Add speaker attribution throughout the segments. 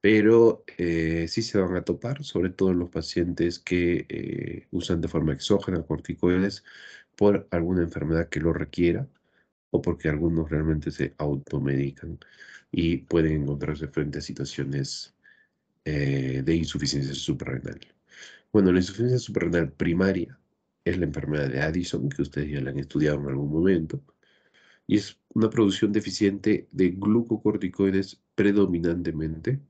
Speaker 1: pero eh, sí se van a topar, sobre todo los pacientes que eh, usan de forma exógena corticoides por alguna enfermedad que lo requiera o porque algunos realmente se automedican y pueden encontrarse frente a situaciones eh, de insuficiencia suprarrenal. Bueno, la insuficiencia suprarrenal primaria es la enfermedad de Addison, que ustedes ya la han estudiado en algún momento, y es una producción deficiente de glucocorticoides predominantemente,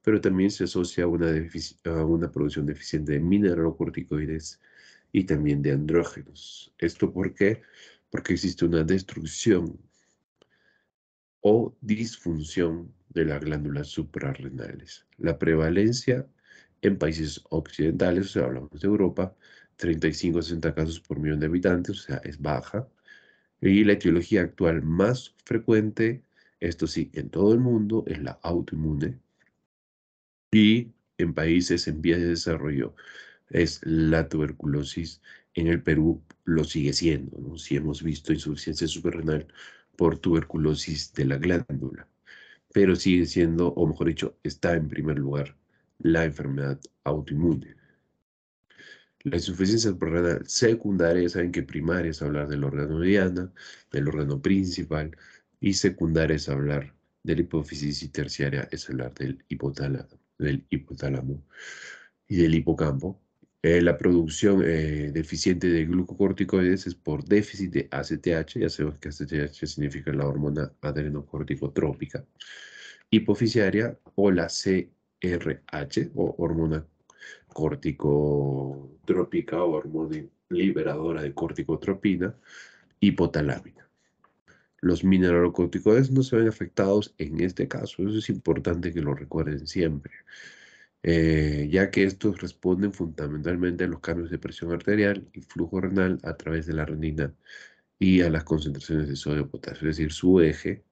Speaker 1: pero también se asocia a una, producción deficiente de mineralocorticoides y también de andrógenos. ¿Esto por qué? Porque existe una destrucción o disfunción de las glándulas suprarrenales. La prevalencia en países occidentales, o sea, hablamos de Europa, 35 60 casos por millón de habitantes, o sea, es baja. Y la etiología actual más frecuente, esto sí, en todo el mundo, es la autoinmune. Y en países en vías de desarrollo es la tuberculosis. En el Perú lo sigue siendo, si hemos visto insuficiencia suprarrenal por tuberculosis de la glándula. Pero sigue siendo, o mejor dicho, está en primer lugar la enfermedad autoinmune. La insuficiencia renal secundaria, saben que primaria es hablar del órgano diana, del órgano principal, y secundaria es hablar de la hipófisis y terciaria es hablar del hipotálamo, del hipotálamo y del hipocampo. Eh, la producción eh, deficiente de glucocorticoides es por déficit de ACTH, ya sabemos que ACTH significa la hormona adrenocorticotrópica, hipofisiaria o la CRH o hormona corticotrópica o hormona liberadora de corticotropina, hipotalámica. Los mineralocorticoides no se ven afectados en este caso, eso es importante que lo recuerden siempre, eh, ya que estos responden fundamentalmente a los cambios de presión arterial y flujo renal a través de la renina y a las concentraciones de sodio-potasio, es decir, su eje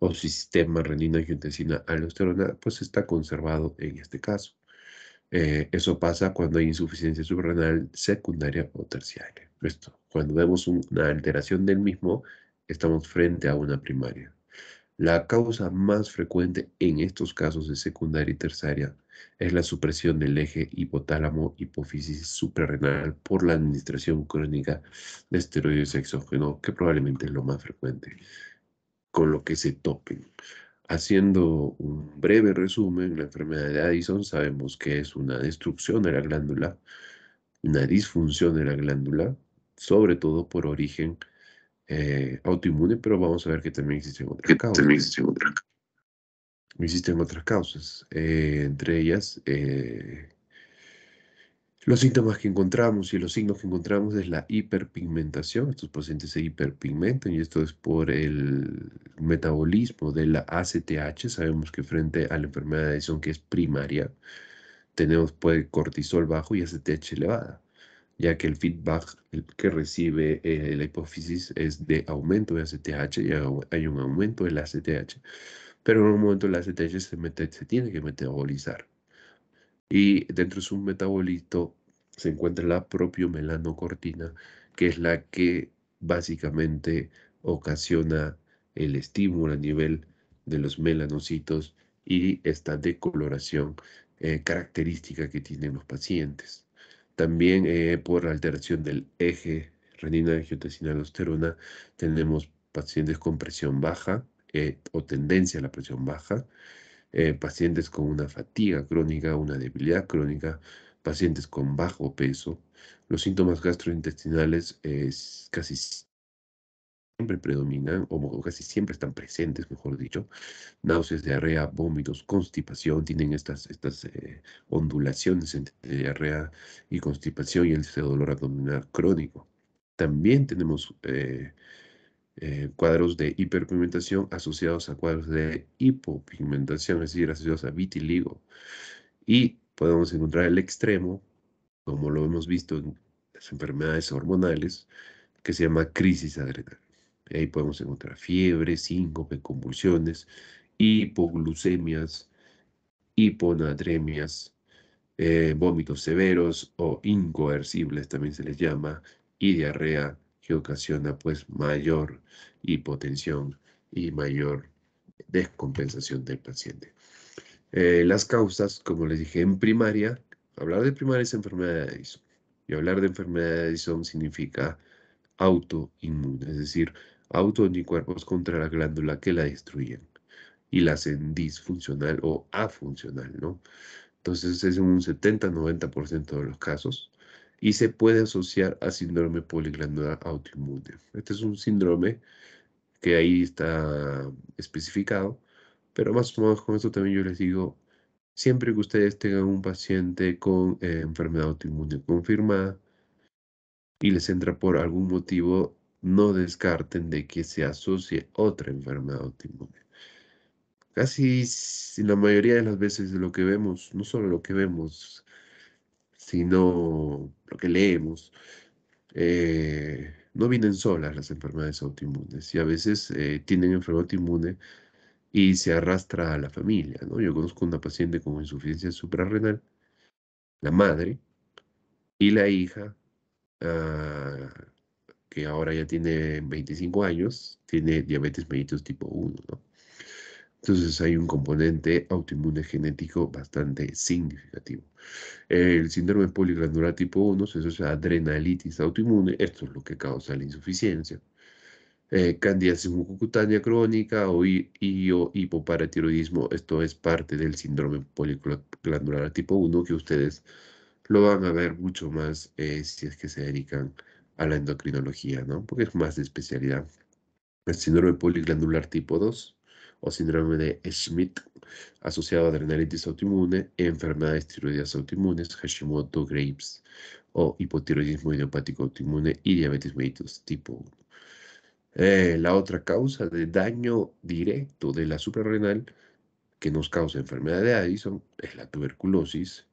Speaker 1: o sistema renina angiotensina aldosterona pues está conservado en este caso. Eh, eso pasa cuando hay insuficiencia suprarrenal secundaria o terciaria. Esto, cuando vemos una alteración del mismo, estamos frente a una primaria. La causa más frecuente en estos casos de secundaria y terciaria es la supresión del eje hipotálamo-hipófisis suprarrenal por la administración crónica de esteroides exógenos, que probablemente es lo más frecuente, con lo que se topen. Haciendo un breve resumen, la enfermedad de Addison sabemos que es una destrucción de la glándula, una disfunción de la glándula, sobre todo por origen eh, autoinmune, pero vamos a ver que también existen otras causas. existen otras, existen otras causas, eh, entre ellas eh, los síntomas que encontramos y los signos que encontramos es la hiperpigmentación. Estos pacientes se hiperpigmentan y esto es por el metabolismo de la ACTH. Sabemos que frente a la enfermedad de Addison, que es primaria, tenemos cortisol bajo y ACTH elevada, ya que el feedback que recibe eh, la hipófisis es de aumento de ACTH y hay un aumento de la ACTH. Pero en un momento la ACTH se tiene que metabolizar y dentro de su metabolito se encuentra la melanocortina, que es la que básicamente ocasiona el estímulo a nivel de los melanocitos y esta decoloración eh, característica que tienen los pacientes. También eh, por alteración del eje renina angiotensina aldosterona tenemos pacientes con presión baja eh, o tendencia a la presión baja eh, pacientes con una fatiga crónica, una debilidad crónica, pacientes con bajo peso. Los síntomas gastrointestinales eh, casi siempre predominan o casi siempre están presentes, mejor dicho. Náuseas, diarrea, vómitos, constipación, tienen estas, estas eh, ondulaciones entre diarrea y constipación y el dolor abdominal crónico. También tenemos eh, cuadros de hiperpigmentación asociados a cuadros de hipopigmentación, es decir, asociados a vitiligo. Y podemos encontrar el extremo, como lo hemos visto en las enfermedades hormonales, que se llama crisis adrenal. Ahí podemos encontrar fiebre, síncope, convulsiones, hipoglucemias, hiponadremias, eh, vómitos severos o incoercibles también se les llama, y diarrea que ocasiona pues mayor hipotensión y mayor descompensación del paciente. Eh, las causas, como les dije, en primaria, hablar de primaria es enfermedad de Addison. Y hablar de enfermedad de Addison significa autoinmune, es decir, autoanticuerpos contra la glándula que la destruyen y la hacen disfuncional o afuncional, ¿no? Entonces es un 70-90% de los casos y se puede asociar a síndrome poliglandular autoinmune. Este es un síndrome que ahí está especificado, pero más o menos con esto también yo les digo, siempre que ustedes tengan un paciente con eh, enfermedad autoinmune confirmada y les entra por algún motivo, no descarten de que se asocie otra enfermedad autoinmune. Casi la mayoría de las veces lo que vemos, no solo lo que vemos, sino lo que leemos. Eh, no vienen solas las enfermedades autoinmunes y a veces eh, tienen enfermedad autoinmune y se arrastra a la familia. ¿no? Yo conozco una paciente con insuficiencia suprarrenal, la madre y la hija, ah, que ahora ya tiene 25 años, tiene diabetes mellitus tipo 1. ¿no? Entonces hay un componente autoinmune genético bastante significativo. El síndrome poliglandular tipo 1 eso es adrenalitis autoinmune, esto es lo que causa la insuficiencia. Eh, candidiasis crónica o, hipoparatiroidismo, esto es parte del síndrome poliglandular tipo 1 que ustedes lo van a ver mucho más eh, si es que se dedican a la endocrinología, ¿no? Porque es más de especialidad. El síndrome poliglandular tipo 2 o síndrome de Schmidt, asociado a adrenalitis autoinmune, enfermedades tiroides autoinmunes, Hashimoto, Graves o hipotiroidismo idiopático autoinmune y diabetes mellitus tipo 1. Eh, la otra causa de daño directo de la suprarrenal que nos causa enfermedad de Addison es la tuberculosis,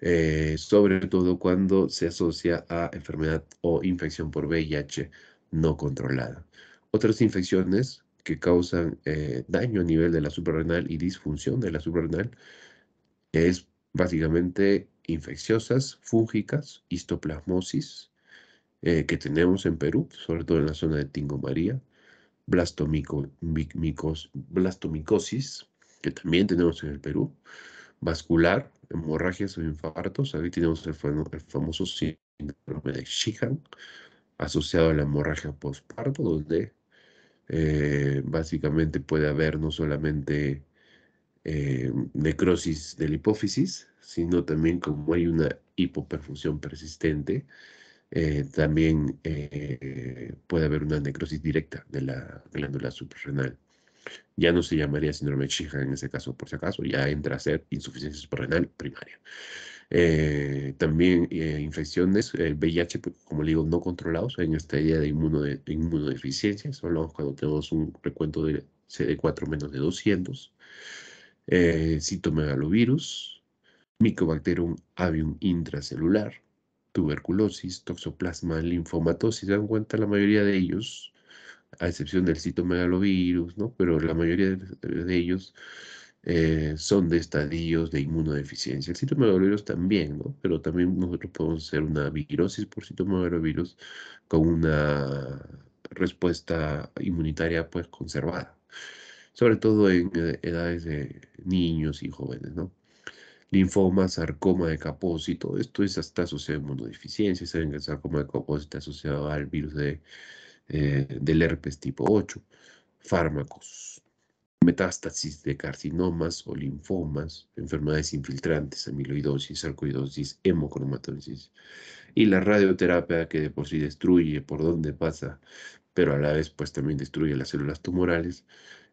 Speaker 1: eh, sobre todo cuando se asocia a enfermedad o infección por VIH no controlada. Otras infecciones que causan eh, daño a nivel de la suprarrenal y disfunción de la suprarrenal, es básicamente infecciosas, fúngicas, histoplasmosis, eh, que tenemos en Perú, sobre todo en la zona de Tingomaría, blastomico, blastomicosis, que también tenemos en el Perú, vascular, hemorragias o infartos, Ahí tenemos el, famoso síndrome de Sheehan, asociado a la hemorragia postparto, donde eh, básicamente puede haber no solamente eh, necrosis de la hipófisis, sino también como hay una hipoperfusión persistente, eh, también puede haber una necrosis directa de la glándula suprarrenal. Ya no se llamaría síndrome de Sheehan en ese caso, por si acaso, ya entra a ser insuficiencia suprarrenal primaria. Eh, también eh, infecciones el eh, VIH, pues, como le digo, no controlados en esta idea de, inmunodeficiencia. solo hablamos cuando tenemos un recuento de CD4 menos de 200. citomegalovirus, Mycobacterium avium intracelular, tuberculosis, toxoplasma, linfomatosis. Se dan cuenta la mayoría de ellos, a excepción del citomegalovirus, ¿no? pero la mayoría de ellos eh, son de estadios de inmunodeficiencia. El de virus también, ¿no? Pero también nosotros podemos hacer una virosis por de virus con una respuesta inmunitaria pues conservada, sobre todo en eh, edades de niños y jóvenes, ¿no? linfoma, sarcoma de capósito. Esto es, está asociado a inmunodeficiencia. Saben que el sarcoma de capósito está asociado al virus eh, del herpes tipo 8. Fármacos metástasis de carcinomas o linfomas, enfermedades infiltrantes, amiloidosis, sarcoidosis, hemocromatosis, y la radioterapia que de por sí destruye por dónde pasa, pero a la vez pues también destruye las células tumorales,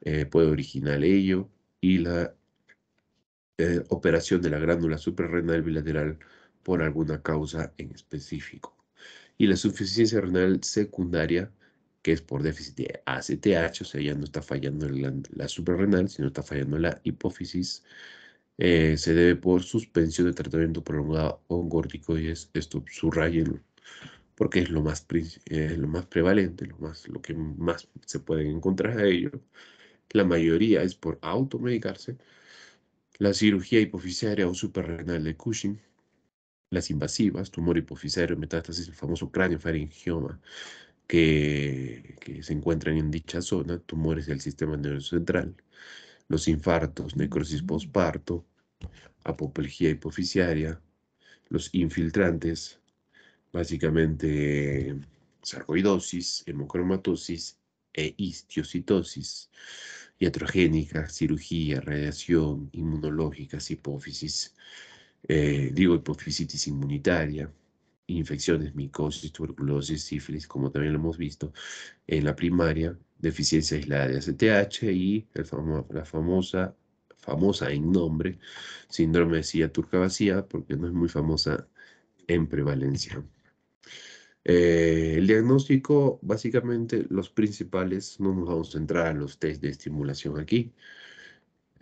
Speaker 1: eh, puede originar ello, y la eh, operación de la glándula suprarrenal bilateral por alguna causa en específico. Y la suficiencia renal secundaria que es por déficit de ACTH, o sea, ya no está fallando la, suprarrenal, sino está fallando la hipófisis. Eh, se debe por suspensión de tratamiento prolongado o y es esto subrayenlo, porque es lo más, eh, lo más prevalente, lo, más, lo que más se pueden encontrar a ello. La mayoría es por automedicarse. La cirugía hipofisaria o suprarrenal de Cushing, las invasivas, tumor hipofisario, metástasis, el famoso cráneo faringioma, que, se encuentran en dicha zona, tumores del sistema nervioso central, los infartos, necrosis postparto, apoplejía hipofisiaria, los infiltrantes, básicamente sarcoidosis, hemocromatosis e histiocitosis, iatrogénica, cirugía, radiación, inmunológicas, hipófisis, eh, digo hipofisitis inmunitaria, infecciones, micosis, tuberculosis, sífilis, como también lo hemos visto en la primaria, deficiencia aislada de ACTH y la famosa, famosa en nombre, síndrome de silla turca vacía, porque no es muy famosa en prevalencia. Eh, el diagnóstico, básicamente, los principales, no nos vamos a centrar en los test de estimulación aquí,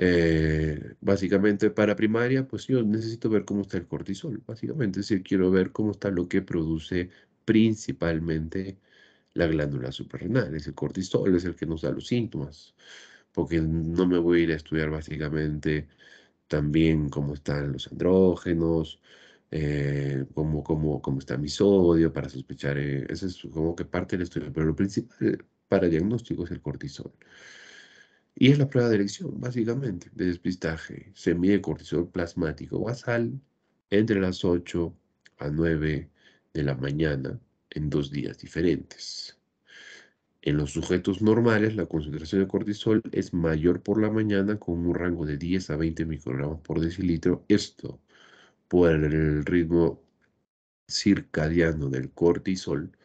Speaker 1: eh, básicamente para primaria, pues yo necesito ver cómo está el cortisol, básicamente, es quiero ver cómo está lo que produce principalmente la glándula suprarrenal. Es el cortisol, es el que nos da los síntomas, porque no me voy a ir a estudiar básicamente también cómo están los andrógenos, eh, cómo, cómo, está mi sodio, para sospechar, eh, esa es como que parte del estudio, pero lo principal para diagnóstico es el cortisol. Y es la prueba de elección, básicamente, de despistaje. Se mide cortisol plasmático basal entre las 8 a 9 de la mañana en dos días diferentes. En los sujetos normales, la concentración de cortisol es mayor por la mañana con un rango de 10 a 20 microgramos por decilitro. Esto, por el ritmo circadiano del cortisol,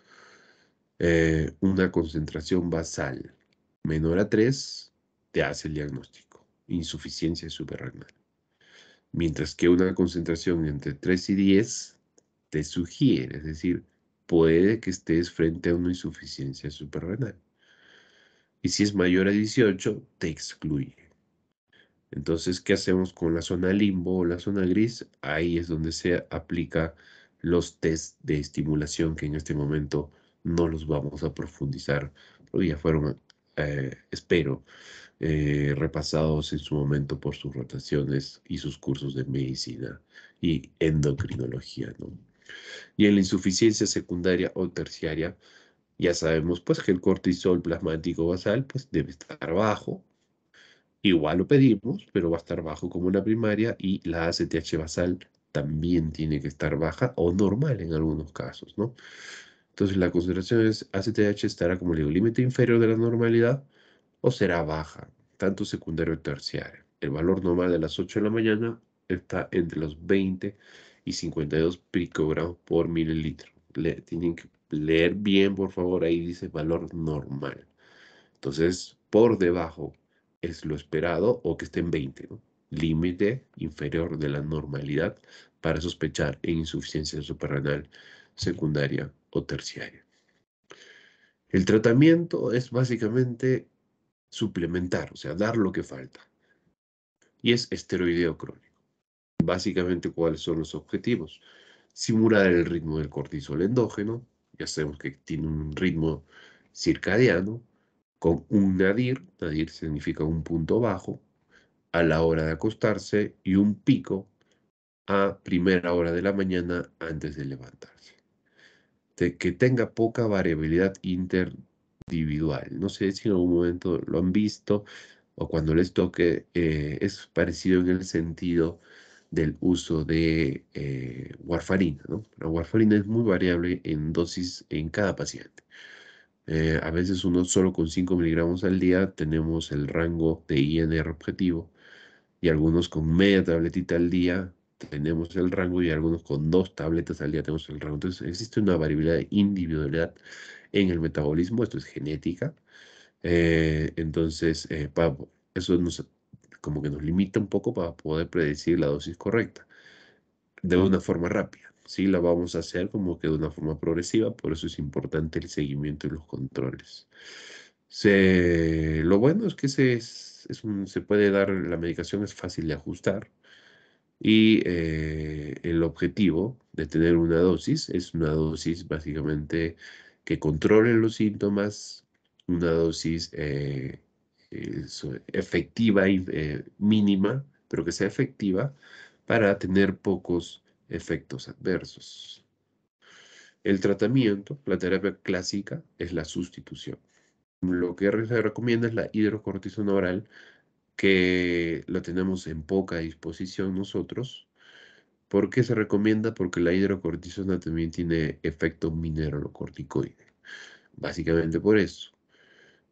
Speaker 1: eh, una concentración basal menor a 3 te hace el diagnóstico, insuficiencia suprarrenal. Mientras que una concentración entre 3 y 10 te sugiere, es decir, puede que estés frente a una insuficiencia suprarrenal. Y si es mayor a 18, te excluye. Entonces, ¿qué hacemos con la zona limbo o la zona gris? Ahí es donde se aplica los test de estimulación que en este momento no los vamos a profundizar, pero ya fueron, eh, espero, eh, repasados en su momento por sus rotaciones y sus cursos de medicina y endocrinología. Y en la insuficiencia secundaria o terciaria, ya sabemos pues que el cortisol plasmático basal pues debe estar bajo, igual lo pedimos, pero va a estar bajo como la primaria y la ACTH basal también tiene que estar baja o normal en algunos casos, ¿no? Entonces la concentración es ACTH estará como el límite inferior de la normalidad o será baja, tanto secundaria o terciario. El valor normal de las 8 de la mañana está entre los 20 y 52 picogramos por mililitro. Le, tienen que leer bien, por favor, ahí dice valor normal. Entonces, por debajo es lo esperado o que esté en 20, límite inferior de la normalidad para sospechar insuficiencia suprarrenal secundaria o terciaria. El tratamiento es básicamente suplementar, o sea, dar lo que falta. Y es esteroideo crónico. Básicamente, ¿cuáles son los objetivos? Simular el ritmo del cortisol endógeno, ya sabemos que tiene un ritmo circadiano, con un nadir, nadir significa un punto bajo, a la hora de acostarse y un pico a primera hora de la mañana antes de levantarse. De que tenga poca variabilidad interna, individual. No sé si en algún momento lo han visto o cuando les toque, eh, es parecido en el sentido del uso de eh, warfarina. La warfarina es muy variable en dosis en cada paciente. Eh, a veces uno solo con 5 miligramos al día tenemos el rango de INR objetivo y algunos con media tabletita al día tenemos el rango y algunos con dos tabletas al día tenemos el rango. Entonces existe una variabilidad de individualidad en el metabolismo, esto es genética. Eh, entonces, eh, eso nos, como que nos limita un poco para poder predecir la dosis correcta de una forma rápida. Sí, la vamos a hacer como que de una forma progresiva, por eso es importante el seguimiento y los controles. Se, lo bueno es que se, se puede dar, la medicación es fácil de ajustar y eh, el objetivo de tener una dosis es una dosis básicamente que controlen los síntomas, una dosis eh, eh, efectiva y eh, mínima, pero que sea efectiva para tener pocos efectos adversos. El tratamiento, la terapia clásica, es la sustitución. Lo que se recomienda es la hidrocortisona oral, que la tenemos en poca disposición nosotros, ¿Por qué se recomienda? Porque la hidrocortisona también tiene efecto mineralocorticoide. Básicamente por eso.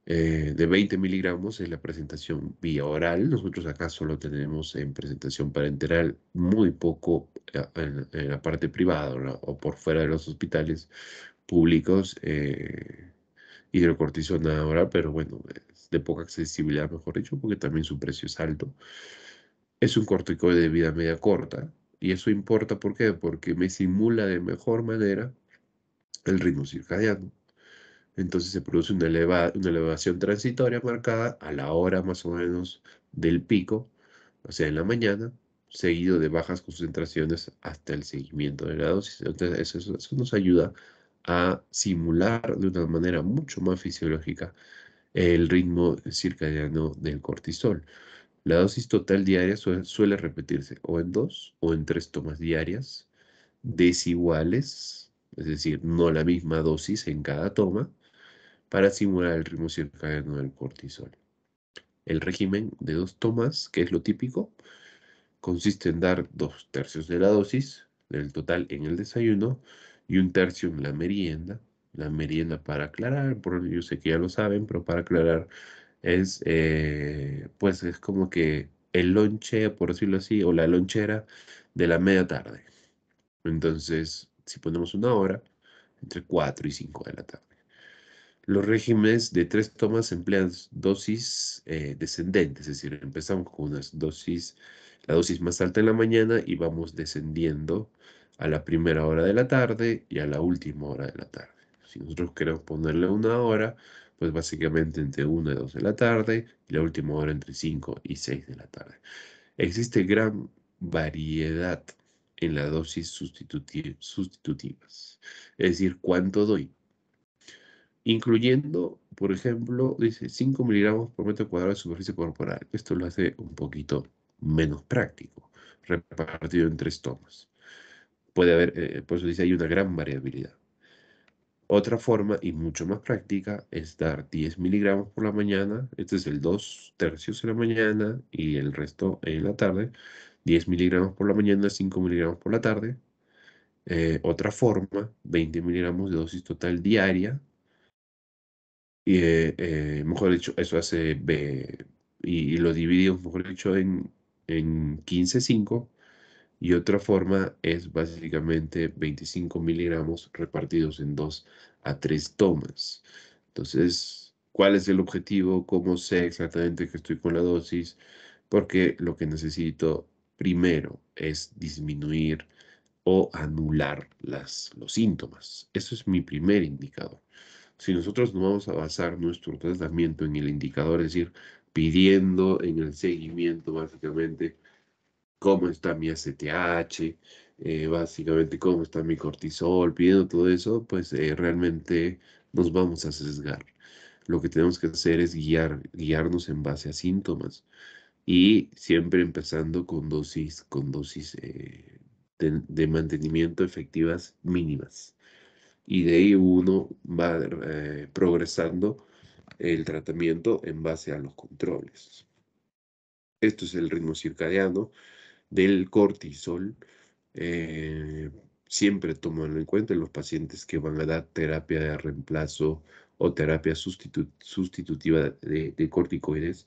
Speaker 1: Eh, de 20 miligramos es la presentación vía oral. Nosotros acá solo tenemos en presentación parenteral muy poco eh, en, la parte privada o por fuera de los hospitales públicos eh, hidrocortisona oral, pero bueno, de poca accesibilidad, mejor dicho, porque también su precio es alto. Es un corticoide de vida media corta, y eso importa, ¿por qué? Porque me simula de mejor manera el ritmo circadiano. Entonces se produce una, elevación transitoria marcada a la hora más o menos del pico, o sea, en la mañana, seguido de bajas concentraciones hasta el seguimiento de la dosis. Entonces eso nos ayuda a simular de una manera mucho más fisiológica el ritmo circadiano del cortisol. La dosis total diaria suele repetirse o en dos o en tres tomas diarias desiguales, es decir, no la misma dosis en cada toma, para simular el ritmo circadiano del cortisol. El régimen de dos tomas, que es lo típico, consiste en dar dos tercios de la dosis del total en el desayuno y un tercio en la merienda. La merienda para aclarar, yo sé que ya lo saben, pero para aclarar es, eh, pues es como que el lonche, por decirlo así, o la lonchera de la media tarde. Entonces, si ponemos una hora, entre 4 y 5 de la tarde. Los regímenes de tres tomas emplean dosis eh, descendentes, es decir, empezamos con unas dosis, la dosis más alta en la mañana y vamos descendiendo a la primera hora de la tarde y a la última hora de la tarde. Si nosotros queremos ponerle una hora, pues básicamente entre 1 y 2 de la tarde y la última hora entre 5 y 6 de la tarde. Existe gran variedad en las dosis sustitutivas, es decir, cuánto doy, incluyendo, por ejemplo, dice 5 miligramos por metro cuadrado de superficie corporal. Esto lo hace un poquito menos práctico, repartido en tres tomas. Puede haber, eh, por eso dice, hay una gran variabilidad. Otra forma y mucho más práctica es dar 10 miligramos por la mañana, este es el 2 tercios en la mañana y el resto en la tarde, 10 miligramos por la mañana, 5 miligramos por la tarde. Eh, otra forma, 20 miligramos de dosis total diaria. Y, eh, eh, mejor dicho, eso hace, y, y, lo dividimos, mejor dicho, en, en 15-5 y otra forma es básicamente 25 miligramos repartidos en dos a tres tomas. Entonces, ¿cuál es el objetivo? ¿Cómo sé exactamente que estoy con la dosis? Porque lo que necesito primero es disminuir o anular las, los síntomas. Eso es mi primer indicador. Si nosotros no vamos a basar nuestro tratamiento en el indicador, es decir, pidiendo en el seguimiento básicamente cómo está mi ACTH, eh, básicamente cómo está mi cortisol, pidiendo todo eso, pues eh, realmente nos vamos a sesgar. Lo que tenemos que hacer es guiar, guiarnos en base a síntomas y siempre empezando con dosis, con dosis eh, de, mantenimiento efectivas mínimas. Y de ahí uno va progresando el tratamiento en base a los controles. Esto es el ritmo circadiano del cortisol. Eh, siempre toman en cuenta los pacientes que van a dar terapia de reemplazo o terapia sustitutiva de, corticoides,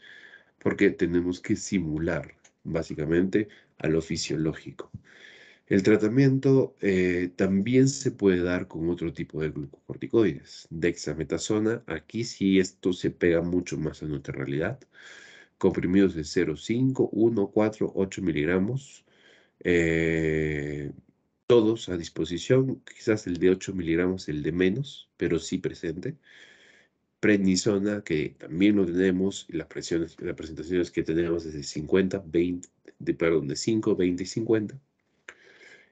Speaker 1: porque tenemos que simular básicamente a lo fisiológico. El tratamiento eh, también se puede dar con otro tipo de glucocorticoides, dexametasona, aquí sí esto se pega mucho más a nuestra realidad, comprimidos de 0,5, 1, 4, 8 miligramos, eh, todos a disposición, quizás el de 8 miligramos, el de menos, pero sí presente. Prednisona, que también lo tenemos, y las, presiones, las presentaciones que tenemos es de 50, 20, de, perdón, de 5, 20 y 50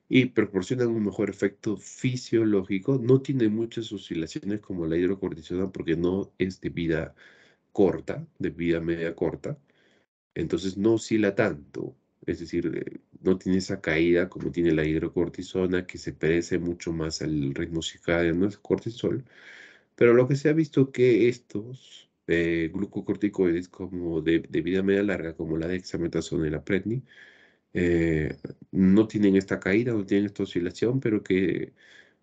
Speaker 1: y proporcionan un mejor efecto fisiológico. No tiene muchas oscilaciones como la hidrocortisona porque no es de vida corta, de vida media corta, entonces no oscila tanto. Es decir, eh, no tiene esa caída como tiene la hidrocortisona, que se parece mucho más al ritmo circadiano, es cortisol. Pero lo que se ha visto que estos eh, glucocorticoides como de, vida media larga, como la dexametasona y la predni, eh, no tienen esta caída, no tienen esta oscilación, pero que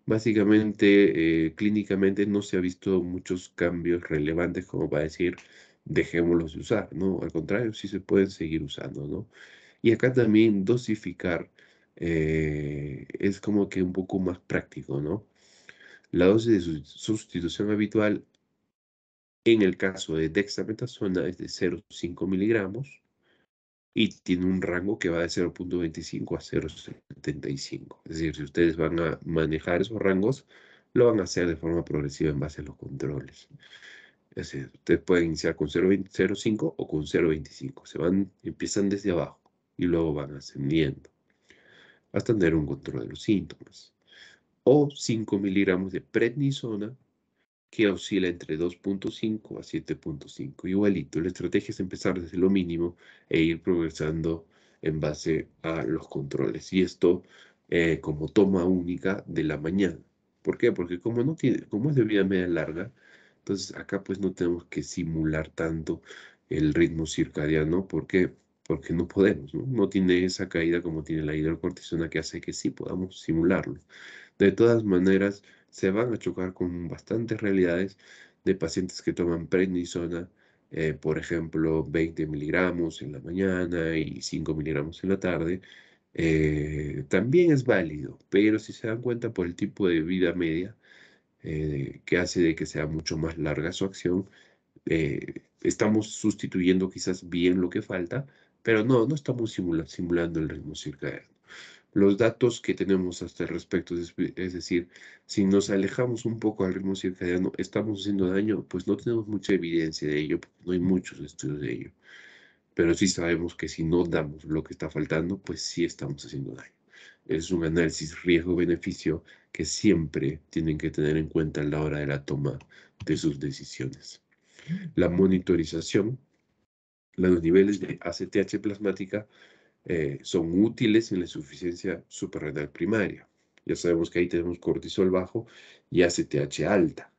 Speaker 1: Básicamente, eh, clínicamente no se ha visto muchos cambios relevantes como para decir dejémoslos de usar, ¿no? Al contrario, sí se pueden seguir usando, ¿no? Y acá también dosificar eh, es como que un poco más práctico, ¿no? La dosis de sustitución habitual en el caso de dexametasona es de 0,5 miligramos y tiene un rango que va de 0.25 a 0.75. Es decir, si ustedes van a manejar esos rangos, lo van a hacer de forma progresiva en base a los controles. Es decir, ustedes pueden iniciar con 0.05 o con 0.25. Se van, empiezan desde abajo y luego van ascendiendo hasta tener un control de los síntomas. O 5 miligramos de prednisona que oscila entre 2.5 a 7.5. Igualito, la estrategia es empezar desde lo mínimo e ir progresando en base a los controles. Y esto eh, como toma única de la mañana. ¿Por qué? Porque como, no tiene, como es de vida media larga, entonces acá pues no tenemos que simular tanto el ritmo circadiano. ¿Por qué? Porque no podemos, ¿no? No tiene esa caída como tiene la hidrocortisona que hace que sí podamos simularlo. De todas maneras, se van a chocar con bastantes realidades de pacientes que toman prednisona, eh, por ejemplo, 20 miligramos en la mañana y 5 miligramos en la tarde. Eh, también es válido, pero si se dan cuenta por el tipo de vida media, eh, que hace de que sea mucho más larga su acción, estamos sustituyendo quizás bien lo que falta, pero no, no estamos simulando el ritmo circadiano los datos que tenemos hasta el respecto. Es, decir, si nos alejamos un poco al ritmo circadiano, estamos haciendo daño, pues no tenemos mucha evidencia de ello, no hay muchos estudios de ello. Pero sí sabemos que si no damos lo que está faltando, pues sí estamos haciendo daño. Es un análisis riesgo-beneficio que siempre tienen que tener en cuenta a la hora de la toma de sus decisiones. La monitorización, los niveles de ACTH plasmática eh, son útiles en la insuficiencia suprarrenal primaria. Ya sabemos que ahí tenemos cortisol bajo y ACTH alta.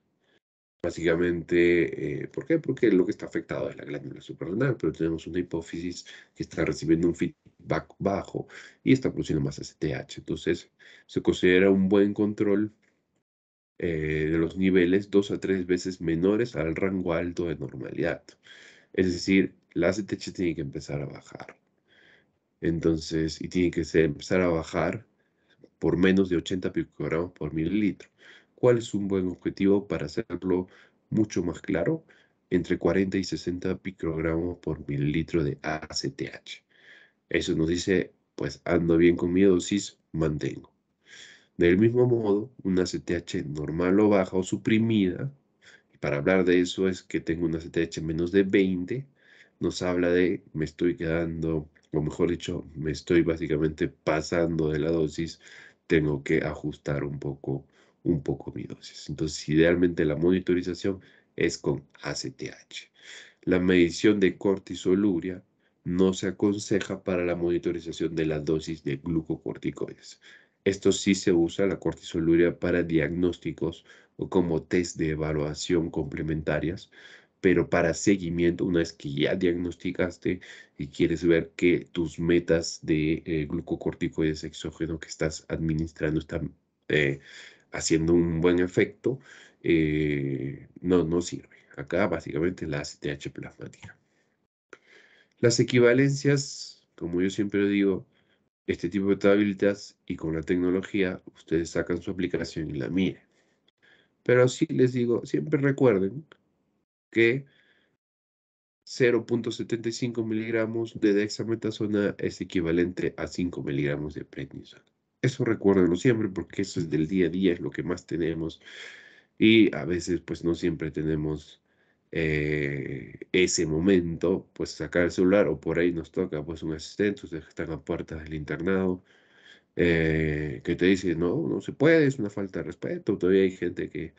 Speaker 1: Básicamente, eh, ¿por qué? Porque lo que está afectado es la glándula suprarrenal, pero tenemos una hipófisis que está recibiendo un feedback bajo y está produciendo más ACTH. Entonces, se considera un buen control eh, de los niveles dos a tres veces menores al rango alto de normalidad. Es decir, la ACTH tiene que empezar a bajar. Entonces, y tiene que empezar a bajar por menos de 80 picogramos por mililitro. ¿Cuál es un buen objetivo para hacerlo mucho más claro? Entre 40 y 60 picogramos por mililitro de ACTH. Eso nos dice, pues ando bien con mi dosis, mantengo. Del mismo modo, una ACTH normal o baja o suprimida, y para hablar de eso es que tengo una ACTH menos de 20, nos habla de me estoy quedando o mejor dicho, me estoy básicamente pasando de la dosis, tengo que ajustar un poco, un poco mi dosis. Entonces, idealmente la monitorización es con ACTH. La medición de cortisoluria no se aconseja para la monitorización de la dosis de glucocorticoides. Esto sí se usa la cortisoluria para diagnósticos o como test de evaluación complementarias, pero para seguimiento, una vez que ya diagnosticaste y quieres ver que tus metas de eh, glucocorticoides exógeno que estás administrando están eh, haciendo un buen efecto, eh, no, no sirve. Acá básicamente la ACTH plasmática. Las equivalencias, como yo siempre digo, este tipo de tablitas y con la tecnología, ustedes sacan su aplicación y la miren. Pero sí les digo, siempre recuerden que 0.75 miligramos de dexametasona es equivalente a 5 miligramos de prednisona. Eso recuérdenlo siempre porque eso es del día a día, es lo que más tenemos y a veces pues no siempre tenemos eh, ese momento pues sacar el celular o por ahí nos toca pues un asistente, ustedes están a puertas del internado eh, que te dice no, no se puede, es una falta de respeto, todavía hay gente que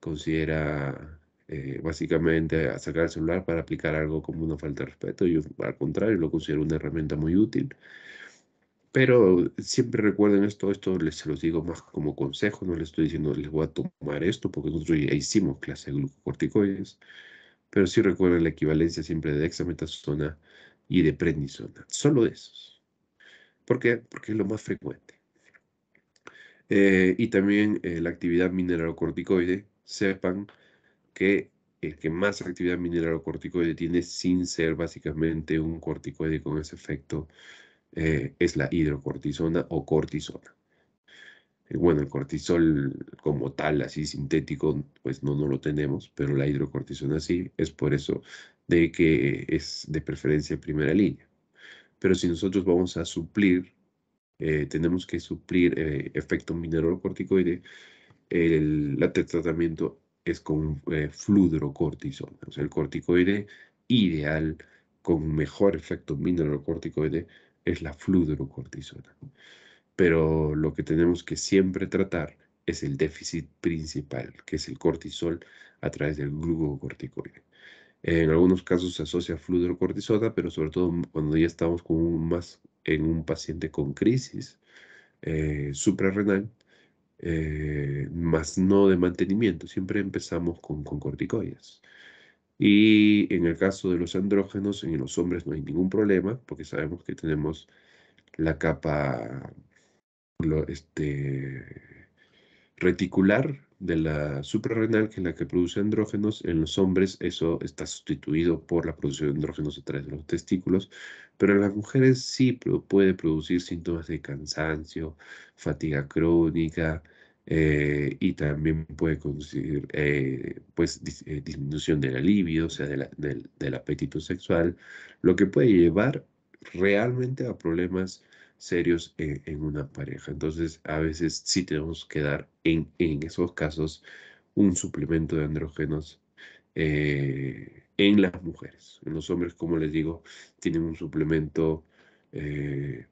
Speaker 1: considera eh, básicamente a sacar el celular para aplicar algo como una falta de respeto. Yo al contrario lo considero una herramienta muy útil. Pero siempre recuerden esto, esto les se los digo más como consejo, no les estoy diciendo les voy a tomar esto porque nosotros ya hicimos clase de glucocorticoides, pero sí recuerden la equivalencia siempre de dexametasona y de prednisona, solo de esos. ¿Por qué? Porque es lo más frecuente. Eh, y también eh, la actividad mineralocorticoide, sepan que el que más actividad mineralocorticoide tiene sin ser básicamente un corticoide con ese efecto es la hidrocortisona o cortisona. bueno, el cortisol como tal, así sintético, pues no, no lo tenemos, pero la hidrocortisona sí, es por eso de que es de preferencia en primera línea. Pero si nosotros vamos a suplir, tenemos que suplir efecto mineralocorticoide, el, el tratamiento es con eh, fludrocortisona, o sea, el corticoide ideal con mejor efecto mineralocorticoide es la fludrocortisona. Pero lo que tenemos que siempre tratar es el déficit principal, que es el cortisol a través del glucocorticoide. En algunos casos se asocia fludrocortisona, pero sobre todo cuando ya estamos con más en un paciente con crisis eh, suprarrenal, eh, más no de mantenimiento. Siempre empezamos con, corticoides. Y en el caso de los andrógenos, en los hombres no hay ningún problema, porque sabemos que tenemos la capa este, reticular de la suprarrenal, que es la que produce andrógenos. En los hombres eso está sustituido por la producción de andrógenos a través de los testículos, pero en las mujeres sí puede producir síntomas de cansancio, fatiga crónica eh, y también puede conducir eh, pues, eh, disminución del alivio, o sea, del, del, apetito sexual, lo que puede llevar realmente a problemas serios e, en, una pareja. Entonces, a veces sí tenemos que dar en, esos casos un suplemento de andrógenos en las mujeres. En los hombres, como les digo, tienen un suplemento, eh,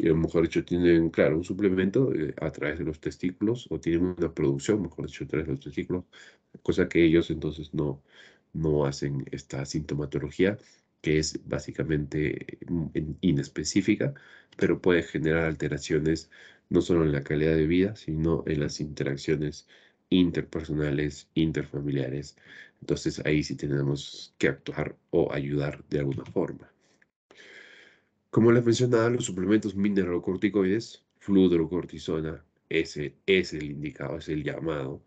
Speaker 1: lo mejor dicho, tienen, claro, un suplemento eh, a través de los testículos o tienen una producción, mejor dicho, a través de los testículos, cosa que ellos entonces no, no hacen esta sintomatología que es básicamente mm, inespecífica, pero puede generar alteraciones no solo en la calidad de vida, sino en las interacciones interpersonales, interfamiliares entonces ahí sí tenemos que actuar o ayudar de alguna forma. Como les mencionaba, los suplementos mineralocorticoides, fludrocortisona, ese es el indicado, es el llamado.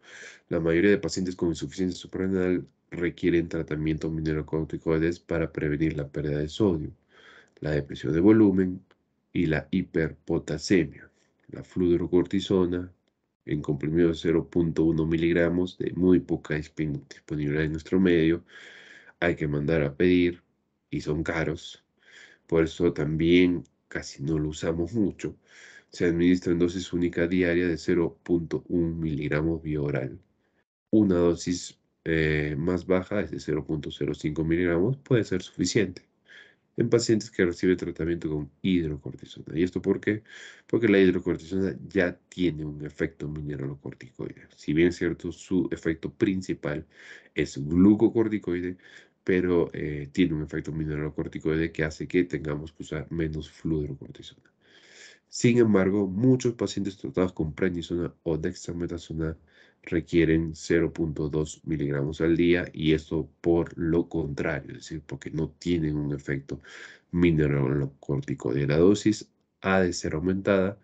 Speaker 1: La mayoría de pacientes con insuficiencia suprarrenal requieren tratamiento mineralocorticoides para prevenir la pérdida de sodio, la depresión de volumen y la hiperpotasemia. La fludrocortisona en de 0.1 miligramos de muy poca disponibilidad en nuestro medio. Hay que mandar a pedir y son caros. Por eso también casi no lo usamos mucho. Se administra en dosis única diaria de 0.1 miligramos vía oral. Una dosis eh, más baja, de 0.05 miligramos, puede ser suficiente en pacientes que reciben tratamiento con hidrocortisona. ¿Y esto por qué? Porque la hidrocortisona ya tiene un efecto mineralocorticoide. Si bien es cierto, su efecto principal es glucocorticoide, pero eh, tiene un efecto mineralocorticoide que hace que tengamos que usar menos fluidrocortisona. Sin embargo, muchos pacientes tratados con prednisona o dexametasona requieren 0.2 miligramos al día y esto por lo contrario, es decir, porque no tienen un efecto de La dosis ha de ser aumentada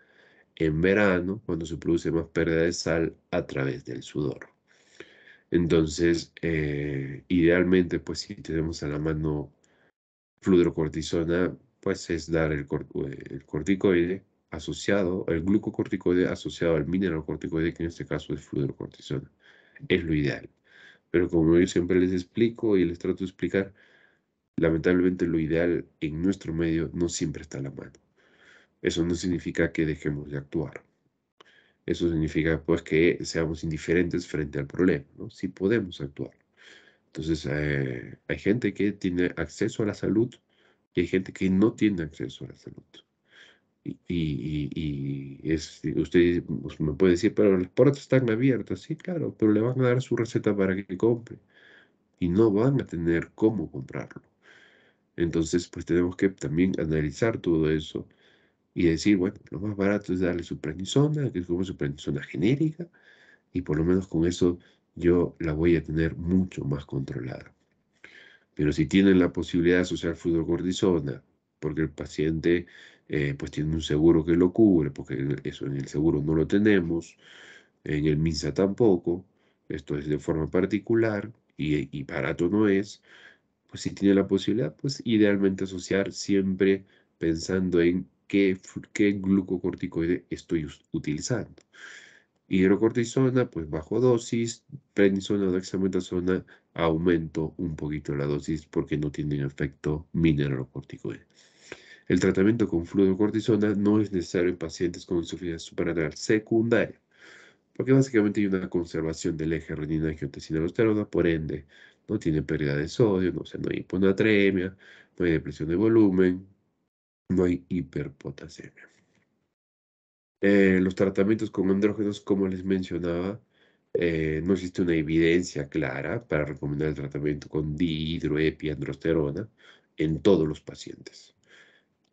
Speaker 1: en verano cuando se produce más pérdida de sal a través del sudor. Entonces, eh, idealmente, pues si tenemos a la mano fludrocortisona, pues es dar el eh, corticoide asociado, el glucocorticoide asociado al mineralocorticoide, que en este caso es fluorocortisona. Es lo ideal. Pero como yo siempre les explico y les trato de explicar, lamentablemente lo ideal en nuestro medio no siempre está a la mano. Eso no significa que dejemos de actuar. Eso significa pues que seamos indiferentes frente al problema, Si podemos actuar. Entonces, eh, hay gente que tiene acceso a la salud y hay gente que no tiene acceso a la salud. Y, usted pues, me puede decir, pero las puertas están abiertas, sí, claro, pero le van a dar su receta para que compre y no van a tener cómo comprarlo. Entonces, pues tenemos que también analizar todo eso y decir, bueno, lo más barato es darle su prednisona, que es como su prednisona genérica, y por lo menos con eso yo la voy a tener mucho más controlada. Pero si tienen la posibilidad de asociar fludrocortisona, porque el paciente eh, pues tiene un seguro que lo cubre, porque eso en el seguro no lo tenemos, en el MINSA tampoco, esto es de forma particular y, y barato no es, pues si tiene la posibilidad, pues idealmente asociar siempre pensando en qué, qué glucocorticoide estoy utilizando. Hidrocortisona, pues bajo dosis, prednisona, dexametasona, aumento un poquito la dosis porque no tienen efecto mineralocorticoide. El tratamiento con cortisona no es necesario en pacientes con insuficiencia suprarrenal secundaria, porque básicamente hay una conservación del eje renina-angiotensina-aldosterona, por ende, no tiene pérdida de sodio, no, hay hiponatremia, no hay depresión de volumen, no hay hiperpotasemia. Eh, los tratamientos con andrógenos, como les mencionaba, eh, no existe una evidencia clara para recomendar el tratamiento con dihidroepiandrosterona en todos los pacientes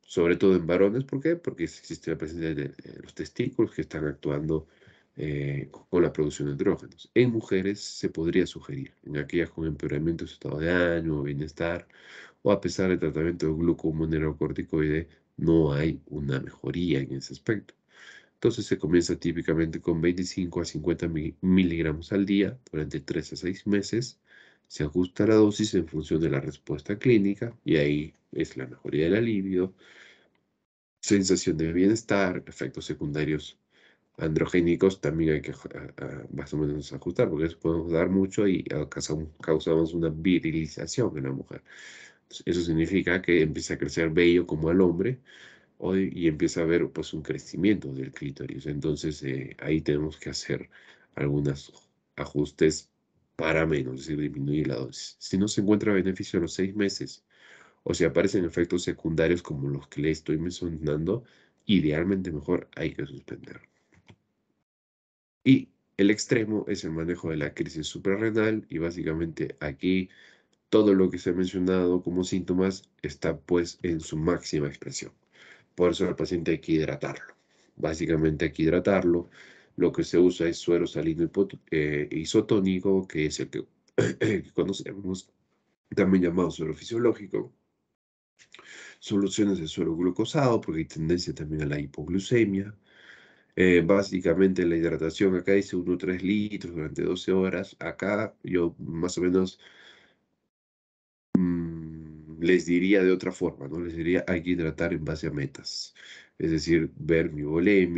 Speaker 1: sobre todo en varones. ¿Por qué? Porque existe la presencia de, los testículos que están actuando eh, con la producción de andrógenos. En mujeres se podría sugerir, en aquellas con empeoramiento de su estado de ánimo bienestar, o a pesar del tratamiento de glucomonerocorticoide, no hay una mejoría en ese aspecto. Entonces se comienza típicamente con 25 a 50 miligramos al día durante 3 a 6 meses. Se ajusta la dosis en función de la respuesta clínica y ahí es la mejoría del alivio, sensación de bienestar, efectos secundarios androgénicos también hay que más o menos ajustar, porque eso podemos dar mucho y causamos, una virilización en la mujer. eso significa que empieza a crecer bello como al hombre y empieza a haber pues, un crecimiento del clítoris. Entonces eh, ahí tenemos que hacer algunos ajustes para menos, es decir, disminuir la dosis. Si no se encuentra beneficio a los seis meses, o si aparecen efectos secundarios como los que le estoy mencionando, idealmente mejor hay que suspender. Y el extremo es el manejo de la crisis suprarrenal y básicamente aquí todo lo que se ha mencionado como síntomas está pues en su máxima expresión. Por eso el paciente hay que hidratarlo. Básicamente hay que hidratarlo. Lo que se usa es suero salino eh, isotónico, que es el que conocemos, también llamado suero fisiológico. Soluciones de suero glucosado, porque hay tendencia también a la hipoglucemia. Eh, básicamente la hidratación acá dice 1 3 litros durante 12 horas. Acá yo más o menos mm, les diría de otra forma, ¿no? Les diría hay que hidratar en base a metas. Es decir, ver mi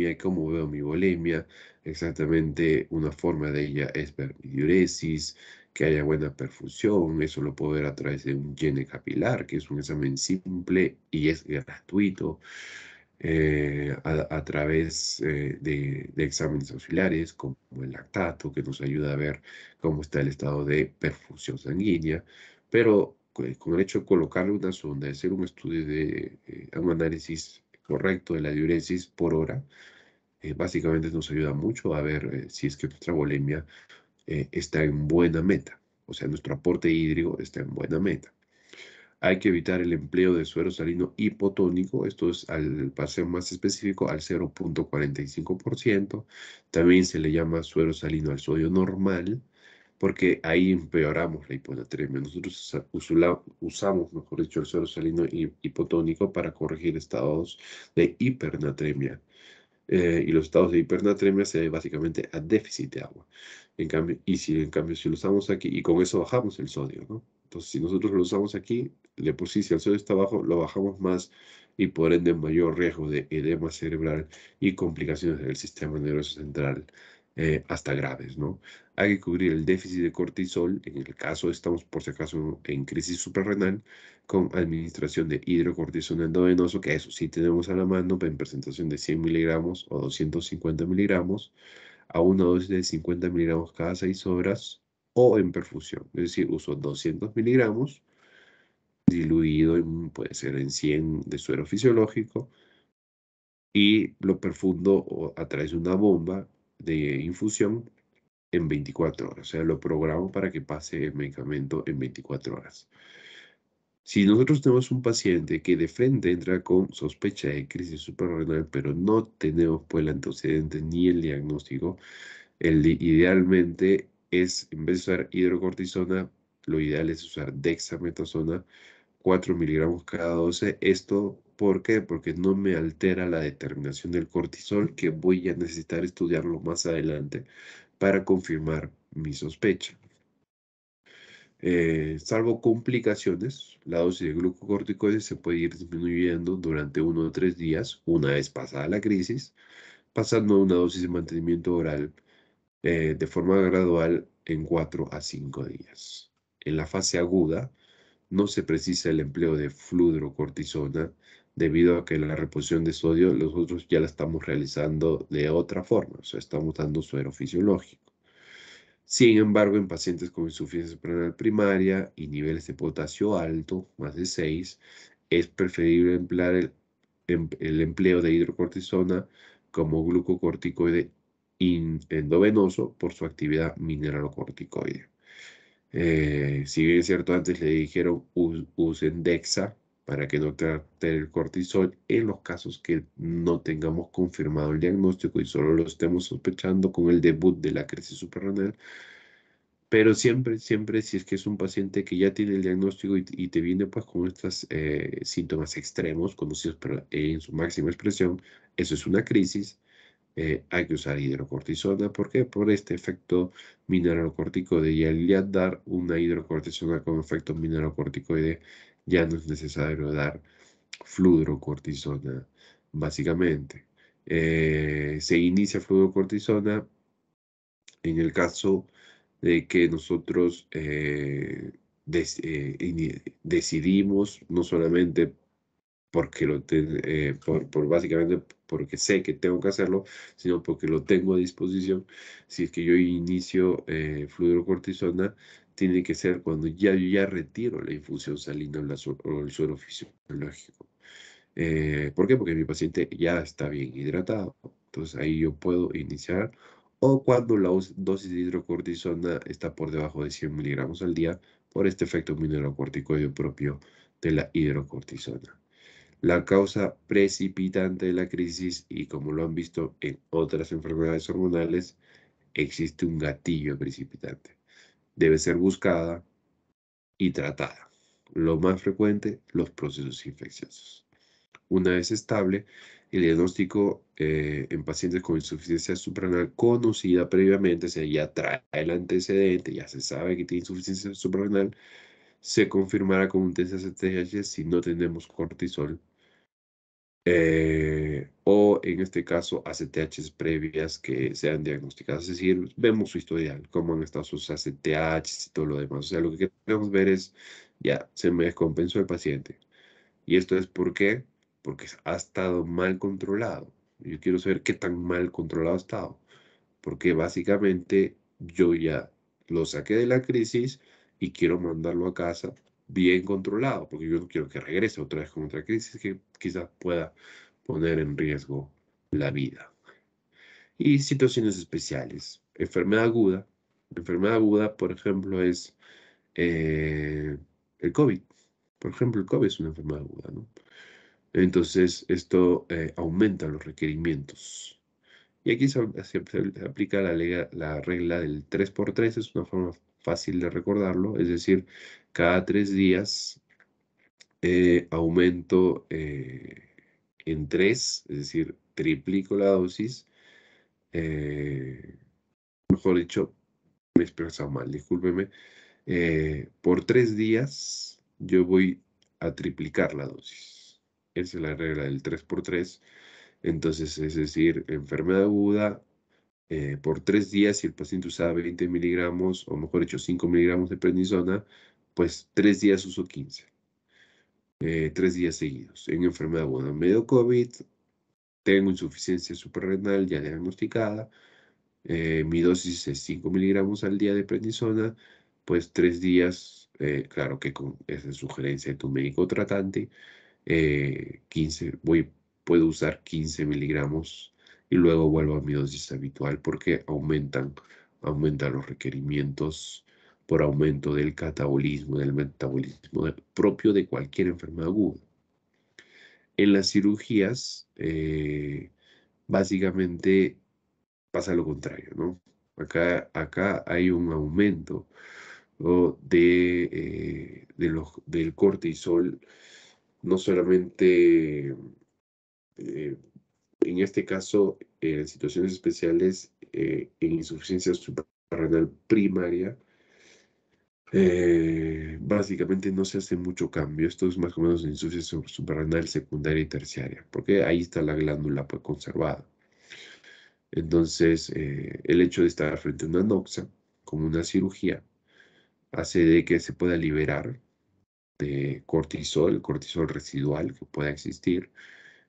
Speaker 1: y cómo veo mi volemia. exactamente una forma de ella es ver mi diuresis, que haya buena perfusión, eso lo puedo ver a través de un gene capilar, que es un examen simple y es gratuito, eh, a, través eh, de, exámenes auxiliares como el lactato, que nos ayuda a ver cómo está el estado de perfusión sanguínea, pero con, el hecho de colocarle una sonda, hacer un estudio de eh, un análisis correcto de la diuresis por hora, básicamente nos ayuda mucho a ver si es que nuestra bulimia eh, está en buena meta, o sea, nuestro aporte hídrico está en buena meta. Hay que evitar el empleo de suero salino hipotónico, esto es al, paseo más específico, al 0.45%. También se le llama suero salino al sodio normal, porque ahí empeoramos la hiponatremia. Nosotros usamos, mejor dicho, el suero salino hipotónico para corregir estados de hipernatremia. Eh, y los estados de hipernatremia se ve básicamente a déficit de agua. En cambio, y si en cambio si lo usamos aquí, y con eso bajamos el sodio, Entonces, si nosotros lo usamos aquí, le por sí, si el sodio está bajo, lo bajamos más y por ende mayor riesgo de edema cerebral y complicaciones del sistema nervioso central eh, hasta graves, ¿no? Hay que cubrir el déficit de cortisol, en el caso estamos por si acaso en crisis suprarrenal, con administración de hidrocortisona endovenoso, que eso sí tenemos a la mano en presentación de 100 miligramos o 250 miligramos, a una dosis de 50 miligramos cada 6 horas o en perfusión, es decir, uso 200 miligramos diluido, en, puede ser en 100 de suero fisiológico, y lo perfundo a través de una bomba de infusión en 24 horas. O sea, lo programo para que pase el medicamento en 24 horas. Si nosotros tenemos un paciente que de frente entra con sospecha de crisis suprarrenal, pero no tenemos pues el antecedente ni el diagnóstico, el, idealmente es, en vez de usar hidrocortisona, lo ideal es usar dexametasona, 4 miligramos cada 12. Esto ¿Por qué? Porque no me altera la determinación del cortisol que voy a necesitar estudiarlo más adelante para confirmar mi sospecha. Eh, salvo complicaciones, la dosis de glucocorticoides se puede ir disminuyendo durante uno o tres días, una vez pasada la crisis, pasando a una dosis de mantenimiento oral eh, de forma gradual en cuatro a cinco días. En la fase aguda, no se precisa el empleo de fludrocortisona debido a que la reposición de sodio nosotros ya la estamos realizando de otra forma, o sea, estamos dando suero fisiológico. Sin embargo, en pacientes con insuficiencia renal primaria y niveles de potasio alto, más de 6, es preferible emplear em, el, empleo de hidrocortisona como glucocorticoide endovenoso por su actividad mineralocorticoide. Eh, si bien es cierto, antes le dijeron usen Dexa, para que no trate el cortisol en los casos que no tengamos confirmado el diagnóstico y solo lo estemos sospechando con el debut de la crisis suprarrenal. Pero siempre, siempre, si es que es un paciente que ya tiene el diagnóstico y, te viene pues con estos eh, síntomas extremos, conocidos en su máxima expresión, eso es una crisis, eh, hay que usar hidrocortisona. ¿Por qué? Por este efecto mineralocorticoide. Y al dar una hidrocortisona con efecto mineralocorticoide ya no es necesario dar fludrocortisona, básicamente. Eh, se inicia fludrocortisona en el caso de que nosotros eh, eh, decidimos, no solamente porque lo tengo por, por, básicamente porque sé que tengo que hacerlo, sino porque lo tengo a disposición. Si es que yo inicio fludrocortisona, tiene que ser cuando ya ya retiro la infusión salina o, el suero fisiológico. Eh, ¿Por qué? Porque mi paciente ya está bien hidratado. Entonces ahí yo puedo iniciar. O cuando la dosis de hidrocortisona está por debajo de 100 miligramos al día por este efecto mineralocorticoide propio de la hidrocortisona. La causa precipitante de la crisis, y como lo han visto en otras enfermedades hormonales, existe un gatillo precipitante debe ser buscada y tratada. Lo más frecuente, los procesos infecciosos. Una vez estable, el diagnóstico eh, en pacientes con insuficiencia supranal conocida previamente, o sea, ya trae el antecedente, ya se sabe que tiene insuficiencia suprarrenal, se confirmará con un test de si no tenemos cortisol eh, o en este caso ACTHs previas que sean diagnosticadas. Es decir, vemos su historial, cómo han estado sus ACTHs y todo lo demás. O sea, lo que queremos ver es, ya, se me descompensó el paciente. Y esto es por qué, porque ha estado mal controlado. Yo quiero saber qué tan mal controlado ha estado. Porque básicamente yo ya lo saqué de la crisis y quiero mandarlo a casa bien controlado, porque yo no quiero que regrese otra vez con otra crisis que quizás pueda poner en riesgo la vida. Y situaciones especiales. Enfermedad aguda. Enfermedad aguda, por ejemplo, es eh, el COVID. Por ejemplo, el COVID es una enfermedad aguda, ¿no? Entonces, esto eh, aumenta los requerimientos y aquí se, aplica la, la, regla del 3x3, es una forma fácil de recordarlo, es decir, cada tres días eh, aumento eh, en 3, es decir, triplico la dosis, eh, mejor dicho, me he expresado mal, discúlpeme, por tres días yo voy a triplicar la dosis. Esa es la regla del 3x3. Entonces, es decir, enfermedad aguda eh, por tres días, si el paciente usaba 20 miligramos, o mejor dicho, 5 miligramos de prednisona, pues tres días uso 15. Eh, tres días seguidos en enfermedad aguda. Medio COVID, tengo insuficiencia suprarrenal ya diagnosticada, eh, mi dosis es 5 miligramos al día de prednisona, pues tres días, claro que con esa sugerencia de tu médico tratante, 15, voy puedo usar 15 miligramos y luego vuelvo a mi dosis habitual porque aumentan, aumentan los requerimientos por aumento del catabolismo, del metabolismo propio de cualquier enfermedad aguda. En las cirugías, eh, básicamente pasa lo contrario, ¿no? Acá, acá hay un aumento eh, de, los, del cortisol, no solamente eh, en este caso, eh, en situaciones especiales, eh, en insuficiencia suprarrenal primaria, básicamente no se hace mucho cambio. Esto es más o menos insuficiencia suprarrenal secundaria y terciaria, porque ahí está la glándula pues, conservada. Entonces, el hecho de estar frente a una noxa, como una cirugía, hace de que se pueda liberar de cortisol, cortisol residual que pueda existir,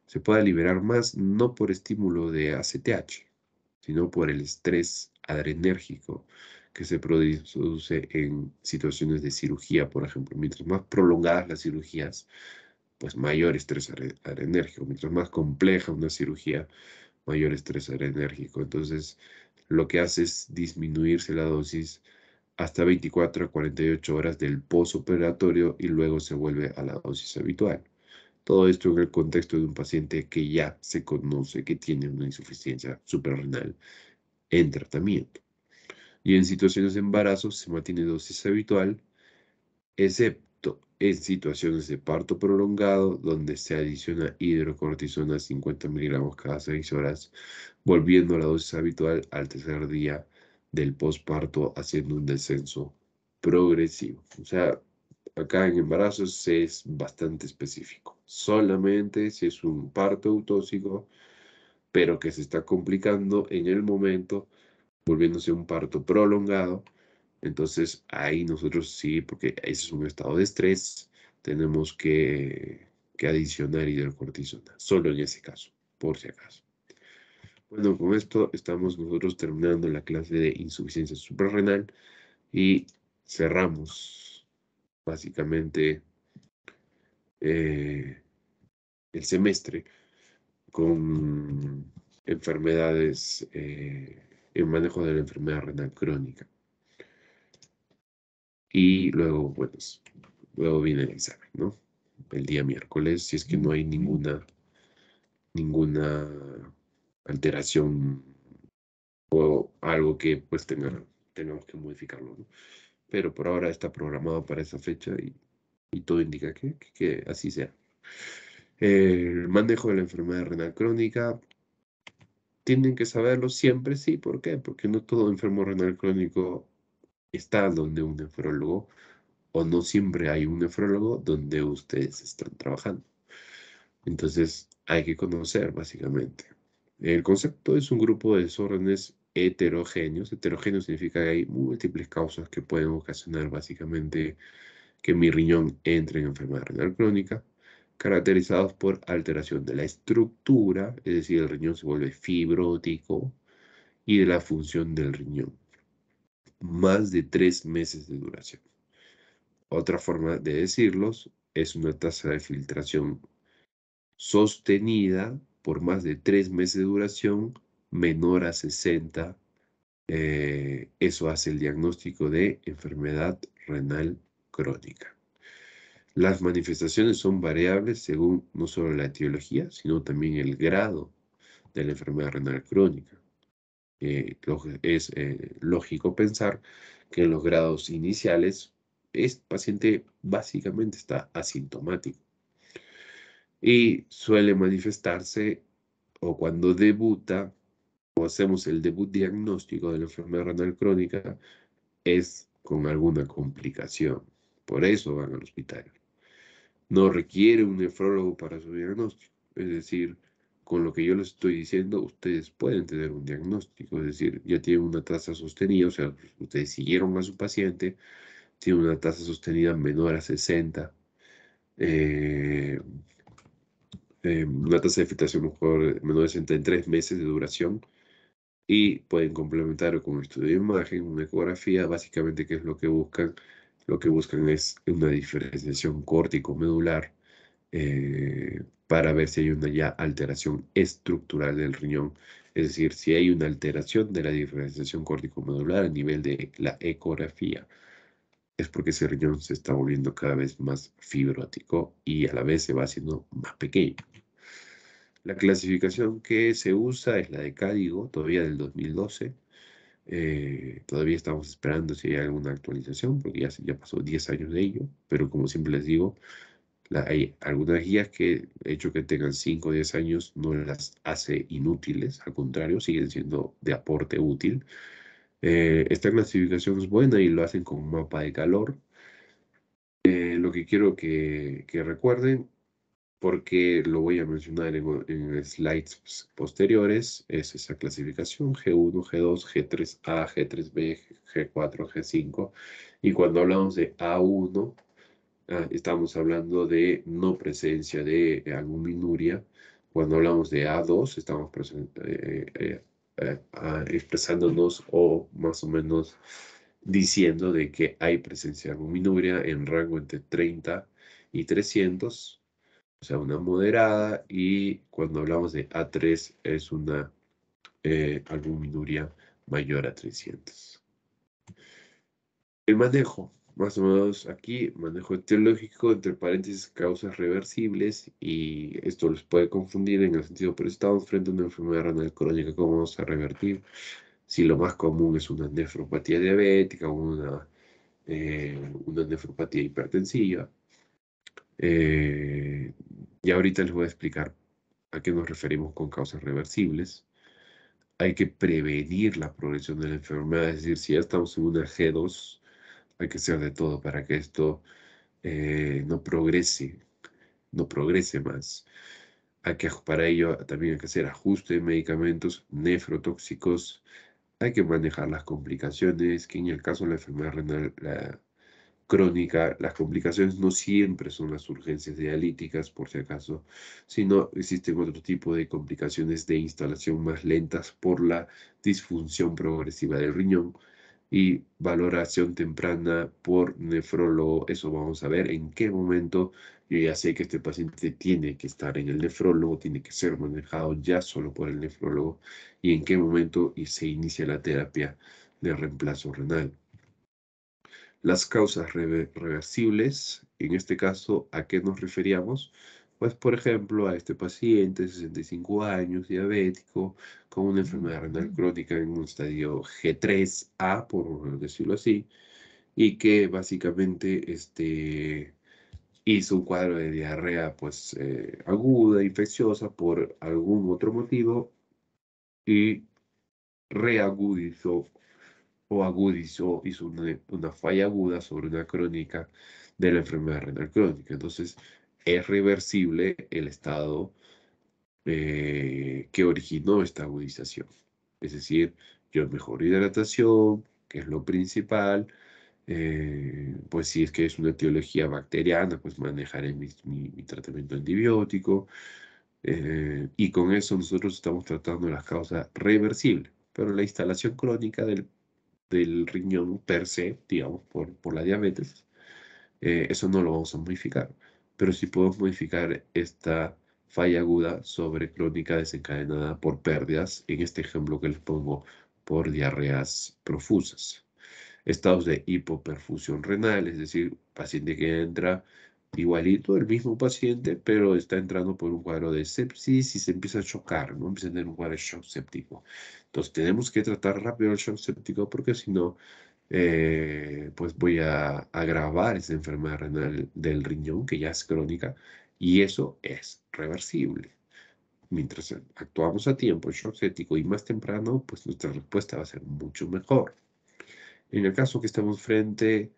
Speaker 1: se pueda liberar más no por estímulo de ACTH, sino por el estrés adrenérgico que se produce en situaciones de cirugía, por ejemplo. Mientras más prolongadas las cirugías, pues mayor estrés adrenérgico. Mientras más compleja una cirugía, mayor estrés adrenérgico. Entonces, lo que hace es disminuirse la dosis hasta 24 a 48 horas del posoperatorio y luego se vuelve a la dosis habitual. Todo esto en el contexto de un paciente que ya se conoce que tiene una insuficiencia suprarrenal en tratamiento. Y en situaciones de embarazo se mantiene dosis habitual, excepto en situaciones de parto prolongado, donde se adiciona hidrocortisona 50 miligramos cada 6 horas, volviendo a la dosis habitual al tercer día del posparto, haciendo un descenso progresivo. O sea, acá en embarazos es bastante específico. Solamente si es un parto autóxico, pero que se está complicando en el momento, volviéndose un parto prolongado, entonces ahí nosotros sí, porque ese es un estado de estrés, tenemos que, que adicionar hidrocortisona, solo en ese caso, por si acaso. Bueno, con esto estamos nosotros terminando la clase de insuficiencia suprarrenal y cerramos básicamente eh, el semestre con enfermedades, en eh, manejo de la enfermedad renal crónica. Y luego, bueno, pues, luego viene el examen, ¿no? El día miércoles, si es que no hay ninguna, ninguna alteración o algo que pues tenga, tengamos que modificarlo, ¿no? pero por ahora está programado para esa fecha y, todo indica que, que así sea. El manejo de la enfermedad renal crónica, tienen que saberlo siempre, sí, ¿por qué? Porque no todo enfermo renal crónico está donde un nefrólogo o no siempre hay un nefrólogo donde ustedes están trabajando. Entonces hay que conocer básicamente. El concepto es un grupo de desórdenes heterogéneos. Heterogéneo significa que hay múltiples causas que pueden ocasionar básicamente que mi riñón entre en enfermedad renal crónica, caracterizados por alteración de la estructura, es decir, el riñón se vuelve fibrótico, y de la función del riñón. Más de tres meses de duración. Otra forma de decirlos es una tasa de filtración sostenida por más de tres meses de duración menor a 60, eh, eso hace el diagnóstico de enfermedad renal crónica. Las manifestaciones son variables según no solo la etiología, sino también el grado de la enfermedad renal crónica. Eh, es eh, lógico pensar que en los grados iniciales este paciente básicamente está asintomático y suele manifestarse o cuando debuta o hacemos el debut diagnóstico de la enfermedad renal crónica, es con alguna complicación. Por eso van al hospital. No requiere un nefrólogo para su diagnóstico. Es decir, con lo que yo les estoy diciendo, ustedes pueden tener un diagnóstico. Es decir, ya tienen una tasa sostenida, o sea, ustedes siguieron a su paciente, tiene una tasa sostenida menor a 60. Eh, eh, una tasa de filtración menor de 63 meses de duración y pueden complementar con un estudio de imagen, una ecografía, básicamente qué es lo que buscan. Lo que buscan es una diferenciación córtico-medular eh, para ver si hay una ya alteración estructural del riñón, es decir, si hay una alteración de la diferenciación córtico-medular a nivel de la ecografía. Es porque ese riñón se está volviendo cada vez más fibrótico y a la vez se va haciendo más pequeño. La clasificación que se usa es la de Cádigo, todavía del 2012. Eh, todavía estamos esperando si hay alguna actualización, porque ya, pasó 10 años de ello, pero como siempre les digo, hay algunas guías que hecho que tengan 5 o 10 años no las hace inútiles, al contrario, siguen siendo de aporte útil. Eh, esta clasificación es buena y lo hacen con un mapa de calor. Eh, lo que quiero que, que recuerden porque lo voy a mencionar en, slides pues, posteriores, es esa clasificación G1, G2, G3A, G3B, G4, G5. Y cuando hablamos de A1, ah, estamos hablando de no presencia de albuminuria. Cuando hablamos de A2, estamos eh, eh, eh, ah, expresándonos o más o menos diciendo de que hay presencia de albuminuria en rango entre 30 y 300 o sea, una moderada, y cuando hablamos de A3 es una eh, albuminuria mayor a 300. El manejo, más o menos aquí, manejo etiológico, entre paréntesis, causas reversibles, y esto los puede confundir en el sentido, pero estamos frente a una enfermedad renal crónica, ¿cómo vamos a revertir? Si lo más común es una nefropatía diabética, una, eh, una nefropatía hipertensiva, eh, y ahorita les voy a explicar a qué nos referimos con causas reversibles. Hay que prevenir la progresión de la enfermedad, es decir, si ya estamos en una G2, hay que hacer de todo para que esto eh, no progrese, no progrese más. Hay que, para ello también hay que hacer ajuste de medicamentos nefrotóxicos, hay que manejar las complicaciones, que en el caso de la enfermedad renal, la crónica, las complicaciones no siempre son las urgencias dialíticas, por si acaso, sino existen otro tipo de complicaciones de instalación más lentas por la disfunción progresiva del riñón y valoración temprana por nefrólogo. Eso vamos a ver en qué momento yo ya sé que este paciente tiene que estar en el nefrólogo, tiene que ser manejado ya solo por el nefrólogo y en qué momento se inicia la terapia de reemplazo renal. Las causas reversibles, en este caso, ¿a qué nos referíamos? Pues, por ejemplo, a este paciente, de 65 años, diabético, con una enfermedad renal crónica en un estadio G3A, por decirlo así, y que básicamente este, hizo un cuadro de diarrea pues, eh, aguda, infecciosa, por algún otro motivo, y reagudizó agudizó, hizo una, falla aguda sobre una crónica de la enfermedad renal crónica. Entonces, es reversible el estado eh, que originó esta agudización. Es decir, yo mejor hidratación, que es lo principal. Eh, pues si es que es una etiología bacteriana, pues manejaré mi, tratamiento antibiótico. Eh, y con eso nosotros estamos tratando las causas reversibles. Pero la instalación crónica del del riñón per se, digamos, por, por la diabetes, eh, eso no lo vamos a modificar. Pero sí podemos modificar esta falla aguda sobre crónica desencadenada por pérdidas, en este ejemplo que les pongo, por diarreas profusas. Estados de hipoperfusión renal, es decir, paciente que entra igualito, el mismo paciente, pero está entrando por un cuadro de sepsis y se empieza a chocar, ¿no? Empieza a tener un cuadro de shock séptico. Entonces tenemos que tratar rápido el shock séptico porque si no, eh, pues voy a agravar esa enfermedad renal del riñón que ya es crónica y eso es reversible. Mientras actuamos a tiempo el shock séptico y más temprano, pues nuestra respuesta va a ser mucho mejor. En el caso que estamos frente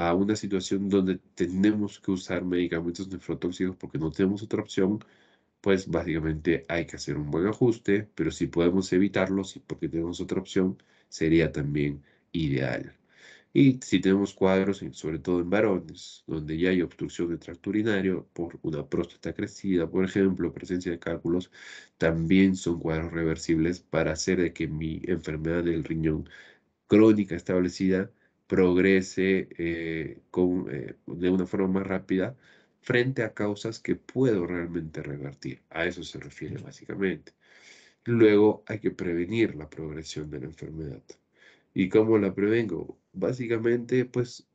Speaker 1: a una situación donde tenemos que usar medicamentos nefrotóxicos porque no tenemos otra opción, pues básicamente hay que hacer un buen ajuste, pero si podemos evitarlo, y porque tenemos otra opción, sería también ideal. Y si tenemos cuadros, sobre todo en varones, donde ya hay obstrucción de tracto urinario por una próstata crecida, por ejemplo, presencia de cálculos, también son cuadros reversibles para hacer de que mi enfermedad del riñón crónica establecida progrese eh, con, eh, de una forma más rápida frente a causas que puedo realmente revertir. A eso se refiere básicamente. Luego hay que prevenir la progresión de la enfermedad. ¿Y cómo la prevengo? Básicamente, pues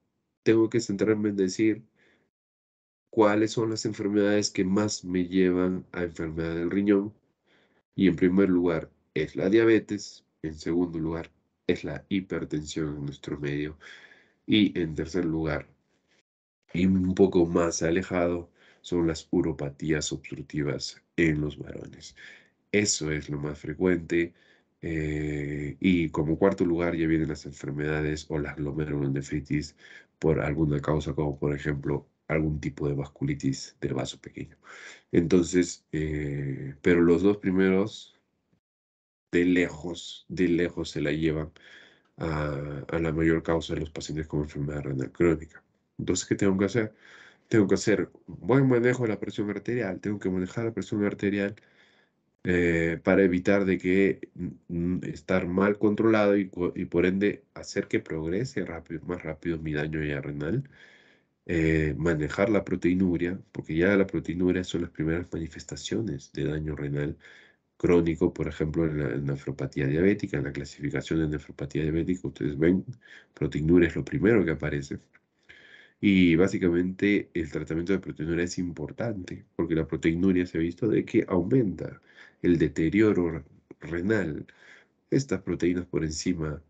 Speaker 1: tengo que centrarme en decir cuáles son las enfermedades que más me llevan a enfermedad del riñón. Y en primer lugar es la diabetes, en segundo lugar es la hipertensión en nuestro medio. Y en tercer lugar, y un poco más alejado, son las uropatías obstructivas en los varones. Eso es lo más frecuente. Eh, y como cuarto lugar ya vienen las enfermedades o las glomerulonefritis por alguna causa, como por ejemplo algún tipo de vasculitis del vaso pequeño. Entonces, eh, pero los dos primeros de lejos, de lejos se la llevan a, la mayor causa de los pacientes con enfermedad renal crónica. Entonces, ¿qué tengo que hacer? Tengo que hacer buen manejo de la presión arterial, tengo que manejar la presión arterial eh, para evitar de que mm, estar mal controlado y, por ende hacer que progrese rápido, más rápido mi daño ya renal. Eh, manejar la proteinuria, porque ya la proteinuria son las primeras manifestaciones de daño renal crónico, por ejemplo, en la nefropatía diabética, en la clasificación de nefropatía diabética, ustedes ven, proteinuria es lo primero que aparece. Y básicamente el tratamiento de proteinuria es importante, porque la proteinuria se ha visto de que aumenta el deterioro renal. Estas proteínas por encima,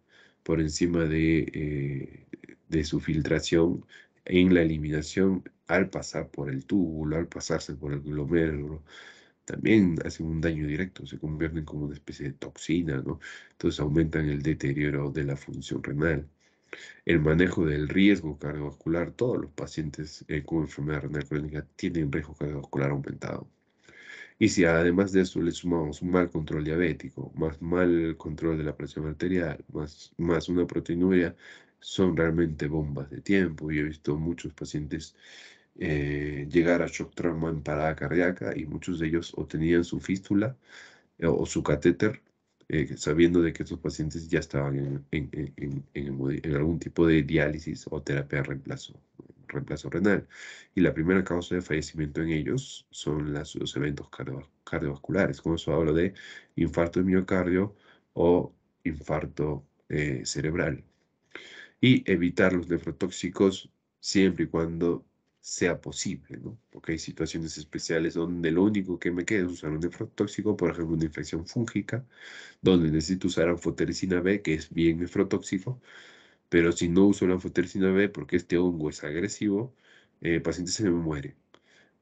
Speaker 1: por encima de, eh, de su filtración en la eliminación al pasar por el túbulo, al pasarse por el glomérulo, también hacen un daño directo, se convierten como una especie de toxina, ¿no? Entonces aumentan el deterioro de la función renal. El manejo del riesgo cardiovascular, todos los pacientes eh, con enfermedad renal crónica tienen riesgo cardiovascular aumentado. Y si además de eso le sumamos un mal control diabético, más mal control de la presión arterial, más, más una proteinuria, son realmente bombas de tiempo. Yo he visto muchos pacientes eh, llegar a shock trauma en parada cardíaca y muchos de ellos obtenían su fístula eh, o su catéter, eh, sabiendo de que estos pacientes ya estaban en, algún tipo de diálisis o terapia de reemplazo, reemplazo renal. Y la primera causa de fallecimiento en ellos son los eventos cardiovasculares, como eso hablo de infarto de miocardio o infarto cerebral. Y evitar los nefrotóxicos siempre y cuando sea posible, ¿no? Porque hay situaciones especiales donde lo único que me queda es usar un nefrotóxico, por ejemplo, una infección fúngica, donde necesito usar anfotericina B, que es bien nefrotóxico, pero si no uso la anfotericina B porque este hongo es agresivo, eh, el paciente se me muere.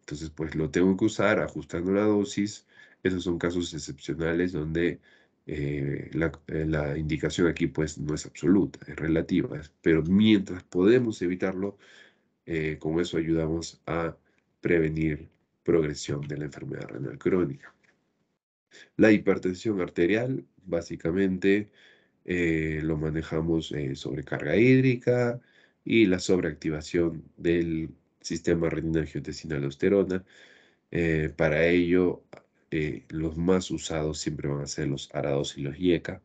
Speaker 1: Entonces, pues lo tengo que usar ajustando la dosis. Esos son casos excepcionales donde eh, la, eh, la indicación aquí pues no es absoluta, es relativa, pero mientras podemos evitarlo, eh, con eso ayudamos a prevenir progresión de la enfermedad renal crónica. La hipertensión arterial, básicamente, eh, lo manejamos eh, sobrecarga hídrica y la sobreactivación del sistema renina-angiotensina-aldosterona. Eh, para ello, los más usados siempre van a ser los arados y los IECA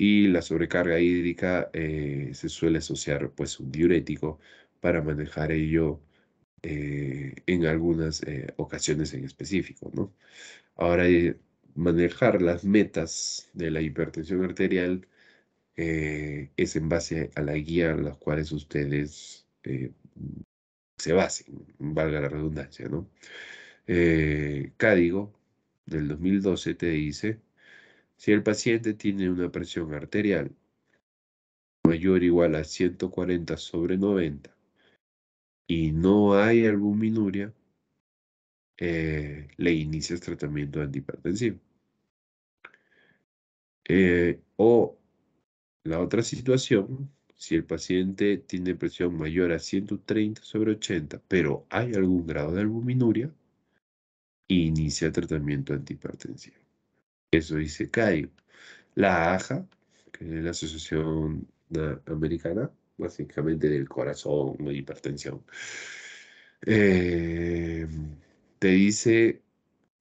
Speaker 1: y la sobrecarga hídrica eh, se suele asociar pues un diurético para manejar ello eh, en algunas eh, ocasiones en específico. ¿no? Ahora, manejar las metas de la hipertensión arterial es en base a la guía en las cuales ustedes se basen, valga la redundancia. ¿no? Cádigo del 2012 te dice si el paciente tiene una presión arterial mayor o igual a 140 sobre 90 y no hay albuminuria, eh, le inicias tratamiento antihipertensivo. Eh, o la otra situación, si el paciente tiene presión mayor a 130 sobre 80, pero hay algún grado de albuminuria, inicia tratamiento antihipertensivo. Eso dice CAI. La AJA, que es la Asociación Americana, básicamente del corazón, de hipertensión, eh, te dice,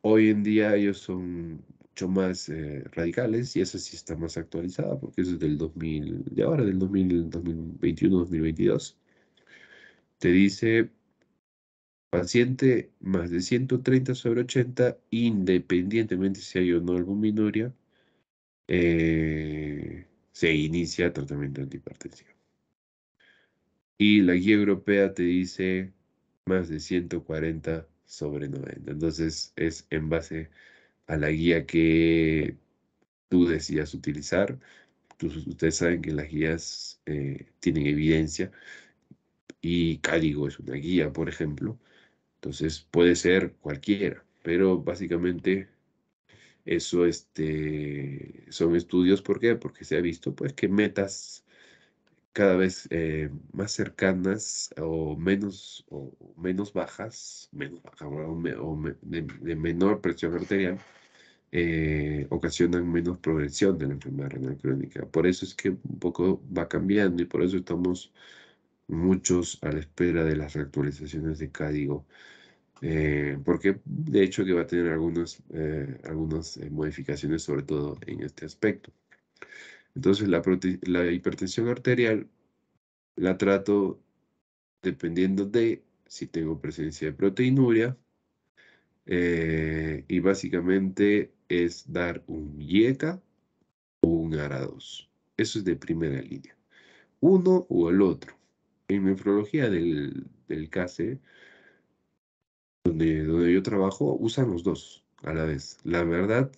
Speaker 1: hoy en día ellos son mucho más eh, radicales y esa sí está más actualizada porque eso es del 2000, de ahora, del 2021, 2022. Te dice Paciente más de 130 sobre 80, independientemente si hay o no alguna eh, se inicia tratamiento antihipertensivo. Y la guía europea te dice más de 140 sobre 90. Entonces es en base a la guía que tú decidas utilizar. ustedes saben que las guías eh, tienen evidencia y Cádigo es una guía, por ejemplo. Entonces puede ser cualquiera, pero básicamente eso este, son estudios, ¿por qué? Porque se ha visto pues que metas cada vez eh, más cercanas o menos, o menos bajas, menos o de, menor presión arterial, eh, ocasionan menos progresión de la enfermedad renal crónica. Por eso es que un poco va cambiando y por eso estamos muchos a la espera de las actualizaciones de código, eh, porque de hecho que va a tener algunas, eh, eh, modificaciones, sobre todo en este aspecto. Entonces, la, hipertensión arterial la trato dependiendo de si tengo presencia de proteinuria, y básicamente es dar un IECA o un ARA2. Eso es de primera línea. Uno o el otro en nefrología del, del CASE, donde, donde yo trabajo, usan los dos a la vez. La verdad,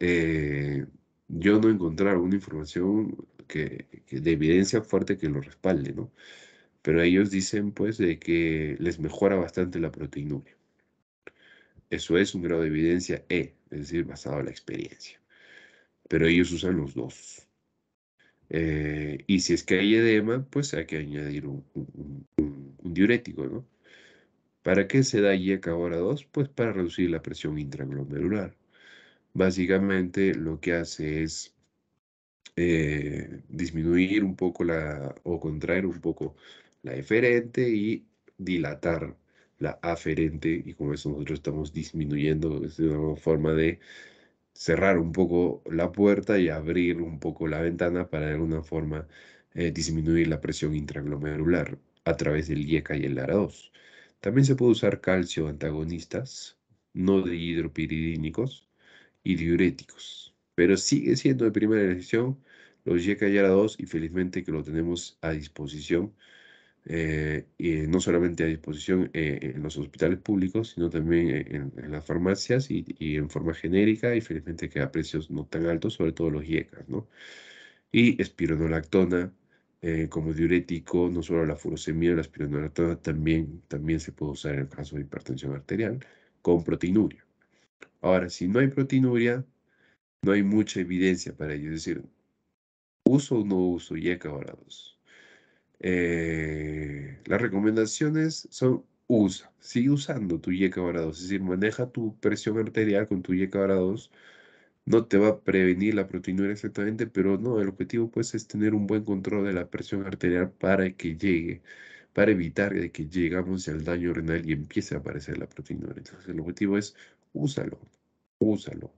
Speaker 1: eh, yo no encontrado una información que, de evidencia fuerte que lo respalde, ¿no? Pero ellos dicen, pues, de que les mejora bastante la proteinuria. Eso es un grado de evidencia E, es decir, basado en la experiencia. Pero ellos usan los dos. Eh, y si es que hay edema, pues hay que añadir un, diurético, ¿no? ¿Para qué se da IECA ahora 2? Pues para reducir la presión intraglomerular. Básicamente lo que hace es eh, disminuir un poco la, o contraer un poco la eferente y dilatar la aferente y con eso nosotros estamos disminuyendo, de una forma de cerrar un poco la puerta y abrir un poco la ventana para de alguna forma eh, disminuir la presión intraglomerular a través del IECA y el ARA2. También se puede usar calcio antagonistas, no dihidropiridínicos y diuréticos, pero sigue siendo de primera elección los IECA y ARA2 y felizmente que lo tenemos a disposición eh, no solamente a disposición eh, en los hospitales públicos, sino también eh, en, las farmacias y, en forma genérica y felizmente que a precios no tan altos, sobre todo los IECAS, ¿no? Y espironolactona como diurético, no solo la furosemida, la espironolactona también, también se puede usar en el caso de hipertensión arterial con proteinuria. Ahora, si no hay proteinuria, no hay mucha evidencia para ello. Es decir, uso o no uso IECA ahora 2 eh, las recomendaciones son usa, sigue usando tu y 2, es decir, maneja tu presión arterial con tu yk 2. No te va a prevenir la proteinuria exactamente, pero no, el objetivo pues es tener un buen control de la presión arterial para que llegue, para evitar que llegamos al daño renal y empiece a aparecer la proteinuria. Entonces el objetivo es úsalo, úsalo.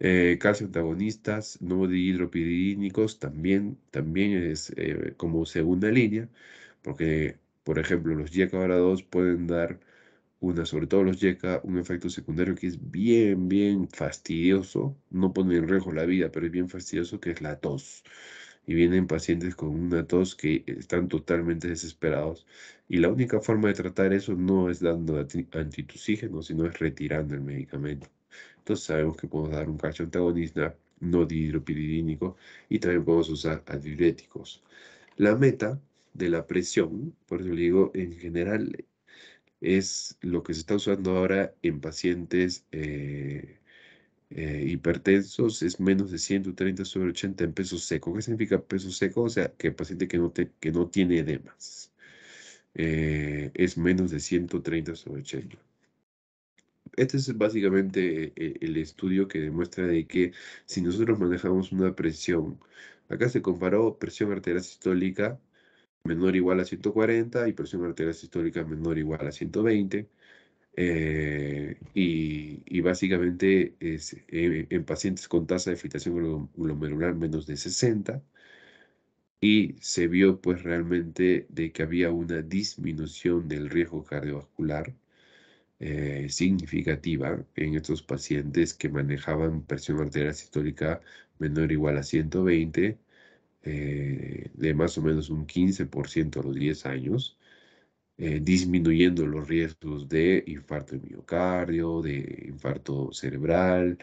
Speaker 1: Eh, calcio antagonistas, no dihidropiridínicos, también, también es eh, como segunda línea, porque, por ejemplo, los YECA ahora 2 pueden dar una, sobre todo los YECA, un efecto secundario que es bien, bien fastidioso, no pone en riesgo la vida, pero es bien fastidioso, que es la tos. Y vienen pacientes con una tos que están totalmente desesperados. Y la única forma de tratar eso no es dando antitusígeno, sino es retirando el medicamento sabemos que podemos dar un calcio antagonista no dihidropiridínico y también podemos usar antibióticos. La meta de la presión, por eso le digo, en general es lo que se está usando ahora en pacientes eh, eh, hipertensos, es menos de 130 sobre 80 en peso seco. ¿Qué significa peso seco? O sea, que el paciente que no, que no tiene edemas eh, es menos de 130 sobre 80 este es básicamente eh, el estudio que demuestra de que si nosotros manejamos una presión, acá se comparó presión arterial sistólica menor o igual a 140 y presión arterial sistólica menor o igual a 120. Eh, y, básicamente eh, en, pacientes con tasa de filtración glomerular menos de 60 y se vio pues realmente de que había una disminución del riesgo cardiovascular eh, significativa en estos pacientes que manejaban presión arterial sistólica menor o igual a 120, eh, de más o menos un 15% a los 10 años, eh, disminuyendo los riesgos de infarto de miocardio, de infarto cerebral,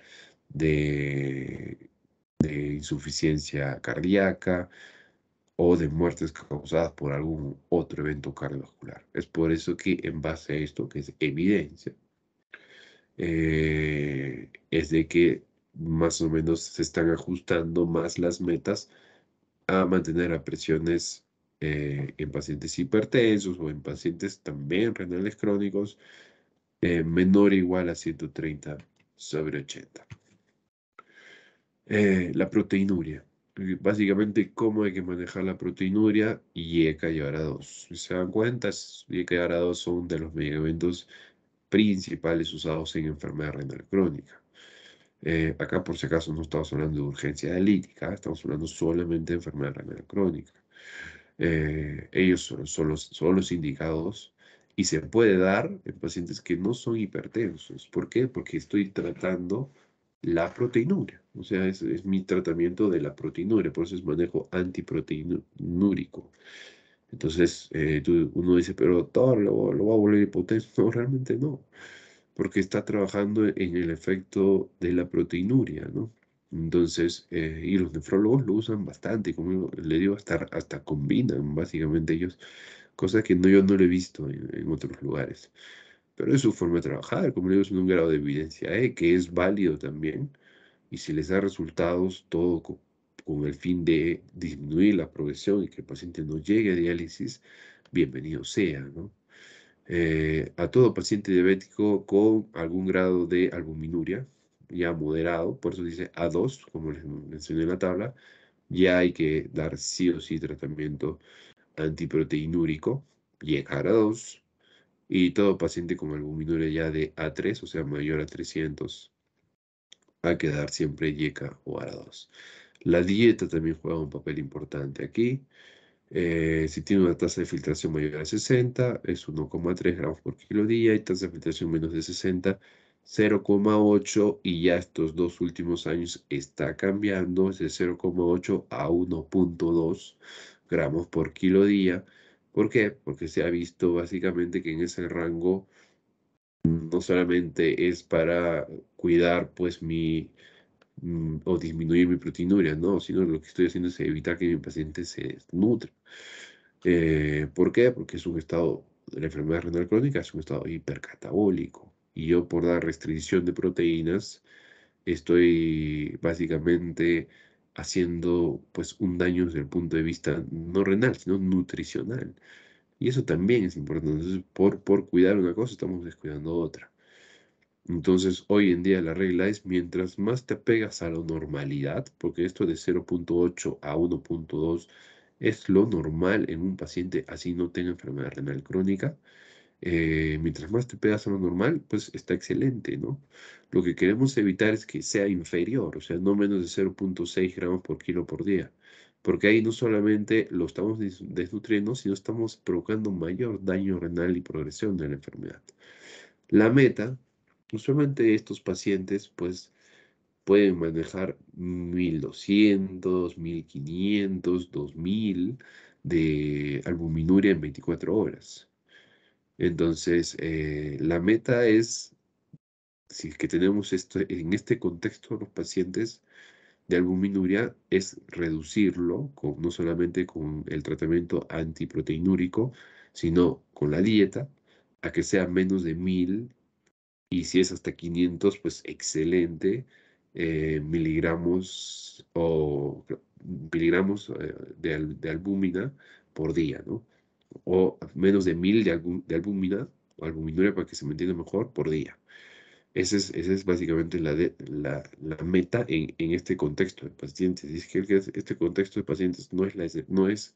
Speaker 1: de insuficiencia cardíaca, o de muertes causadas por algún otro evento cardiovascular. Es por eso que en base a esto, que es evidencia, eh, es de que más o menos se están ajustando más las metas a mantener a presiones eh, en pacientes hipertensos o en pacientes también renales crónicos eh, menor o igual a 130 sobre 80. la proteinuria básicamente cómo hay que manejar la proteinuria y ECA y ARA2. Si se dan cuenta, ECA e y ARA2 son de los medicamentos principales usados en enfermedad renal crónica. Eh, acá, por si acaso, no estamos hablando de urgencia dialítica, estamos hablando solamente de enfermedad renal crónica. Eh, ellos son, son los indicados y se puede dar en pacientes que no son hipertensos. ¿Por qué? Porque estoy tratando la proteinuria. O sea, es, es mi tratamiento de la proteinuria, por eso es manejo antiproteinúrico. Entonces, eh, uno dice, pero doctor, ¿lo, lo va a volver hipotenso? No, realmente no, porque está trabajando en el efecto de la proteinuria, ¿no? Entonces, eh, y los nefrólogos lo usan bastante, como le digo, hasta, hasta combinan básicamente ellos, cosas que yo no lo he visto en otros lugares pero es su forma de trabajar, como le digo, es un grado de evidencia ¿eh? que es válido también y si les da resultados, todo con, el fin de disminuir la progresión y que el paciente no llegue a diálisis, bienvenido sea, eh, a todo paciente diabético con algún grado de albuminuria, ya moderado, por eso dice A2, como les mencioné en la tabla, ya hay que dar sí o sí tratamiento antiproteinúrico, y a 2 y todo paciente con albuminuria ya de A3, o sea, mayor a 300, va a quedar siempre yeca o ARA2. La dieta también juega un papel importante aquí. Eh, si tiene una tasa de filtración mayor a 60, es 1,3 gramos por kilo día y tasa de filtración menos de 60, 0,8 y ya estos dos últimos años está cambiando, es de 0,8 a 1,2 gramos por kilo día ¿Por qué? Porque se ha visto básicamente que en ese rango no solamente es para cuidar pues mi mm, o disminuir mi proteinuria, no, sino lo que estoy haciendo es evitar que mi paciente se desnutre. Eh, ¿Por qué? Porque es un estado, la enfermedad renal crónica es un estado hipercatabólico y yo por dar restricción de proteínas estoy básicamente haciendo pues un daño desde el punto de vista no renal, sino nutricional. Y eso también es importante. Entonces, por, por cuidar una cosa, estamos descuidando otra. Entonces, hoy en día la regla es, mientras más te apegas a la normalidad, porque esto de 0.8 a 1.2 es lo normal en un paciente así no tenga enfermedad renal crónica, eh, mientras más te pegas a lo normal, pues está excelente, ¿no? Lo que queremos evitar es que sea inferior, o sea, no menos de 0.6 gramos por kilo por día, porque ahí no solamente lo estamos desnutriendo, sino estamos provocando mayor daño renal y progresión de la enfermedad. La meta, usualmente estos pacientes, pues, pueden manejar 1200, 1500, 2000 de albuminuria en 24 horas. Entonces, eh, la meta es, si es que tenemos esto, en este contexto los pacientes de albuminuria, es reducirlo no solamente con el tratamiento antiproteinúrico, sino con la dieta, a que sea menos de 1000 y si es hasta 500, pues excelente, eh, miligramos o miligramos eh, de, de albúmina por día, ¿no? o menos de mil de, album, de o albuminuria para que se me entienda mejor por día. Esa es, es básicamente la, la, la, meta en, en, este contexto de pacientes. dice que este contexto de pacientes no es, no es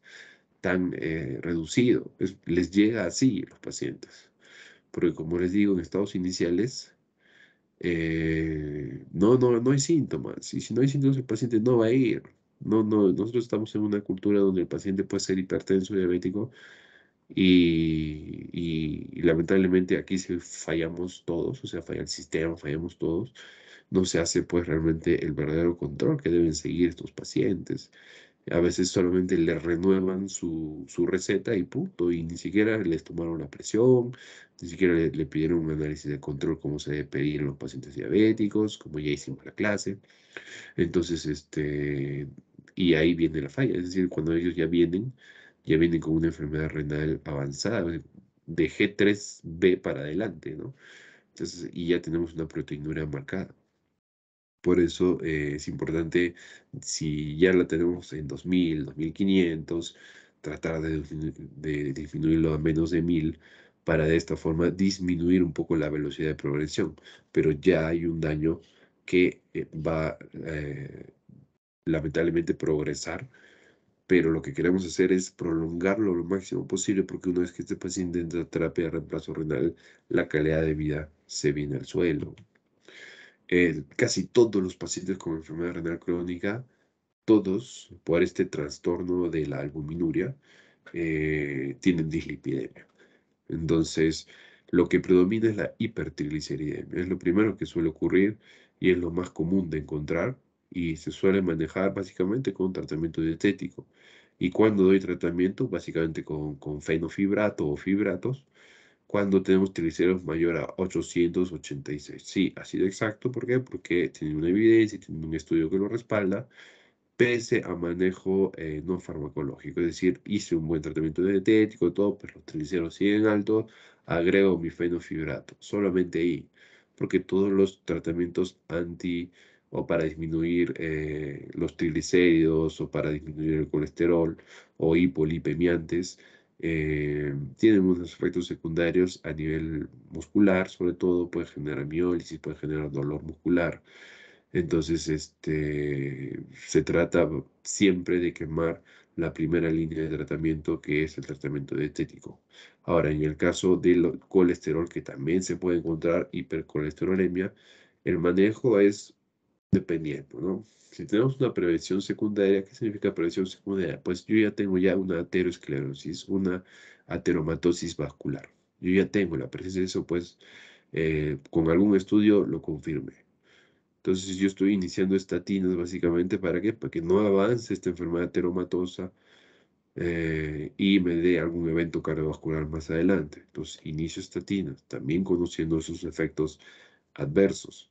Speaker 1: tan eh, reducido, les llega así a los pacientes. Porque como les digo, en estados iniciales eh, no, no, no hay síntomas. Y si no hay síntomas, el paciente no va a ir. No, no, nosotros estamos en una cultura donde el paciente puede ser hipertenso, diabético, y, lamentablemente aquí si fallamos todos, o sea, falla el sistema, fallamos todos, no se hace pues realmente el verdadero control que deben seguir estos pacientes. A veces solamente le renuevan su, receta y punto, y ni siquiera les tomaron la presión, ni siquiera le, le pidieron un análisis de control como se debe pedir en los pacientes diabéticos, como ya hicimos la clase. Entonces, este, y ahí viene la falla, es decir, cuando ellos ya vienen, ya vienen con una enfermedad renal avanzada, de G3B para adelante, ¿no? Entonces, y ya tenemos una proteinuria marcada. Por eso eh, es importante, si ya la tenemos en 2000, 2500, tratar de, disminuirlo a menos de 1000 para de esta forma disminuir un poco la velocidad de progresión. Pero ya hay un daño que eh, va eh, lamentablemente progresar pero lo que queremos hacer es prolongarlo lo máximo posible porque una vez que este paciente entra a terapia de reemplazo renal, la calidad de vida se viene al suelo. Eh, casi todos los pacientes con enfermedad renal crónica, todos por este trastorno de la albuminuria, eh, tienen dislipidemia. Entonces, lo que predomina es la hipertrigliceridemia. Es lo primero que suele ocurrir y es lo más común de encontrar y se suele manejar básicamente con tratamiento dietético. Y cuando doy tratamiento, básicamente con, con fenofibrato o fibratos, cuando tenemos triglicéridos mayor a 886. Sí, ha sido exacto. ¿Por qué? Porque tiene una evidencia, tiene un estudio que lo respalda, pese a manejo eh, no farmacológico. Es decir, hice un buen tratamiento dietético, todo, pero los triglicéridos siguen altos, agrego mi fenofibrato. Solamente ahí. Porque todos los tratamientos anti o para disminuir eh, los triglicéridos o para disminuir el colesterol o hipolipemiantes, eh, tienen unos efectos secundarios a nivel muscular, sobre todo puede generar miólisis, puede generar dolor muscular. Entonces, este, se trata siempre de quemar la primera línea de tratamiento, que es el tratamiento dietético. Ahora, en el caso del colesterol, que también se puede encontrar hipercolesterolemia, el manejo es dependiendo, ¿no? Si tenemos una prevención secundaria, ¿qué significa prevención secundaria? Pues yo ya tengo ya una ateroesclerosis una ateromatosis vascular. Yo ya tengo la presencia de eso, pues eh, con algún estudio lo confirme. Entonces yo estoy iniciando estatinas básicamente para qué? Para que no avance esta enfermedad ateromatosa eh, y me dé algún evento cardiovascular más adelante. Entonces inicio estatinas, también conociendo sus efectos adversos.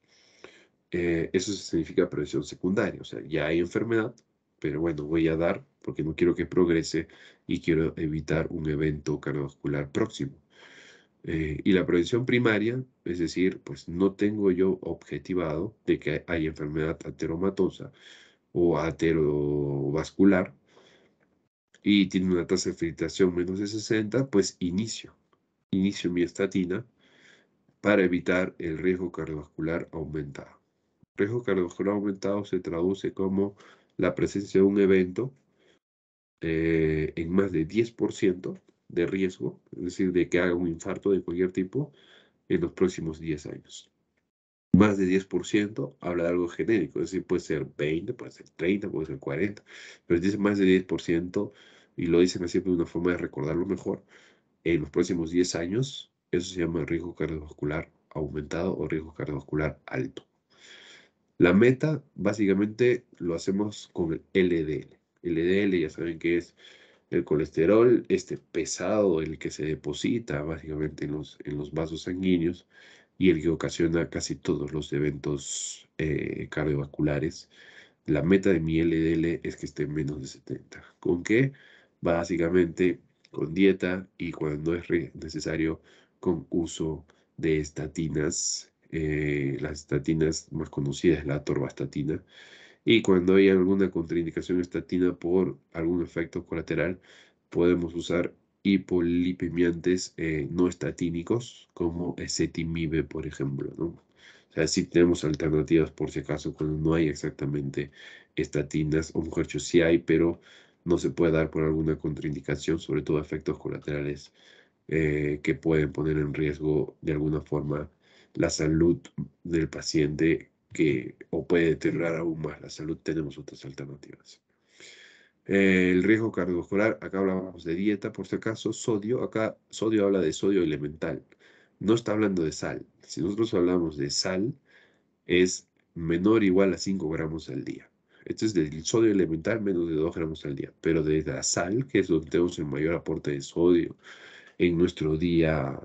Speaker 1: Eh, eso significa prevención secundaria, o sea, ya hay enfermedad, pero bueno, voy a dar porque no quiero que progrese y quiero evitar un evento cardiovascular próximo. Eh, y la prevención primaria, es decir, pues no tengo yo objetivado de que hay enfermedad ateromatosa o aterovascular y tiene una tasa de filtración menos de 60, pues inicio, inicio mi estatina para evitar el riesgo cardiovascular aumentado riesgo cardiovascular aumentado se traduce como la presencia de un evento eh, en más de 10% de riesgo, es decir, de que haga un infarto de cualquier tipo en los próximos 10 años. Más de 10% habla de algo genérico, es decir, puede ser 20, puede ser 30, puede ser 40, pero dice más de 10% y lo dicen así de una forma de recordarlo mejor. En los próximos 10 años, eso se llama riesgo cardiovascular aumentado o riesgo cardiovascular alto. La meta básicamente lo hacemos con el LDL. LDL ya saben que es el colesterol este pesado, el que se deposita básicamente en los, en los vasos sanguíneos y el que ocasiona casi todos los eventos eh, cardiovasculares. La meta de mi LDL es que esté en menos de 70. ¿Con qué? Básicamente con dieta y cuando es necesario con uso de estatinas eh, las estatinas más conocidas, la atorvastatina, y cuando hay alguna contraindicación estatina por algún efecto colateral, podemos usar hipolipemiantes eh, no estatínicos como cetimibe por ejemplo. O sea, sí tenemos alternativas por si acaso cuando no hay exactamente estatinas o mejor dicho, sí hay, pero no se puede dar por alguna contraindicación, sobre todo efectos colaterales eh, que pueden poner en riesgo de alguna forma la salud del paciente que o puede deteriorar aún más la salud, tenemos otras alternativas. el riesgo cardiovascular, acá hablábamos de dieta, por si acaso, sodio, acá sodio habla de sodio elemental, no está hablando de sal. Si nosotros hablamos de sal, es menor o igual a 5 gramos al día. Esto es del sodio elemental menos de 2 gramos al día, pero de la sal, que es donde tenemos el mayor aporte de sodio en nuestro día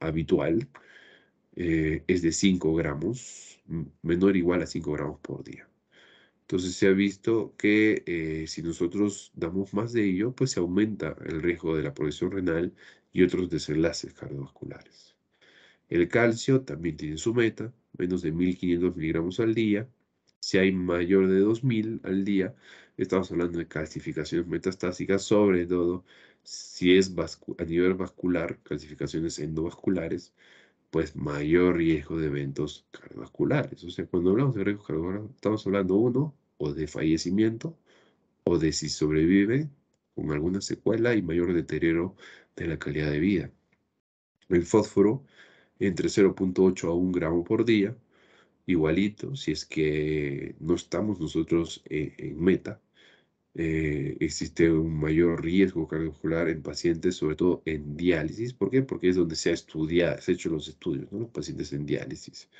Speaker 1: habitual, eh, es de 5 gramos, menor o igual a 5 gramos por día. Entonces se ha visto que eh, si nosotros damos más de ello, pues se aumenta el riesgo de la progresión renal y otros desenlaces cardiovasculares. El calcio también tiene su meta, menos de 1.500 miligramos al día. Si hay mayor de 2.000 al día, estamos hablando de calcificaciones metastásicas, sobre todo si es a nivel vascular, calcificaciones endovasculares, pues mayor riesgo de eventos cardiovasculares. O sea, cuando hablamos de riesgo cardiovascular, estamos hablando uno o de fallecimiento o de si sobrevive con alguna secuela y mayor deterioro de la calidad de vida. El fósforo entre 0.8 a 1 gramo por día, igualito, si es que no estamos nosotros eh, en meta, eh, existe un mayor riesgo cardiovascular en pacientes, sobre todo en diálisis. ¿Por qué? Porque es donde se ha estudiado, se han hecho los estudios, ¿no? los pacientes en diálisis.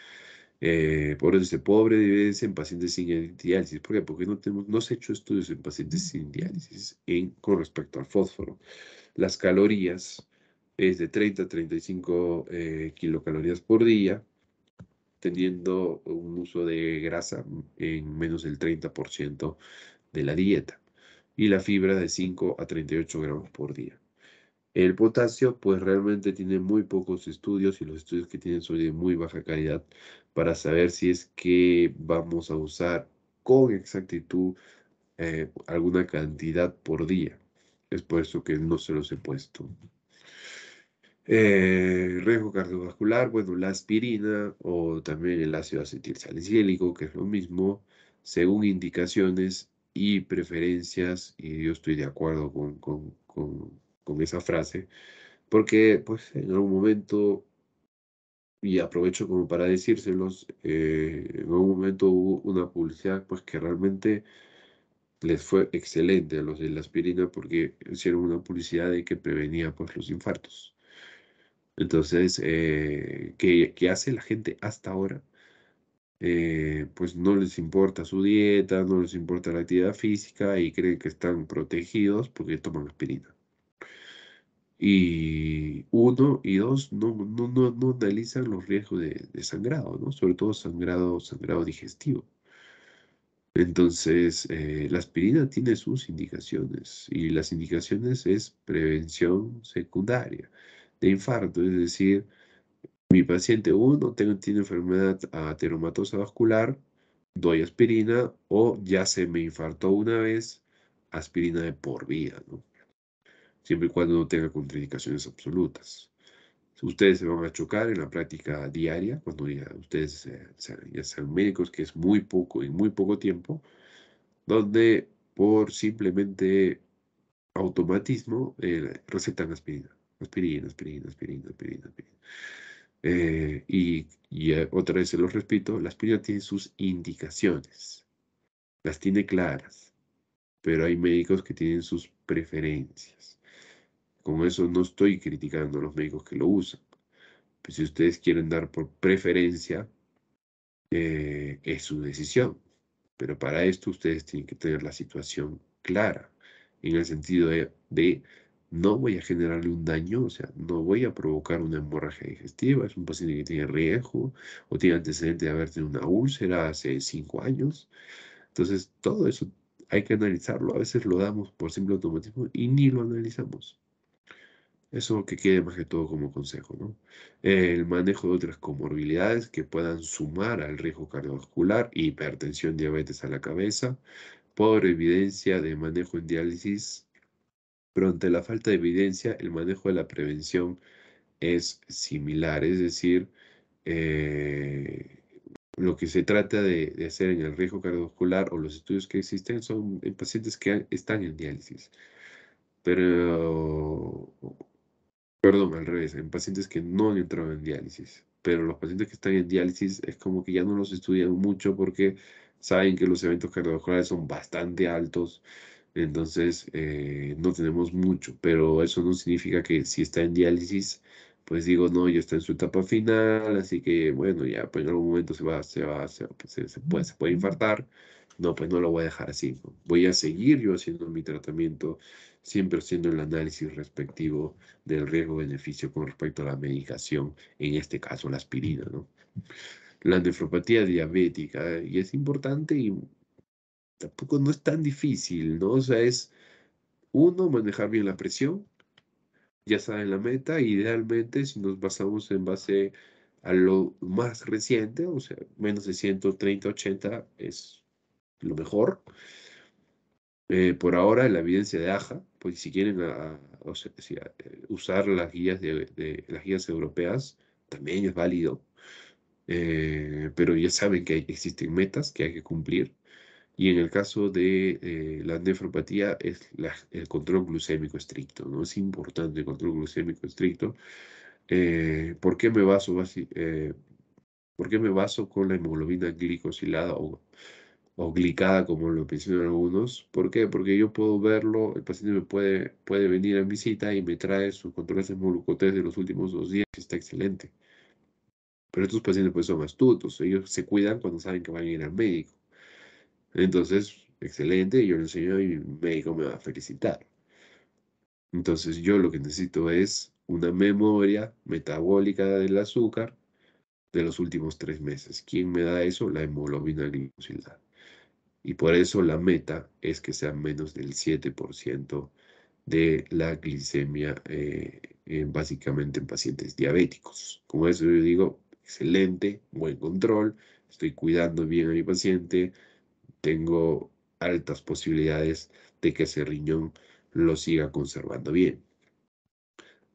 Speaker 1: Eh, por eso dice pobre de en pacientes sin diálisis. ¿Por qué? Porque no, tenemos, no se han hecho estudios en pacientes sin diálisis con respecto al fósforo. Las calorías es de 30 a 35 eh, kilocalorías por día, teniendo un uso de grasa en menos del 30% de la dieta y la fibra de 5 a 38 gramos por día. El potasio, pues realmente tiene muy pocos estudios y los estudios que tienen son de muy baja calidad para saber si es que vamos a usar con exactitud eh, alguna cantidad por día. Es por eso que no se los he puesto. Eh, riesgo cardiovascular, bueno, la aspirina o también el ácido acetilsalicílico, que es lo mismo, según indicaciones y preferencias, y yo estoy de acuerdo con, esa frase, porque pues en algún momento y aprovecho como para decírselos, eh, en algún momento hubo una publicidad pues que realmente les fue excelente a los de la aspirina porque hicieron una publicidad de que prevenía pues los infartos. Entonces, ¿qué, eh, ¿qué, hace la gente hasta ahora? Eh, pues no les importa su dieta, no les importa la actividad física y creen que están protegidos porque toman aspirina. Y uno y dos no, no, analizan los riesgos de, sangrado, ¿no? sobre todo sangrado, sangrado digestivo. Entonces, eh, la aspirina tiene sus indicaciones y las indicaciones es prevención secundaria de infarto, es decir, mi paciente 1 tiene enfermedad ateromatosa vascular, doy aspirina o ya se me infartó una vez, aspirina de por vida, ¿no? siempre y cuando no tenga contraindicaciones absolutas. Ustedes se van a chocar en la práctica diaria, cuando ya ustedes ya sean médicos, que es muy poco, y muy poco tiempo, donde por simplemente automatismo eh, recetan aspirina, aspirina, aspirina, aspirina, aspirina. aspirina. Eh, y, eh, otra vez se los repito, la aspirina tiene sus indicaciones, las tiene claras, pero hay médicos que tienen sus preferencias. Con eso no estoy criticando a los médicos que lo usan. Pues si ustedes quieren dar por preferencia, eh, es su decisión. Pero para esto ustedes tienen que tener la situación clara, en el sentido de no voy a generarle un daño, o sea, no voy a provocar una hemorragia digestiva, es un paciente que tiene riesgo o tiene antecedente de haber tenido una úlcera hace cinco años. Entonces, todo eso hay que analizarlo. A veces lo damos por simple automatismo y ni lo analizamos. Eso que quede más que todo como consejo, ¿no? El manejo de otras comorbilidades que puedan sumar al riesgo cardiovascular, hipertensión, diabetes a la cabeza, por evidencia de manejo en diálisis pero ante la falta de evidencia, el manejo de la prevención es similar, es decir, eh, lo que se trata de, de, hacer en el riesgo cardiovascular o los estudios que existen son en pacientes que están en diálisis, pero, perdón, al revés, en pacientes que no han entrado en diálisis, pero los pacientes que están en diálisis es como que ya no los estudian mucho porque saben que los eventos cardiovasculares son bastante altos, entonces, eh, no tenemos mucho, pero eso no significa que si está en diálisis, pues digo, no, ya está en su etapa final, así que bueno, ya pues en algún momento se va, se va, se, puede, se puede infartar. No, pues no lo voy a dejar así. Voy a seguir yo haciendo mi tratamiento, siempre haciendo el análisis respectivo del riesgo-beneficio con respecto a la medicación, en este caso la aspirina, ¿no? La nefropatía diabética, y es importante y tampoco no es tan difícil, ¿no? O sea, es uno, manejar bien la presión, ya saben la meta, idealmente si nos basamos en base a lo más reciente, o sea, menos de 130, 80 es lo mejor. Eh, por ahora, la evidencia de AJA, pues si quieren eh, usar las guías, de, las guías europeas, también es válido. Eh, pero ya saben que existen metas que hay que cumplir. Y en el caso de eh, la nefropatía es el control glucémico estricto, ¿no? Es importante el control glucémico estricto. Eh, ¿Por qué me baso eh, me baso con la hemoglobina glicosilada o, o, glicada, como lo mencionan algunos? ¿Por qué? Porque yo puedo verlo, el paciente me puede, puede venir a mi y me trae su control de glucotés de los últimos dos días, que está excelente. Pero estos pacientes pues son astutos, ellos se cuidan cuando saben que van a ir al médico. Entonces, excelente, yo lo enseño y mi médico me va a felicitar. Entonces, yo lo que necesito es una memoria metabólica del azúcar de los últimos tres meses. ¿Quién me da eso? La hemoglobina glicosilada. Y por eso la meta es que sea menos del 7% de la glicemia eh, básicamente en pacientes diabéticos. Como eso yo digo, excelente, buen control, estoy cuidando bien a mi paciente, tengo altas posibilidades de que ese riñón lo siga conservando bien.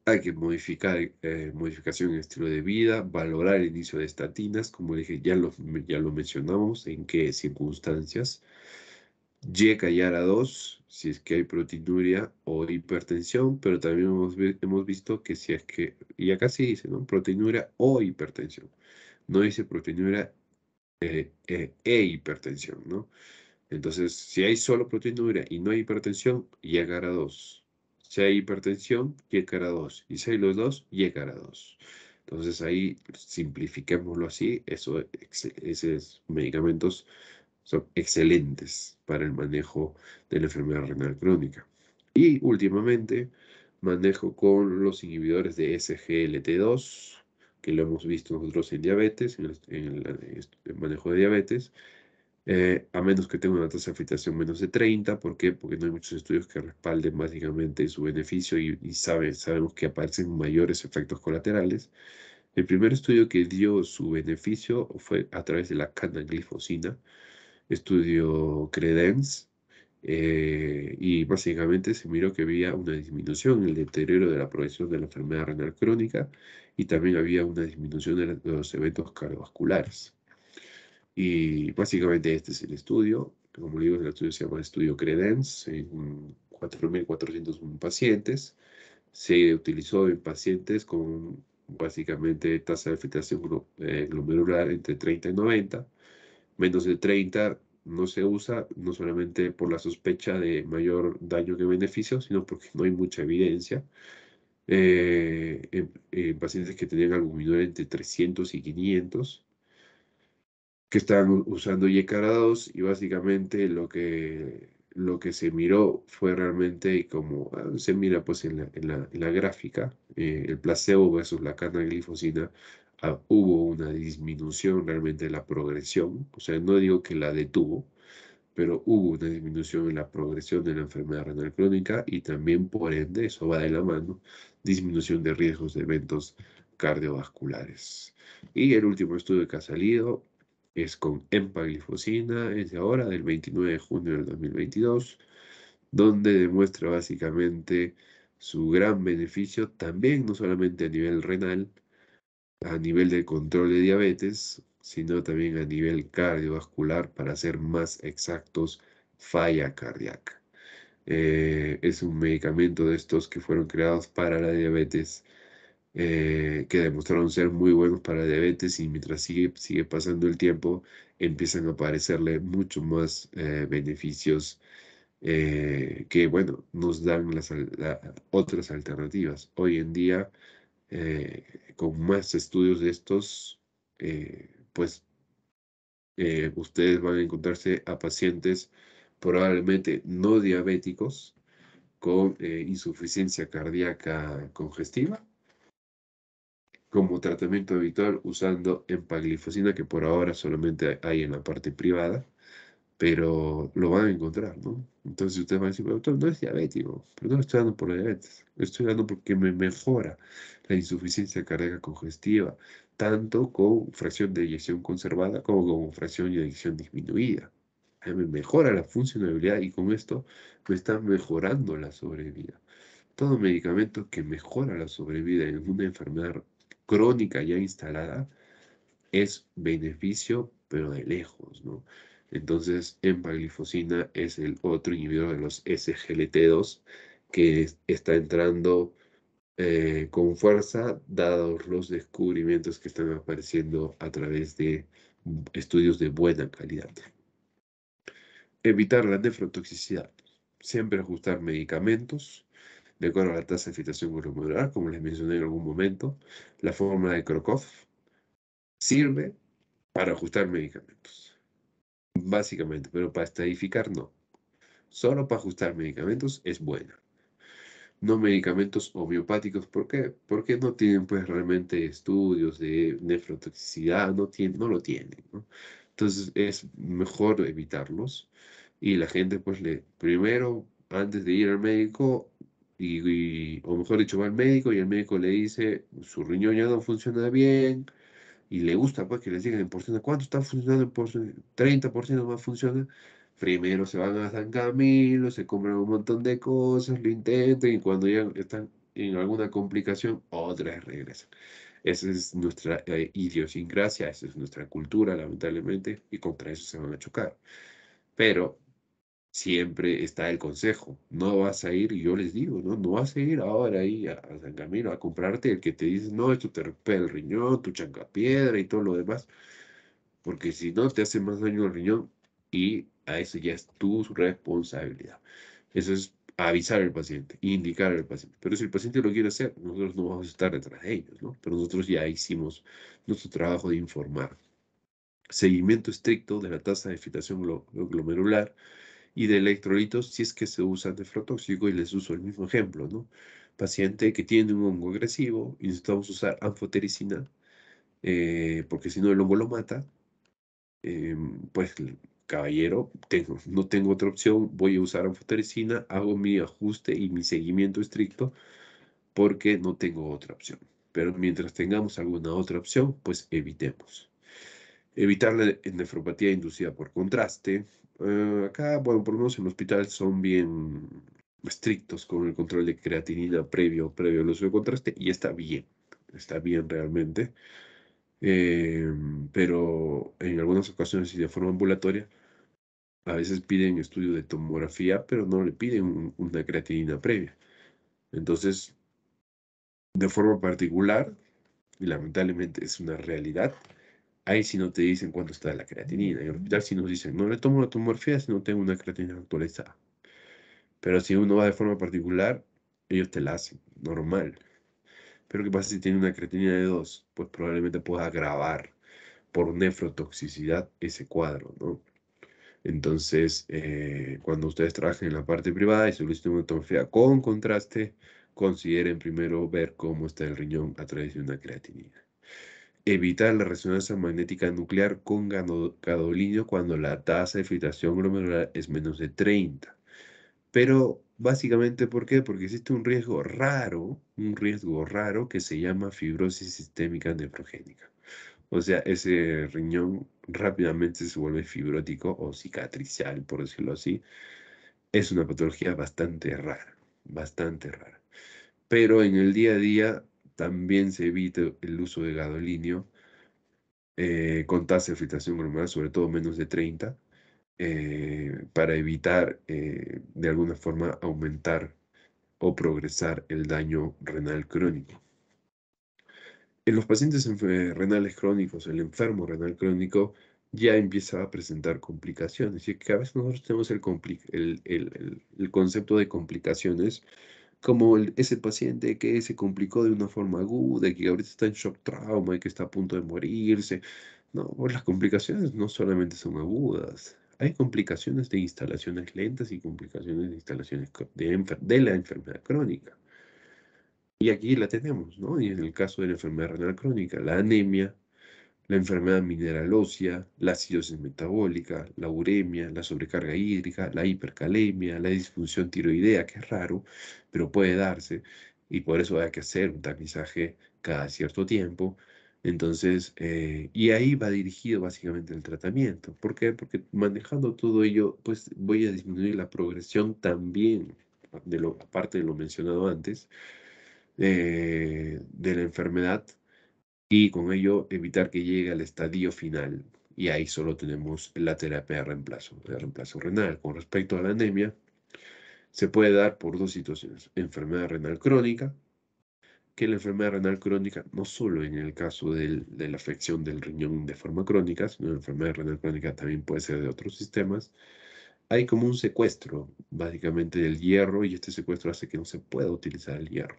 Speaker 1: Hay que modificar eh, modificación en estilo de vida, valorar el inicio de estatinas, como dije, ya lo, ya lo mencionamos, en qué circunstancias. Y ya a dos si es que hay proteinuria o hipertensión, pero también hemos, visto que si es que, y acá sí dice, ¿no? Proteinuria o hipertensión. No dice proteinuria eh, eh, e hipertensión, ¿no? Entonces, si hay solo proteinuria y no hay hipertensión, llegará a 2. Si hay hipertensión, llegará a 2. Y si hay los dos, llegará a 2. Entonces, ahí, simplifiquémoslo así, esos medicamentos son excelentes para el manejo de la enfermedad renal crónica. Y últimamente, manejo con los inhibidores de SGLT2, que lo hemos visto nosotros en diabetes, en el, manejo de diabetes, eh, a menos que tenga una tasa de filtración menos de 30. ¿Por qué? Porque no hay muchos estudios que respalden básicamente su beneficio y, sabemos que aparecen mayores efectos colaterales. El primer estudio que dio su beneficio fue a través de la canaglifosina, estudio Credence, eh, y básicamente se miró que había una disminución en el deterioro de la progresión de la enfermedad renal crónica y también había una disminución de los eventos cardiovasculares. Y básicamente este es el estudio. Como digo, el estudio se llama Estudio Credence en 4.401 pacientes. Se utilizó en pacientes con básicamente tasa de afectación eh, glomerular entre 30 y 90. Menos de 30 no se usa no solamente por la sospecha de mayor daño que beneficio, sino porque no hay mucha evidencia. Eh, en, pacientes que tenían menor entre 300 y 500, que estaban usando yecarados y básicamente lo que, lo que se miró fue realmente como ah, se mira pues en la, gráfica, eh, el placebo versus la glifosina, Ah, hubo una disminución realmente de la progresión, o sea, no digo que la detuvo, pero hubo una disminución en la progresión de la enfermedad renal crónica y también, por ende, eso va de la mano, disminución de riesgos de eventos cardiovasculares. Y el último estudio que ha salido es con empaglifosina, es de ahora, del 29 de junio del 2022, donde demuestra básicamente su gran beneficio también no solamente a nivel renal, a nivel de control de diabetes, sino también a nivel cardiovascular, para ser más exactos, falla cardíaca. Eh, es un medicamento de estos que fueron creados para la diabetes, eh, que demostraron ser muy buenos para la diabetes y mientras sigue, sigue pasando el tiempo, empiezan a aparecerle mucho más eh, beneficios que, bueno, nos dan las otras alternativas. Hoy en día, con más estudios de estos, eh, pues eh, ustedes van a encontrarse a pacientes probablemente no diabéticos con eh, insuficiencia cardíaca congestiva como tratamiento habitual usando empaglifosina que por ahora solamente hay en la parte privada pero lo van a encontrar, ¿no? Entonces ustedes van a decir, pero doctor, no es diabético, pero no estoy dando por la diabetes, estoy dando porque me mejora la insuficiencia cardíaca congestiva, tanto con fracción de eyección conservada como con fracción de eyección disminuida. Me mejora la funcionalidad y con esto me está mejorando la sobrevida. Todo medicamento que mejora la sobrevida en una enfermedad crónica ya instalada es beneficio, pero de lejos, ¿no? Entonces, empaglifosina es el otro inhibidor de los SGLT2 que está entrando eh, con fuerza, dados los descubrimientos que están apareciendo a través de estudios de buena calidad. Evitar la nefrotoxicidad. Siempre ajustar medicamentos de acuerdo a la tasa de filtración glomerular, como les mencioné en algún momento. La fórmula de Krokov sirve para ajustar medicamentos básicamente, pero para estadificar no. Solo para ajustar medicamentos es buena. No medicamentos homeopáticos, ¿por qué? Porque no tienen pues realmente estudios de nefrotoxicidad, no, lo tienen. Entonces es mejor evitarlos y la gente pues le, primero antes de ir al médico y, o mejor dicho, va al médico y el médico le dice, su riñón ya no funciona bien, y le gusta pues que les digan en porcentaje, ¿cuánto está funcionando en porcentaje? 30% más funciona. Primero se van a San se compran un montón de cosas, lo intentan y cuando ya están en alguna complicación, otra regresan. Esa es nuestra eh, idiosincrasia, esa es nuestra cultura, lamentablemente, y contra eso se van a chocar. Pero siempre está el consejo. No vas a ir, yo les digo, no, no vas a ir ahora ahí a, San Camilo a comprarte el que te dice, no, esto te rompe el riñón, tu chancapiedra y todo lo demás. Porque si no, te hace más daño el riñón y a eso ya es tu responsabilidad. Eso es avisar al paciente, indicar al paciente. Pero si el paciente lo quiere hacer, nosotros no vamos a estar detrás de ellos, Pero nosotros ya hicimos nuestro trabajo de informar. Seguimiento estricto de la tasa de filtración glomerular y de electrolitos si es que se usa nefrotóxico y les uso el mismo ejemplo, ¿no? Paciente que tiene un hongo agresivo y necesitamos usar anfotericina eh, porque si no el hongo lo mata, em, pues caballero, tengo, no tengo otra opción, voy a usar anfotericina, hago mi ajuste y mi seguimiento estricto porque no tengo otra opción. Pero mientras tengamos alguna otra opción, pues evitemos. Evitar la nefropatía inducida por contraste, eh, acá, bueno, por lo menos en el hospital son bien estrictos con el control de creatinina previo, previo al uso de contraste y está bien, está bien realmente. Em, pero en algunas ocasiones y de forma ambulatoria, a veces piden estudio de tomografía, pero no le piden una creatinina previa. Entonces, de forma particular, y lamentablemente es una realidad, Ahí sí no te dicen cuánto está la creatinina. En el hospital sí nos dicen, no le tomo la tomografía si no tengo una creatinina actualizada. Pero si uno va de forma particular, ellos te la hacen, normal. Pero ¿qué pasa si tiene una creatinina de 2? Pues probablemente pueda agravar por nefrotoxicidad ese cuadro, ¿no? Entonces, eh, cuando ustedes trabajen en la parte privada y soliciten una tomografía con contraste, consideren primero ver cómo está el riñón a través de una creatinina. Evitar la resonancia magnética nuclear con gadolinio cuando la tasa de filtración glomerular es menos de 30. Pero básicamente, ¿por qué? Porque existe un riesgo raro, un riesgo raro que se llama fibrosis sistémica nefrogénica. O sea, ese riñón rápidamente se vuelve fibrótico o cicatricial, por decirlo así. Es una patología bastante rara, bastante rara. Pero en el día a día también se evita el uso de gadolinio eh, con tasa de filtración glomerular, sobre todo menos de 30, eh, para evitar eh, de alguna forma aumentar o progresar el daño renal crónico. En los pacientes renales crónicos, el enfermo renal crónico ya empieza a presentar complicaciones. Y que a veces nosotros tenemos el concepto de complicaciones como ese paciente que se complicó de una forma aguda, que ahorita está en shock trauma y que está a punto de morirse. No, pues, las complicaciones no solamente son agudas, hay complicaciones de instalaciones lentas y complicaciones de instalaciones de, de, la enfermedad crónica. Y aquí la tenemos, ¿no? Y en el caso de la enfermedad renal crónica, la anemia la enfermedad mineral ósea, la acidosis metabólica, la uremia, la sobrecarga hídrica, la hipercalemia, la disfunción tiroidea, que es raro, pero puede darse, y por eso hay que hacer un tamizaje cada cierto tiempo. Entonces, eh, y ahí va dirigido básicamente el tratamiento. ¿Por qué? Porque manejando todo ello, pues voy a disminuir la progresión también, de lo, aparte de lo mencionado antes, eh, de la enfermedad y con ello evitar que llegue al estadio final. Y ahí solo tenemos la terapia de reemplazo, de reemplazo renal. Con respecto a la anemia, se puede dar por dos situaciones. Enfermedad renal crónica, que la enfermedad renal crónica, no solo en el caso de la afección del riñón de forma crónica, sino la enfermedad renal crónica también puede ser de otros sistemas, hay como un secuestro básicamente del hierro y este secuestro hace que no se pueda utilizar el hierro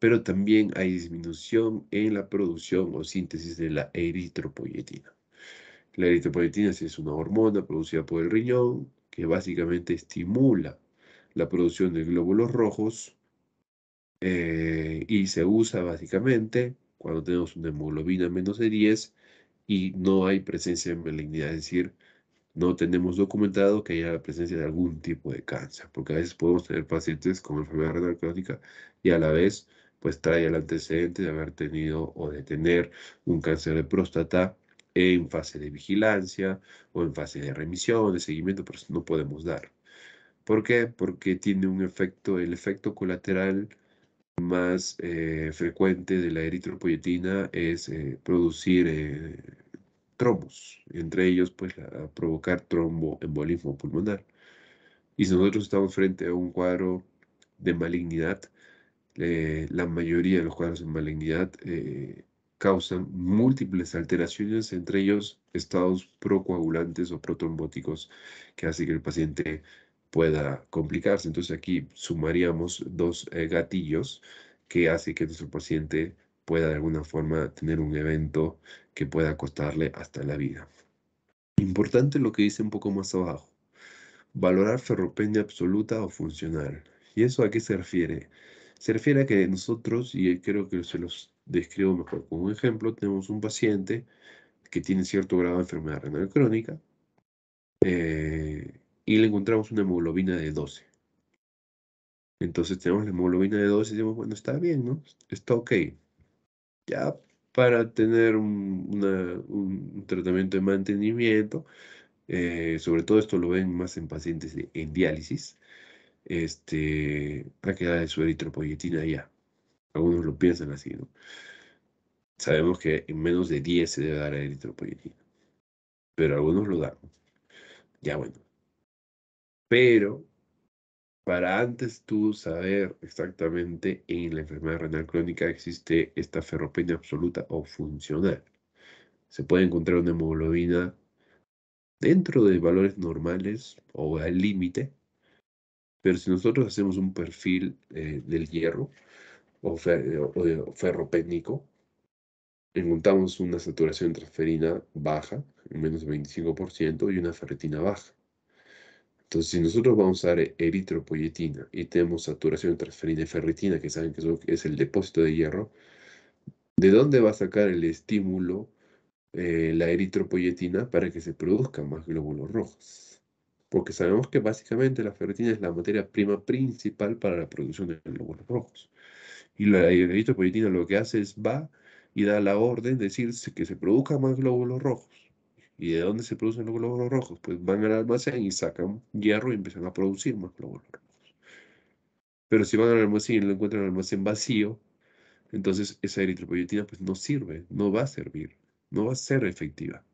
Speaker 1: pero también hay disminución en la producción o síntesis de la eritropoyetina. La eritropoyetina es una hormona producida por el riñón que básicamente estimula la producción de glóbulos rojos eh, y se usa básicamente cuando tenemos una hemoglobina menos de 10 y no hay presencia de malignidad, es decir, no tenemos documentado que haya la presencia de algún tipo de cáncer, porque a veces podemos tener pacientes con enfermedad renal crónica y a la vez pues trae el antecedente de haber tenido o de tener un cáncer de próstata en fase de vigilancia o en fase de remisión, de seguimiento, pero no podemos dar. ¿Por qué? Porque tiene un efecto, el efecto colateral más eh, frecuente de la eritropoyetina es eh, producir eh, trombos, entre ellos pues provocar tromboembolismo pulmonar. Y si nosotros estamos frente a un cuadro de malignidad, eh, la mayoría de los cuadros en malignidad eh, causan múltiples alteraciones, entre ellos estados procoagulantes o protrombóticos, que hace que el paciente pueda complicarse. Entonces aquí sumaríamos dos eh, gatillos que hace que nuestro paciente pueda de alguna forma tener un evento que pueda costarle hasta la vida. Importante lo que dice un poco más abajo, valorar ferropenia absoluta o funcional. ¿Y eso a qué se refiere? Se refiere a que nosotros, y creo que se los describo mejor como un ejemplo, tenemos un paciente que tiene cierto grado de enfermedad renal crónica eh, y le encontramos una hemoglobina de 12. Entonces tenemos la hemoglobina de 12 y decimos, bueno, está bien, ¿no? Está ok. Ya para tener un, tratamiento de mantenimiento, eh, sobre todo esto lo ven más en pacientes en diálisis, este, va a quedar de su eritropoyetina ya. Algunos lo piensan así, ¿no? Sabemos que en menos de 10 se debe dar eritropoyetina, pero algunos lo dan. Ya bueno. Pero para antes tú saber exactamente en la enfermedad renal crónica existe esta ferropenia absoluta o funcional. Se puede encontrar una hemoglobina dentro de valores normales o al límite, pero si nosotros hacemos un perfil eh, del hierro o, fer encontramos una saturación transferina baja, menos de 25%, y una ferritina baja. Entonces, si nosotros vamos a usar eritropoyetina y tenemos saturación transferina y ferritina, que saben que es el depósito de hierro, ¿de dónde va a sacar el estímulo eh, la eritropoyetina para que se produzcan más glóbulos rojos? porque sabemos que básicamente la ferritina es la materia prima principal para la producción de glóbulos rojos. Y la eritropoyetina lo que hace es va y da la orden de decir que se produzcan más glóbulos rojos. ¿Y de dónde se producen los glóbulos rojos? Pues van al almacén y sacan hierro y empiezan a producir más glóbulos rojos. Pero si van al almacén y lo encuentran en almacén vacío, entonces esa eritropoyetina pues no sirve, no va a servir, no va a ser efectiva.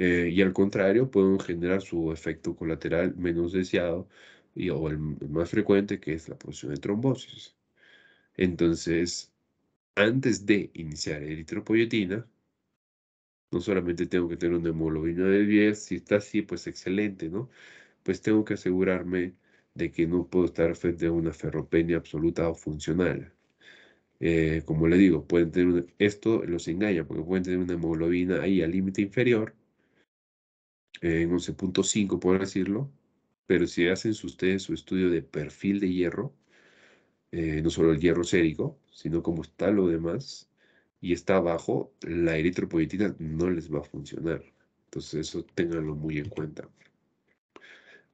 Speaker 1: Eh, y al contrario pueden generar su efecto colateral menos deseado y, o el, más frecuente que es la producción de trombosis. Entonces, antes de iniciar eritropoyetina, no solamente tengo que tener una hemoglobina de 10, si está así, pues excelente, ¿no? Pues tengo que asegurarme de que no puedo estar frente a una ferropenia absoluta o funcional. Eh, como le digo, pueden tener esto los engaña porque pueden tener una hemoglobina ahí al límite inferior en eh, 11.5, por decirlo, pero si hacen ustedes su estudio de perfil de hierro, eh, no solo el hierro sérico, sino como está lo demás, y está abajo, la eritropoietina no les va a funcionar. Entonces eso ténganlo muy en cuenta.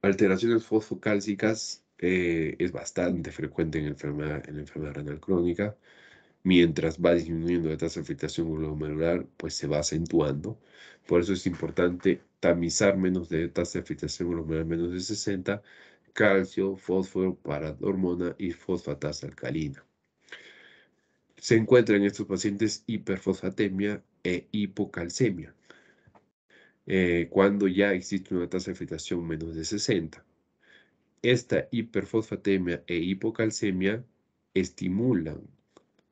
Speaker 1: Alteraciones fosfocálcicas eh, es bastante frecuente en, enfermedad, en la enfermedad renal crónica. Mientras va disminuyendo la tasa de filtración glomerular, pues se va acentuando. Por eso es importante tamizar menos de tasa de filtración glomerular menos de 60, calcio, fósforo, hormona y fosfatasa alcalina. Se encuentra en estos pacientes hiperfosfatemia e hipocalcemia, eh, cuando ya existe una tasa de filtración menos de 60. Esta hiperfosfatemia e hipocalcemia estimulan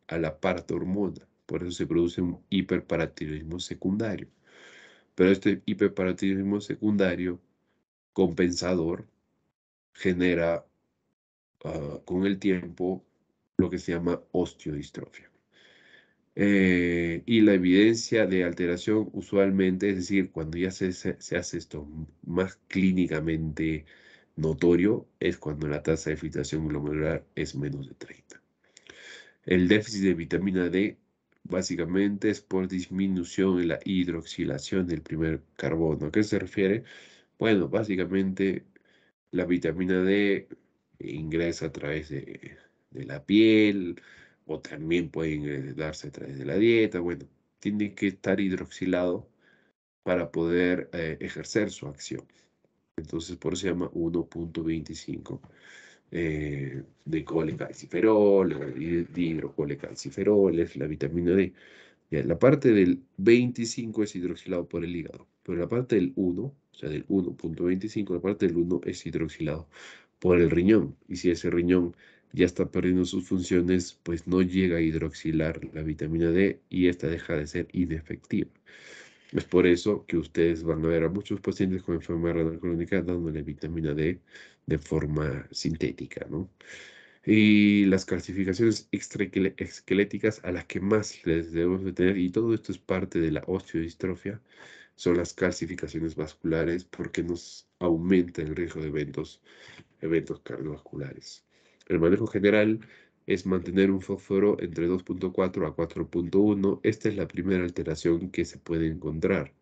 Speaker 1: a la paratormona. por eso se produce un hiperparatiroidismo secundario. Pero este hiperparatiroidismo secundario compensador genera ah, con el tiempo lo que se llama osteodistrofia. Eh, y la evidencia de alteración usualmente, es decir, cuando ya se, hace esto más clínicamente notorio, es cuando la tasa de filtración glomerular es menos de 30. El déficit de vitamina D básicamente es por disminución en la hidroxilación del primer carbono. ¿A qué se refiere? Bueno, básicamente la vitamina D ingresa a través de, la piel o también puede ingresarse a través de la dieta. Bueno, tiene que estar hidroxilado para poder eh, ejercer su acción. Entonces, por eso se llama 1.25 eh, de colecalciferol, de es la vitamina D. la parte del 25 es hidroxilado por el hígado, pero la parte del 1, o sea, del 1.25, la parte del 1 es hidroxilado por el riñón. Y si ese riñón ya está perdiendo sus funciones, pues no llega a hidroxilar la vitamina D y esta deja de ser inefectiva. Es por eso que ustedes van a ver a muchos pacientes con enfermedad renal crónica dándole vitamina D de forma sintética. ¿no? Y las calcificaciones extraesqueléticas a las que más les debemos de tener, y todo esto es parte de la osteodistrofia, son las calcificaciones vasculares porque nos aumenta el riesgo de eventos, eventos cardiovasculares. El manejo general es mantener un fósforo entre 2.4 a 4.1. Esta es la primera alteración que se puede encontrar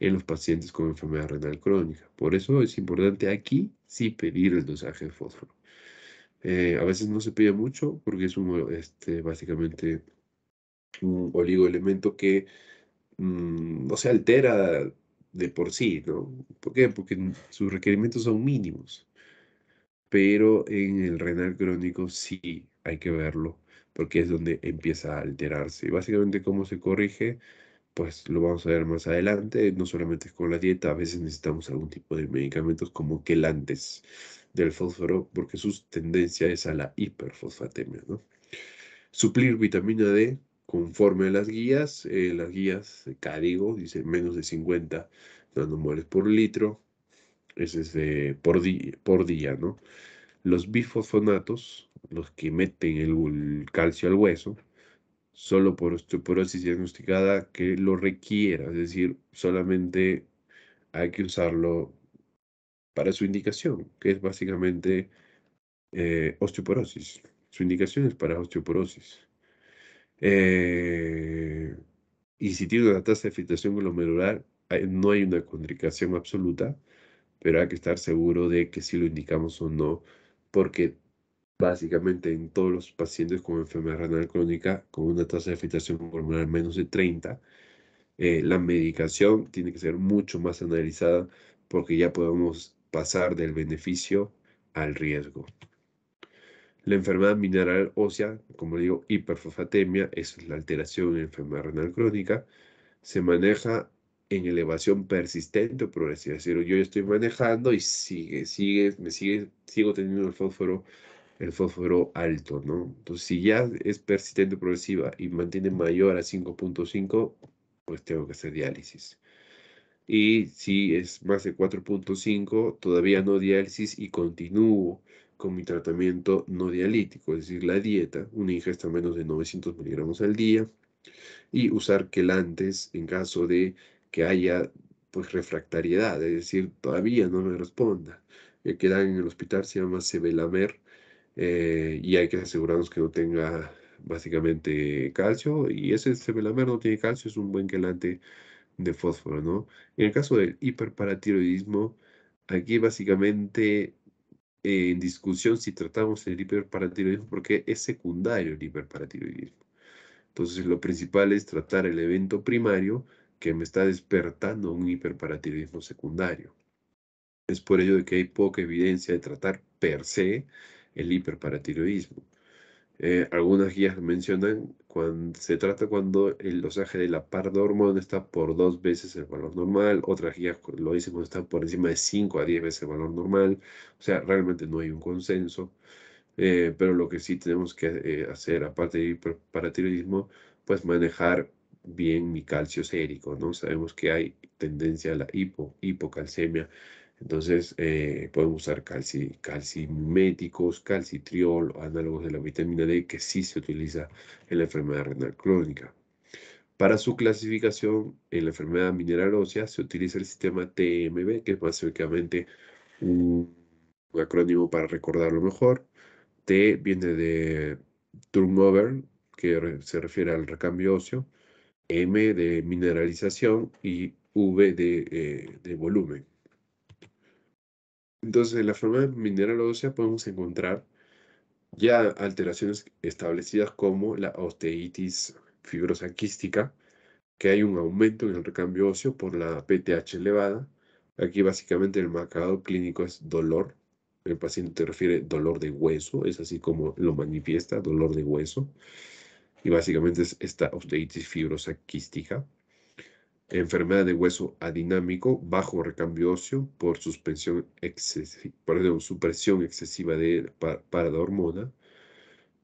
Speaker 1: en los pacientes con enfermedad renal crónica. Por eso es importante aquí sí pedir el dosaje de fósforo. Eh, a veces no se pide mucho porque es un, este, básicamente un oligoelemento que mm, no se altera de por sí, ¿no? ¿Por qué? Porque sus requerimientos son mínimos. Pero en el renal crónico sí hay que verlo porque es donde empieza a alterarse. básicamente, ¿cómo se corrige? pues lo vamos a ver más adelante, no solamente con la dieta, a veces necesitamos algún tipo de medicamentos como quelantes del fósforo, porque su tendencia es a la hiperfosfatemia, ¿no? Suplir vitamina D conforme a las guías, eh, las guías de código, dice menos de 50 nanomoles por litro, ese es de, por, día, ¿no? Los bifosfonatos, los que meten el calcio al hueso, solo por osteoporosis diagnosticada que lo requiera, es decir, solamente hay que usarlo para su indicación, que es básicamente eh, osteoporosis. Su indicación es para osteoporosis. Eh, y si tiene una tasa de filtración glomerular, no hay una contraindicación absoluta, pero hay que estar seguro de que si lo indicamos o no, porque básicamente en todos los pacientes con enfermedad renal crónica con una tasa de filtración hormonal menos de 30. Eh, la medicación tiene que ser mucho más analizada porque ya podemos pasar del beneficio al riesgo. La enfermedad mineral ósea, como digo, hiperfosfatemia, es la alteración en enfermedad renal crónica, se maneja en elevación persistente o progresiva. Es decir, yo estoy manejando y sigue, sigue, me sigue, sigo teniendo el fósforo el fósforo alto, ¿no? Entonces, si ya es persistente progresiva y mantiene mayor a 5.5, pues tengo que hacer diálisis. Y si es más de 4.5, todavía no diálisis y continúo con mi tratamiento no dialítico, es decir, la dieta, una ingesta menos de 900 miligramos al día, y usar quelantes en caso de que haya pues refractariedad, es decir, todavía no me responda. Me quedan en el hospital se llama Sebelamer, eh, y hay que asegurarnos que no tenga básicamente calcio y ese sebelamar no tiene calcio, es un buen quelante de fósforo, ¿no? En el caso del hiperparatiroidismo, aquí básicamente en discusión si tratamos el hiperparatiroidismo porque es secundario el hiperparatiroidismo. Entonces lo principal es tratar el evento primario que me está despertando un hiperparatiroidismo secundario. Es por ello de que hay poca evidencia de tratar per se el hiperparatiroidismo. Eh, algunas guías mencionan cuando, se trata cuando el dosaje de la par hormona está por dos veces el valor normal, otras guías lo dicen cuando está por encima de 5 a 10 veces el valor normal, o sea, realmente no hay un consenso, eh, pero lo que sí tenemos que eh, hacer, aparte del hiperparatiroidismo, pues manejar bien mi calcio sérico, ¿no? Sabemos que hay tendencia a la hipo, hipocalcemia, entonces, eh, podemos usar calciméticos, calcitriol análogos de la vitamina D que sí se utiliza en la enfermedad renal crónica. Para su clasificación en la enfermedad mineral ósea se utiliza el sistema TMB, que es básicamente un, un acrónimo para recordarlo mejor. T viene de turnover, que se refiere al recambio óseo, M de mineralización y V de eh, volumen. Entonces, en la forma mineral ósea podemos encontrar ya alteraciones establecidas como la osteitis fibrosa quística, que hay un aumento en el recambio óseo por la PTH elevada. Aquí básicamente el marcado clínico es dolor. El paciente refiere dolor de hueso, es así como lo manifiesta, dolor de hueso. Y básicamente es esta osteitis fibrosa quística enfermedad de hueso adinámico, bajo recambio óseo por, suspensión perdón, supresión excesiva de para la hormona,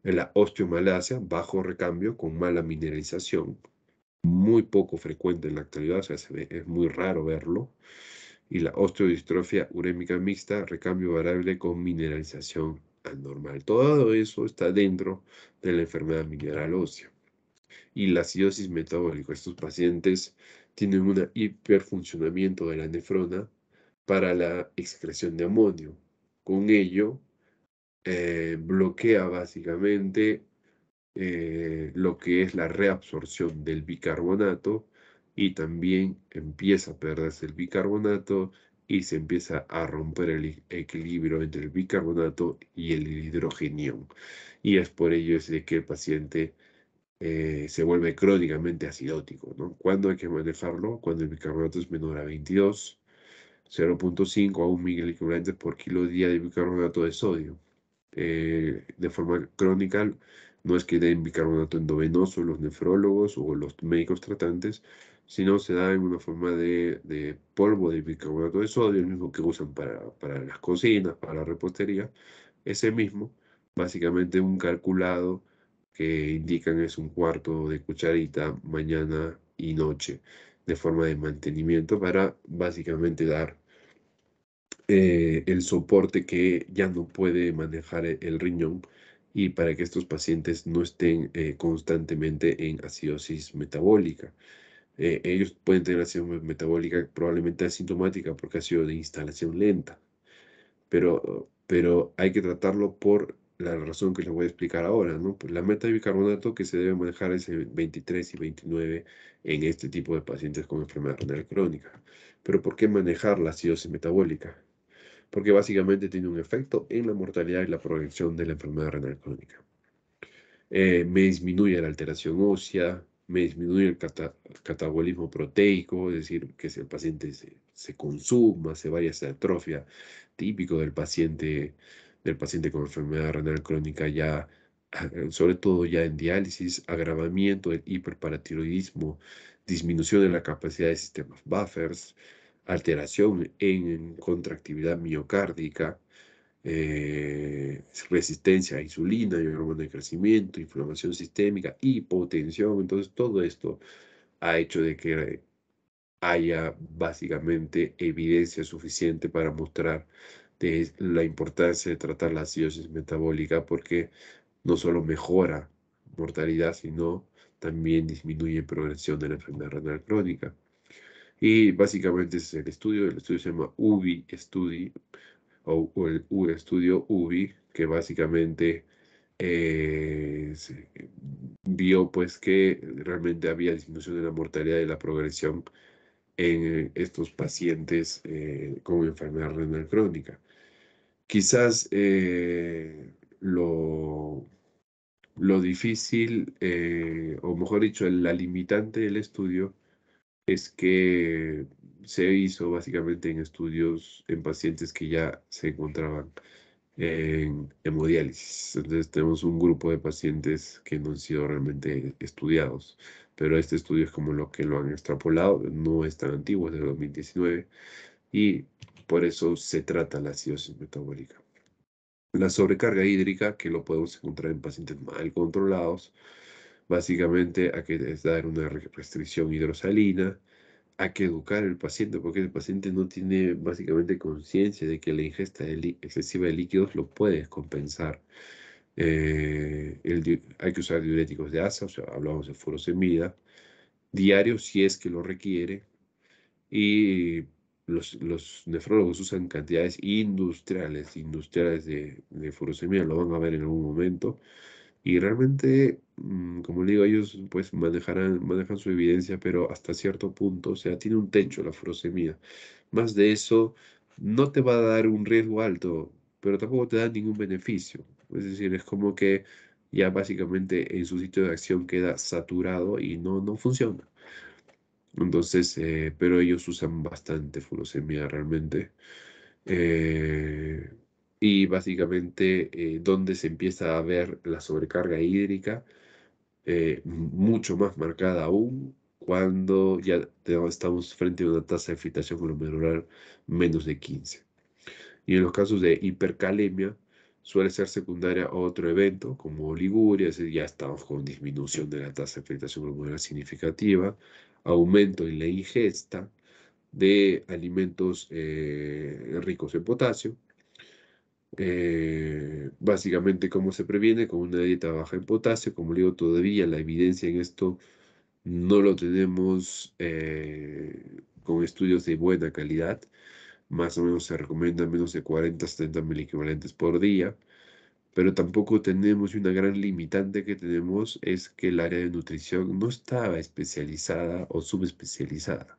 Speaker 1: en la osteomalacia, bajo recambio con mala mineralización, muy poco frecuente en la actualidad, o sea, es muy raro verlo, y la osteodistrofia urémica mixta, recambio variable con mineralización anormal. Todo eso está dentro de la enfermedad mineral ósea. Y la acidosis metabólica, estos pacientes tienen un hiperfuncionamiento de la nefrona para la excreción de amonio. Con ello, eh, bloquea básicamente eh, lo que es la reabsorción del bicarbonato y también empieza a perderse el bicarbonato y se empieza a romper el equilibrio entre el bicarbonato y el hidrogenión. Y es por ello de que el paciente eh, se vuelve crónicamente acidótico. ¿Cuándo hay que manejarlo? Cuando el bicarbonato es menor a 22, 0.5 a 1 por kilo día de bicarbonato de sodio. Eh, de forma crónica, no es que den bicarbonato endovenoso los nefrólogos o los médicos tratantes, sino se da en una forma de, polvo de bicarbonato de sodio, el mismo que usan para, para las cocinas, para la repostería. Ese mismo, básicamente un calculado que indican es un cuarto de cucharita mañana y noche de forma de mantenimiento para básicamente dar eh, el soporte que ya no puede manejar e-, el riñón y para que estos pacientes no estén eh, constantemente en acidosis metabólica. Eh, ellos pueden tener acidosis metabólica probablemente asintomática porque ha sido de instalación lenta, pero, pero hay que tratarlo por la razón que les voy a explicar ahora, ¿no? Pues la meta de bicarbonato que se debe manejar es el 23 y 29 en este tipo de pacientes con enfermedad renal crónica. Pero ¿por qué manejar la acidosis metabólica? Porque básicamente tiene un efecto en la mortalidad y la progresión de la enfermedad renal crónica. Eh, me disminuye la alteración ósea, me disminuye el catabolismo proteico, es decir, que si el paciente se, se consuma, se vaya atrofia típico del paciente del paciente con enfermedad renal crónica ya, ah, sobre todo ya en diálisis, agravamiento del hiperparatiroidismo, disminución de la capacidad de sistemas buffers, alteración en contractividad miocárdica, eh, resistencia a insulina y hormona de crecimiento, inflamación sistémica, hipotensión. Entonces, todo esto ha hecho de que haya básicamente evidencia suficiente para mostrar de la importancia de tratar la acidosis metabólica porque no solo mejora mortalidad, sino también disminuye progresión de la enfermedad renal crónica. Y básicamente es el estudio, el estudio se llama UBI Study, o, el U estudio UBI, que básicamente eh, vio pues que realmente había disminución de la mortalidad y la progresión en estos pacientes eh, con enfermedad renal crónica. Quizás eh, lo, lo, difícil, eh, o mejor dicho, la limitante del estudio es que se hizo básicamente en estudios en pacientes que ya se encontraban en hemodiálisis. Entonces tenemos un grupo de pacientes que no han sido realmente estudiados, pero este estudio es como lo que lo han extrapolado, no es tan antiguo, es del 2019, y por eso se trata la acidosis metabólica. La sobrecarga hídrica, que lo podemos encontrar en pacientes mal controlados, básicamente hay que dar una restricción hidrosalina, hay que educar al paciente, porque el paciente no tiene básicamente conciencia de que la ingesta excesiva de líquidos lo puede compensar. Eh, hay que usar diuréticos de asa, o sea, hablamos de furosemida, diario si es que lo requiere, y los, nefrólogos usan cantidades industriales, industriales de, de lo van a ver en algún momento. Y realmente, mm, como digo, ellos pues manejarán, manejan su evidencia, pero hasta cierto punto, o sea, tiene un techo la furosemia. Más de eso, no te va a dar un riesgo alto, pero tampoco te da ningún beneficio. Es decir, es como que ya básicamente en su sitio de acción queda saturado y no, no funciona. Entonces, eh, pero ellos usan bastante furosemia realmente. Eh, y básicamente eh, donde se empieza a ver la sobrecarga hídrica mucho más marcada aún cuando ya estamos frente a una tasa de filtración glomerular menos de 15. Y en los casos de hipercalemia, suele ser secundaria a otro evento como oliguria, ya estamos con disminución de la tasa de filtración glomerular significativa, aumento en la ingesta de alimentos eh, ricos en potasio. Eh, básicamente, ¿cómo se previene? Con una dieta baja en potasio. Como digo, todavía la evidencia en esto no lo tenemos eh, con estudios de buena calidad. Más o menos se recomienda menos de 40 70 equivalentes por día pero tampoco tenemos una gran limitante que tenemos es que el área de nutrición no estaba especializada o subespecializada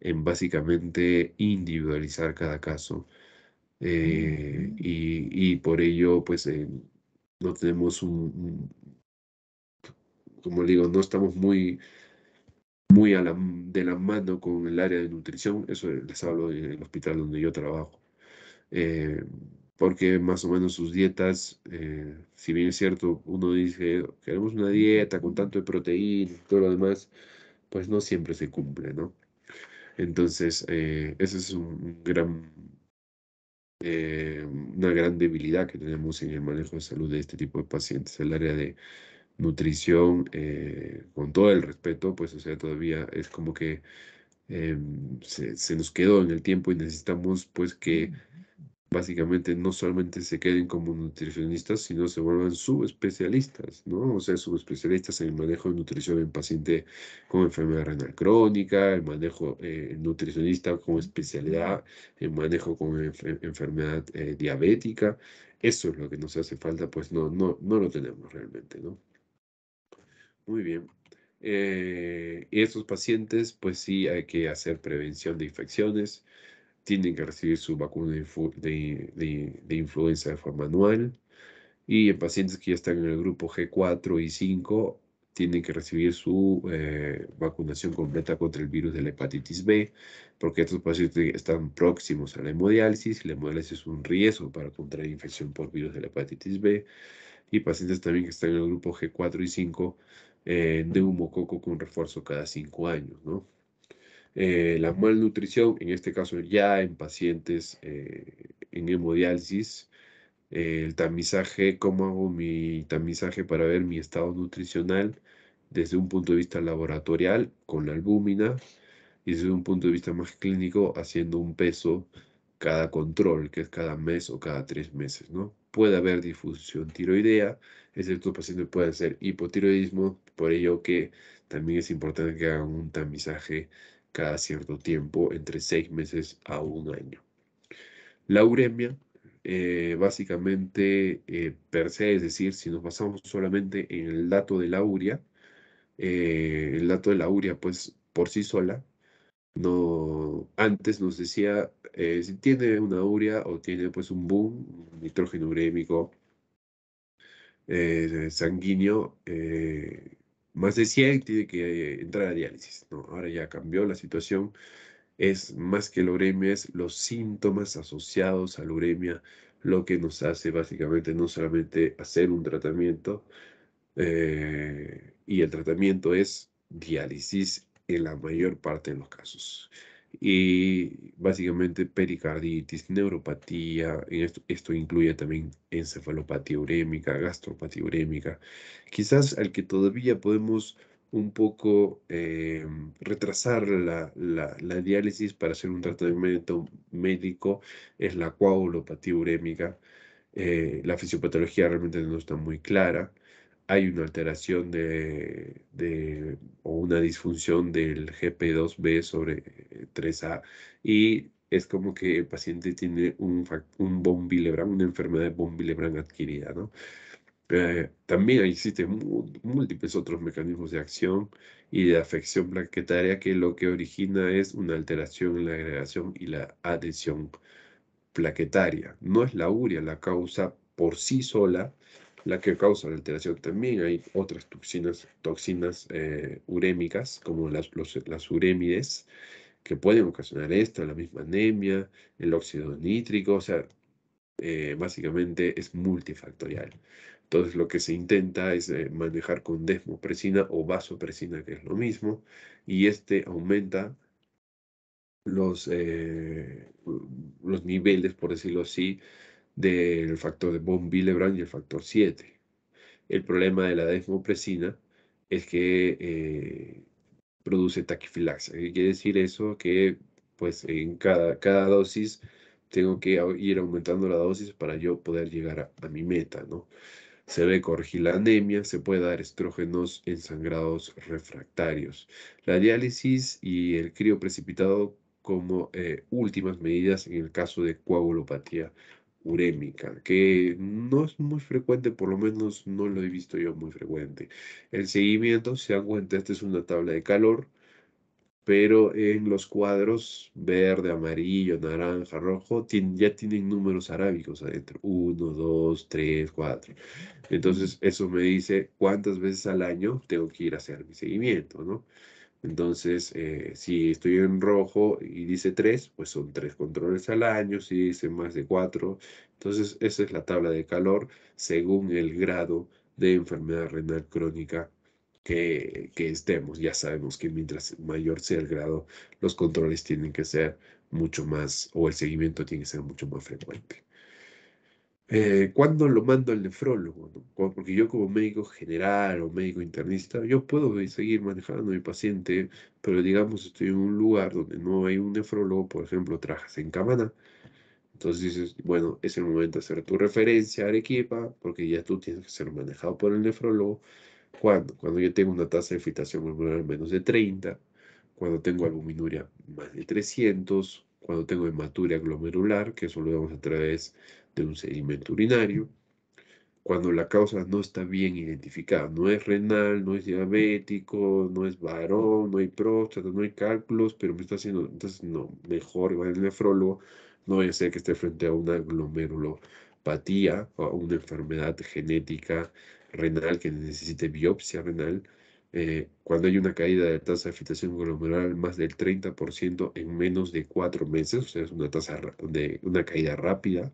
Speaker 1: en básicamente individualizar cada caso. Eh, mm. y, por ello, pues, eh, no tenemos un, como digo, no estamos muy, muy de la mano con el área de nutrición. Eso les hablo del hospital donde yo trabajo. Eh, porque más o menos sus dietas, eh, si bien es cierto, uno dice, queremos una dieta con tanto de proteína y todo lo demás, pues no siempre se cumple, ¿no? Entonces, eh, esa es un gran, eh, una gran debilidad que tenemos en el manejo de salud de este tipo de pacientes, el área de nutrición, con todo el respeto, pues, o sea, todavía es como que em, se, nos quedó en el tiempo y necesitamos, pues, que básicamente no solamente se queden como nutricionistas, sino se vuelvan subespecialistas, ¿no? O sea, subespecialistas en el manejo de nutrición en paciente con enfermedad renal crónica, el manejo eh, nutricionista con especialidad en manejo con enfermedad eh, diabética. Eso es lo que nos hace falta, pues no, no, no lo tenemos realmente, ¿no? Muy bien. Eh, y estos pacientes, pues sí, hay que hacer prevención de infecciones, tienen que recibir su vacuna de, influenza de forma anual y en pacientes que ya están en el grupo G4 y 5 tienen que recibir su eh, vacunación completa contra el virus de la hepatitis B, porque estos pacientes están próximos a la hemodiálisis, la hemodiálisis es un riesgo para contraer infección por virus de la hepatitis B, y pacientes también que están en el grupo G4 y 5 de eh, un mococo con refuerzo cada 5 años, ¿no? Eh, la malnutrición, en este caso ya en pacientes eh, en hemodiálisis, eh, el tamizaje, cómo hago mi tamizaje para ver mi estado nutricional desde un punto de vista laboratorial con la albúmina y desde un punto de vista más clínico haciendo un peso cada control, que es cada mes o cada tres meses, ¿no? Puede haber difusión tiroidea, es estos pacientes puede hacer hipotiroidismo, por ello que también es importante que hagan un tamizaje cada cierto tiempo, entre seis meses a un año. La uremia, eh, básicamente, eh, per se, es decir, si nos basamos solamente en el dato de la urea, eh, el dato de la urea, pues, por sí sola, no, antes nos decía si tiene una urea o tiene, pues, un boom, un nitrógeno urémico sanguíneo, más de 100 tiene que entrar a diálisis. ¿no? Ahora ya cambió la situación. Es más que la uremia, es los síntomas asociados a la uremia lo que nos hace básicamente no solamente hacer un tratamiento, eh, y el tratamiento es diálisis en la mayor parte de los casos y básicamente pericarditis, neuropatía, esto, incluye también encefalopatía urémica, gastropatía urémica. Quizás al que todavía podemos un poco eh, retrasar la, diálisis para hacer un tratamiento médico es la coagulopatía urémica. Eh, la fisiopatología realmente no está muy clara hay una alteración de, o una disfunción del GP2B sobre 3A y es como que el paciente tiene un, un una enfermedad de von adquirida, ¿no? Eh, también existen múltiples otros mecanismos de acción y de afección plaquetaria que lo que origina es una alteración en la agregación y la adhesión plaquetaria. No es la urea la causa por sí sola, la que causa la alteración también. Hay otras toxinas, toxinas eh, urémicas, como las, las urémides, que pueden ocasionar esta la misma anemia, el óxido nítrico, o sea, eh, básicamente es multifactorial. Entonces lo que se intenta es eh, manejar con desmopresina o vasopresina, que es lo mismo, y este aumenta los, los niveles, por decirlo así, del factor de von Willebrand y el factor 7. El problema de la desmopresina es que eh, produce taquifilaxia. ¿Qué quiere decir eso? Que pues en cada, cada dosis tengo que ir aumentando la dosis para yo poder llegar a, mi meta, ¿no? Se ve corregir la anemia, se puede dar estrógenos ensangrados refractarios. La diálisis y el crío precipitado como eh, últimas medidas en el caso de coagulopatía urémica, que no es muy frecuente, por lo menos no lo he visto yo muy frecuente. El seguimiento, se dan cuenta, esta es una tabla de calor, pero en los cuadros verde, amarillo, naranja, rojo, ya tienen números arábicos adentro, 1, 2, 3, 4. Entonces, eso me dice cuántas veces al año tengo que ir a hacer mi seguimiento, ¿no? Entonces, eh, si estoy en rojo y dice tres, pues son tres controles al año, si dice más de 4. Entonces, esa es la tabla de calor según el grado de enfermedad renal crónica que estemos. Ya sabemos que mientras mayor sea el grado, los controles tienen que ser mucho más, o el seguimiento tiene que ser mucho más frecuente. Eh, ¿Cuándo lo mando al nefrólogo? Porque yo como médico general o médico internista, yo puedo seguir manejando a mi paciente, pero digamos estoy en un lugar donde no hay un nefrólogo, por ejemplo, trabajas en Camana, Entonces bueno, es el momento de hacer tu referencia a Arequipa, porque ya tú tienes que ser manejado por el nefrólogo. ¿Cuándo? Cuando yo tengo una tasa de filtración pulmonar menos de 30, cuando tengo albuminuria más de 300, cuando tengo hematuria glomerular, que eso lo vemos a través de un sedimento urinario, cuando la causa no está bien identificada, no es renal, no es diabético, no es varón, no hay próstata, no hay cálculos, pero me está haciendo, entonces no, mejor va el nefrólogo, no voy a que esté frente a una glomerulopatía o a una enfermedad genética renal que necesite biopsia renal, eh, cuando hay una caída de tasa de filtración glomerular más del 30% en menos de cuatro meses, o sea, es una tasa de una caída rápida,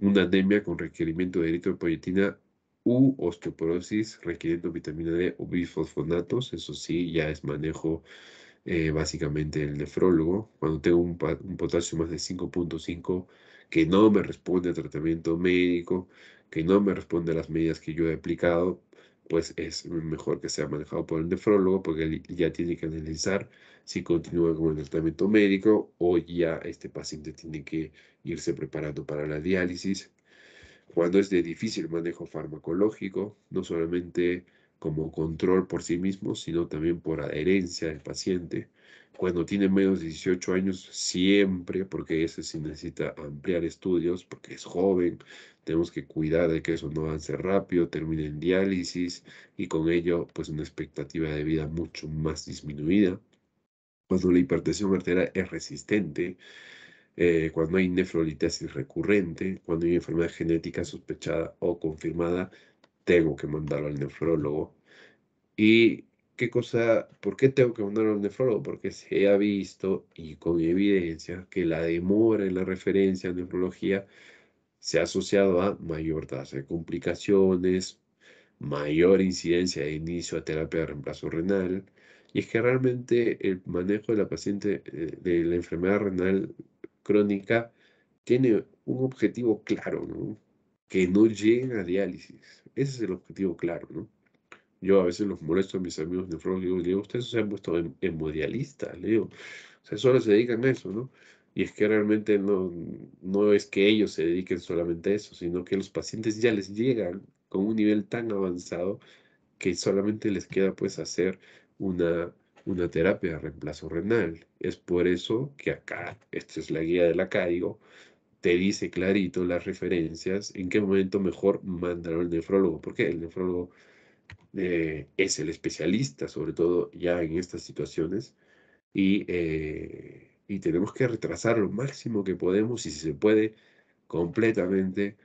Speaker 1: una anemia con requerimiento de eritropoyetina u osteoporosis requiriendo vitamina D o bifosfonatos, eso sí, ya es manejo eh, básicamente el nefrólogo. Cuando tengo un, potasio más de 5.5 que no me responde al tratamiento médico, que no me responde a las medidas que yo he aplicado, pues es mejor que sea manejado por el nefrólogo porque él ya tiene que analizar si continúa con el tratamiento médico o ya este paciente tiene que irse preparando para la diálisis. Cuando es de difícil manejo farmacológico, no solamente como control por sí mismo, sino también por adherencia del paciente. Cuando tiene menos de 18 años, siempre, porque eso sí necesita ampliar estudios, porque es joven, tenemos que cuidar de que eso no avance rápido, termine en diálisis y con ello pues una expectativa de vida mucho más disminuida. Cuando la hipertensión arterial es resistente, eh, cuando hay nefrolitiasis recurrente, cuando hay enfermedad genética sospechada o confirmada, tengo que mandarlo al nefrólogo. ¿Y qué cosa, por qué tengo que mandarlo al nefrólogo? Porque se ha visto y con evidencia que la demora en la referencia a nefrología se ha asociado a mayor tasa de complicaciones, mayor incidencia de inicio a terapia de reemplazo renal. Y es que realmente el manejo de la paciente eh, de la enfermedad renal crónica tiene un objetivo claro, ¿no? Que no lleguen a diálisis. Ese es el objetivo claro, ¿no? Yo a veces los molesto a mis amigos nefrólogos y digo, ustedes se han puesto hemodialistas, le digo. O sea, solo se dedican a eso, ¿no? Y es que realmente no, no es que ellos se dediquen solamente a eso, sino que los pacientes ya les llegan con un nivel tan avanzado que solamente les queda pues hacer una, una terapia de reemplazo renal. Es por eso que acá, esta es la guía de la CAIGO, te dice clarito las referencias, en qué momento mejor mandar al nefrólogo, porque el nefrólogo eh, es el especialista, sobre todo ya en estas situaciones, y... Eh, y tenemos que retrasar lo máximo que podemos y si se puede completamente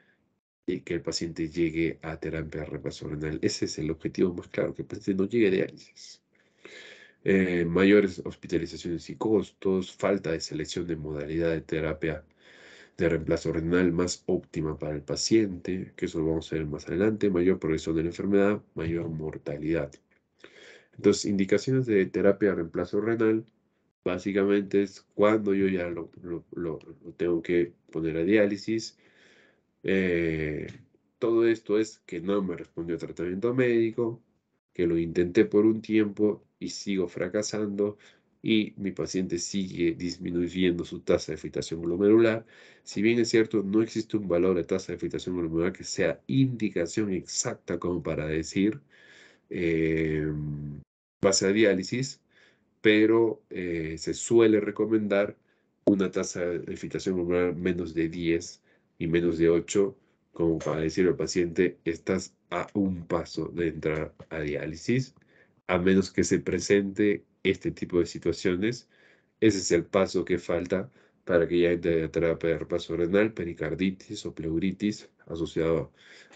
Speaker 1: y que el paciente llegue a terapia reemplazo renal. Ese es el objetivo más claro, que el paciente no llegue a diálisis. Eh, mayores hospitalizaciones y costos, falta de selección de modalidad de terapia de reemplazo renal más óptima para el paciente, que eso lo vamos a ver más adelante, mayor progresión de la enfermedad, mayor mortalidad. Entonces, indicaciones de terapia de reemplazo renal, Básicamente es cuando yo ya lo, tengo que poner a diálisis. Eh, todo esto es que no me respondió a tratamiento médico, que lo intenté por un tiempo y sigo fracasando y mi paciente sigue disminuyendo su tasa de filtración glomerular. Si bien es cierto, no existe un valor de tasa de filtración glomerular que sea indicación exacta como para decir em, base a diálisis, pero eh, se suele recomendar una tasa de filtración glomerular menos de 10 y menos de 8, como para decirle al paciente, estás a un paso de entrar a diálisis, a menos que se presente este tipo de situaciones. Ese es el paso que falta para que ya entre a terapia de repaso renal, pericarditis o pleuritis asociado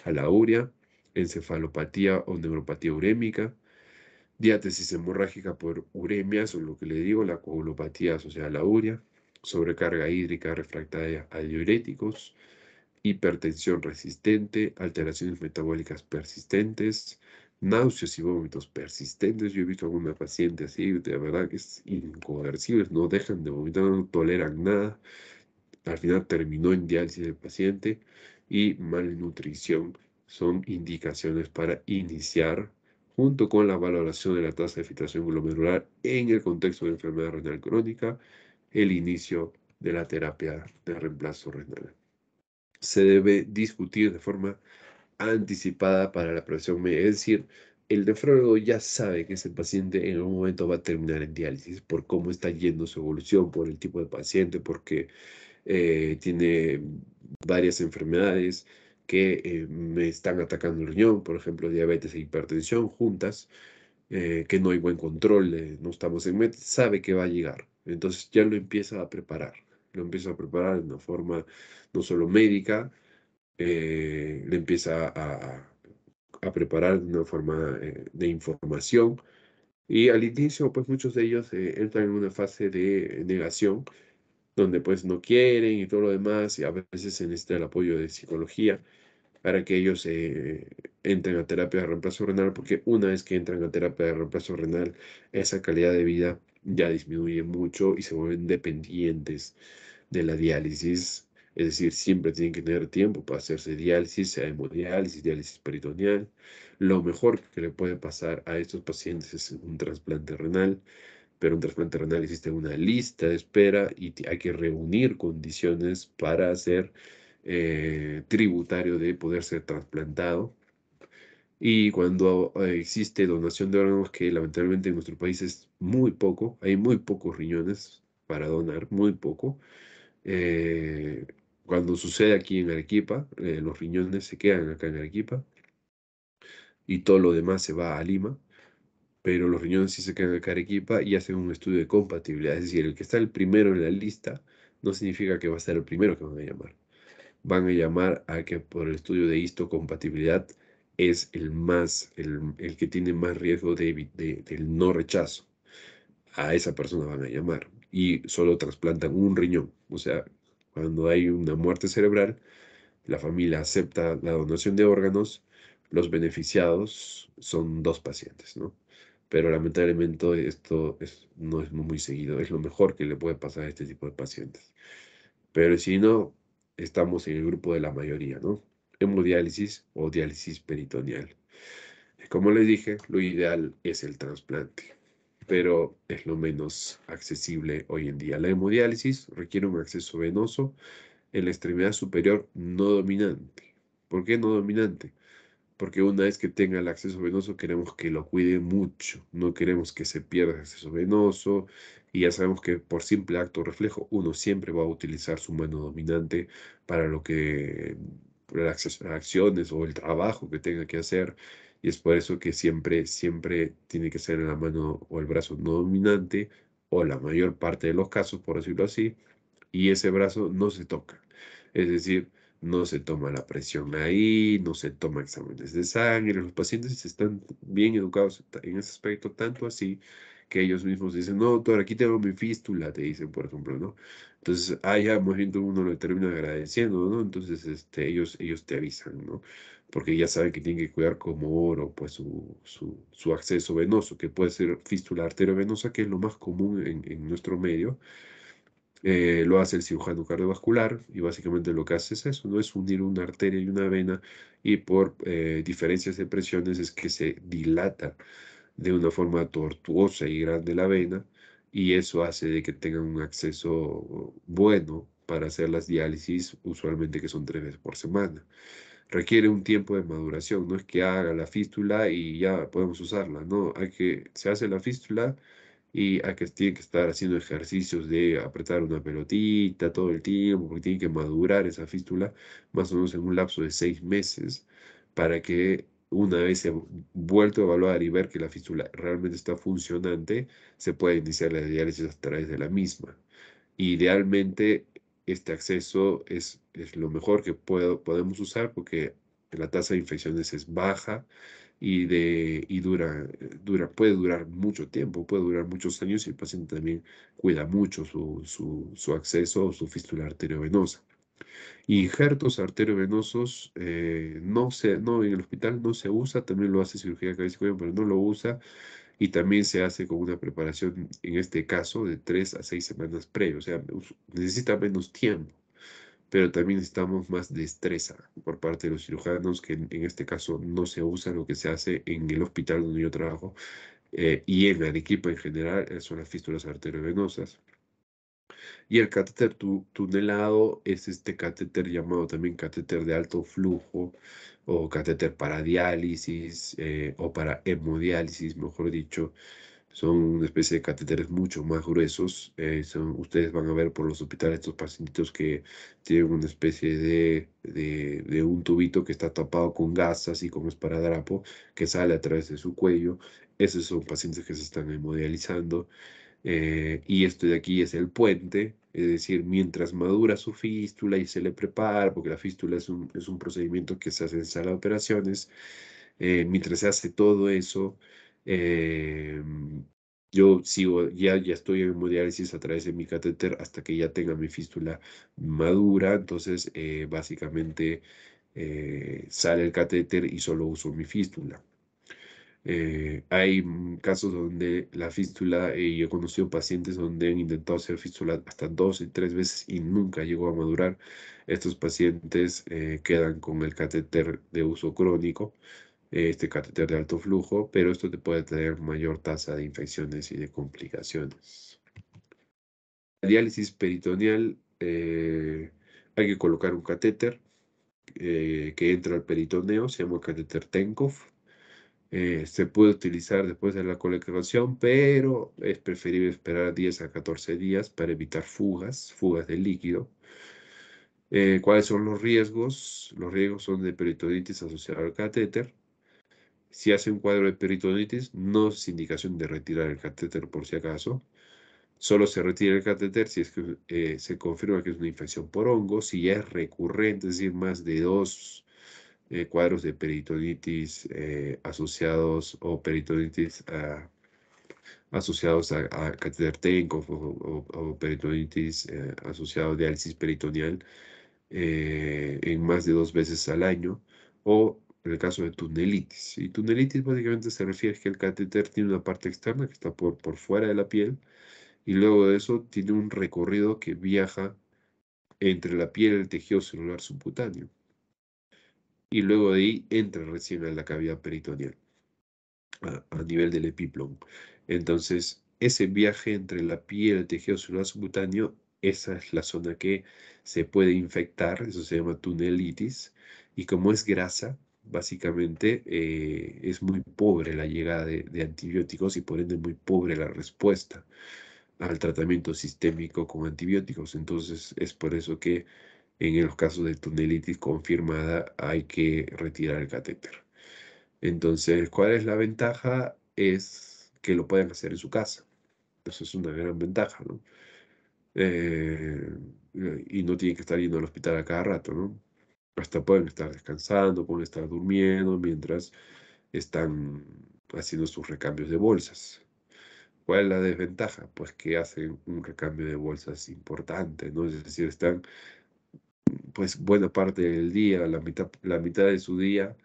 Speaker 1: a la urea, encefalopatía o neuropatía urémica, diátesis hemorrágica por uremias o lo que le digo, la coagulopatía asociada a la urea, sobrecarga hídrica refractaria a diuréticos, hipertensión resistente, alteraciones metabólicas persistentes, náuseas y vómitos persistentes. Yo he visto a alguna paciente así, de verdad que es incoercibles, no dejan de vomitar, no toleran nada. Al final terminó en diálisis el paciente y malnutrición son indicaciones para iniciar junto con la valoración de la tasa de filtración glomerular en el contexto de enfermedad renal crónica, el inicio de la terapia de reemplazo renal. Se debe discutir de forma anticipada para la prevención media. es decir, el nefrólogo ya sabe que ese paciente en algún momento va a terminar en diálisis por cómo está yendo su evolución, por el tipo de paciente, porque eh, tiene varias enfermedades, que eh, me están atacando el riñón, por ejemplo, diabetes e hipertensión juntas, eh, que no hay buen control, eh, no estamos en meta, sabe que va a llegar. Entonces ya lo empieza a preparar, lo empieza a preparar de una forma no solo médica, le empieza a, a, preparar de una forma de información. Y al inicio, pues muchos de ellos entran en una fase de negación donde pues no quieren y todo lo demás, y a veces se necesita el apoyo de psicología para que ellos eh, entren a terapia de reemplazo renal, porque una vez que entran a terapia de reemplazo renal, esa calidad de vida ya disminuye mucho y se vuelven dependientes de la diálisis. Es decir, siempre tienen que tener tiempo para hacerse diálisis, hemodiálisis, diálisis peritoneal. Lo mejor que le puede pasar a estos pacientes es un trasplante renal pero un trasplante renal existe una lista de espera y hay que reunir condiciones para ser eh, tributario de poder ser trasplantado. Y cuando eh, existe donación de órganos, que lamentablemente en nuestro país es muy poco, hay muy pocos riñones para donar, muy poco. Eh, cuando sucede aquí en Arequipa, los riñones se quedan acá en Arequipa y todo lo demás se va a Lima pero los riñones sí se quedan en Arequipa y hacen un estudio de compatibilidad. Es decir, el que está el primero en la lista no significa que va a ser el primero que van a llamar. Van a llamar a que por el estudio de histocompatibilidad es el más, el, que tiene más riesgo de, del no rechazo. A esa persona van a llamar y solo trasplantan un riñón. O sea, cuando hay una muerte cerebral, la familia acepta la donación de órganos, los beneficiados son dos pacientes, ¿no? pero lamentablemente esto no es muy seguido, es lo mejor que le puede pasar a este tipo de pacientes. Pero si no, estamos en el grupo de la mayoría, ¿no? Hemodiálisis o diálisis peritoneal. Como les dije, lo ideal es el trasplante, pero es lo menos accesible hoy en día. La hemodiálisis requiere un acceso venoso en la extremidad superior no dominante. ¿Por qué no dominante? porque una vez que tenga el acceso venoso queremos que lo cuide mucho, no queremos que se pierda el acceso venoso y ya sabemos que por simple acto reflejo uno siempre va a utilizar su mano dominante para lo que para las acciones o el trabajo que tenga que hacer y es por eso que siempre siempre tiene que ser la mano o el brazo no dominante o la mayor parte de los casos por decirlo así y ese brazo no se toca. Es decir, no se toma la presión ahí, no se toman exámenes de sangre, los pacientes están bien educados en ese aspecto, tanto así que ellos mismos dicen, no, doctor, aquí tengo mi fístula, te dicen, por ejemplo, ¿no? Entonces, ah, ya, más uno lo termina agradeciendo, ¿no? Entonces, este, ellos, ellos te avisan, ¿no? Porque ya saben que tienen que cuidar como oro, pues, su, su, acceso venoso, que puede ser fístula arteriovenosa, que es lo más común en, en nuestro medio, eh, lo hace el cirujano cardiovascular y básicamente lo que hace es eso, ¿no? Es unir una arteria y una vena y por eh, diferencias de presiones es que se dilata de una forma tortuosa y grande la vena y eso hace de que tengan un acceso bueno para hacer las diálisis, usualmente que son tres veces por semana. Requiere un tiempo de maduración, no es que haga la fístula y ya podemos usarla, no, hay que, se hace la fístula, y a que tienen que estar haciendo ejercicios de apretar una pelotita todo el tiempo, porque tienen que madurar esa fístula más o menos en un lapso de seis meses para que una vez se ha vuelto a evaluar y ver que la fístula realmente está funcionante, se pueda iniciar la diálisis a través de la misma. Idealmente, este acceso es, es lo mejor que podemos usar porque la tasa de infecciones es baja y, de, y dura, dura, puede durar mucho tiempo, puede durar muchos años y el paciente también cuida mucho su, su, su acceso o su fístula arteriovenosa. Injertos arteriovenosos eh, no, no en el hospital no se usa, también lo hace cirugía cabeza pero no lo usa y también se hace con una preparación, en este caso, de tres a seis semanas previo, o sea, necesita menos tiempo pero también estamos más destreza por parte de los cirujanos, que en, este caso no se usa lo que se hace en el hospital donde yo trabajo eh, y en Arequipa en general, eh, son las fístulas arteriovenosas. Y el catéter tunelado es este catéter llamado también catéter de alto flujo o catéter para diálisis eh, o para hemodiálisis, mejor dicho, son una especie de catéteres mucho más gruesos. Eh, ustedes van a ver por los hospitales estos pacientitos que tienen una especie de, un tubito que está tapado con gas, así como esparadrapo, que sale a través de su cuello. Esos son pacientes que se están hemodializando. Eh, y esto de aquí es el puente, es decir, mientras madura su fístula y se le prepara, porque la fístula es un, es un procedimiento que se hace en sala de operaciones, eh, mientras se hace todo eso, Em, yo sigo, ya, ya estoy en hemodiálisis a través de mi catéter hasta que ya tenga mi fístula madura, entonces eh, básicamente eh, sale el catéter y solo uso mi fístula. Eh, hay mm, casos donde la fístula, y yo he conocido pacientes donde han intentado hacer fístula hasta dos y tres veces y nunca llegó a madurar. Estos pacientes quedan con el catéter de uso crónico este catéter de alto flujo, pero esto te puede traer mayor tasa de infecciones y de complicaciones. La diálisis peritoneal, eh, hay que colocar un catéter eh, que entra al peritoneo, se llama catéter Tenkoff. Eh, se puede utilizar después de la colectivación, pero es preferible esperar 10 a 14 días para evitar fugas, fugas de líquido. ¿Cuáles son los riesgos? Los riesgos son de peritonitis asociada al catéter, si hace un cuadro de peritonitis, no es indicación de retirar el catéter por si acaso. Solo se retira el catéter si es que eh, se confirma que es una infección por hongo, si es recurrente, es decir, más de dos eh, cuadros de peritonitis eh, asociados o peritonitis ah, asociados a, a catéter o, peritonitis asociado a diálisis peritoneal en más de dos veces al año o en el caso de tunelitis. Y tunelitis básicamente se refiere que el catéter tiene una parte externa que está por, por fuera de la piel y luego de eso tiene un recorrido que viaja entre la piel y el tejido celular subcutáneo. Y luego de ahí entra recién a la cavidad peritoneal, a, a nivel del epiplom. Entonces, ese viaje entre la piel y el tejido celular subcutáneo, esa es la zona que se puede infectar, eso se llama tunelitis. Y como es grasa, básicamente eh, es muy pobre la llegada de, antibióticos y por ende muy pobre la respuesta al tratamiento sistémico con antibióticos. Entonces es por eso que en los casos de tunelitis confirmada hay que retirar el catéter. Entonces, ¿cuál es la ventaja? Es que lo pueden hacer en su casa. Eso es una gran ventaja, ¿no? Eh, y no tienen que estar yendo al hospital a cada rato, ¿no? hasta pueden estar descansando, pueden estar durmiendo mientras están haciendo sus recambios de bolsas. ¿Cuál es la desventaja? Pues que hacen un recambio de bolsas importante, ¿no? Es decir, están pues buena parte del día, la mitad, la mitad de su día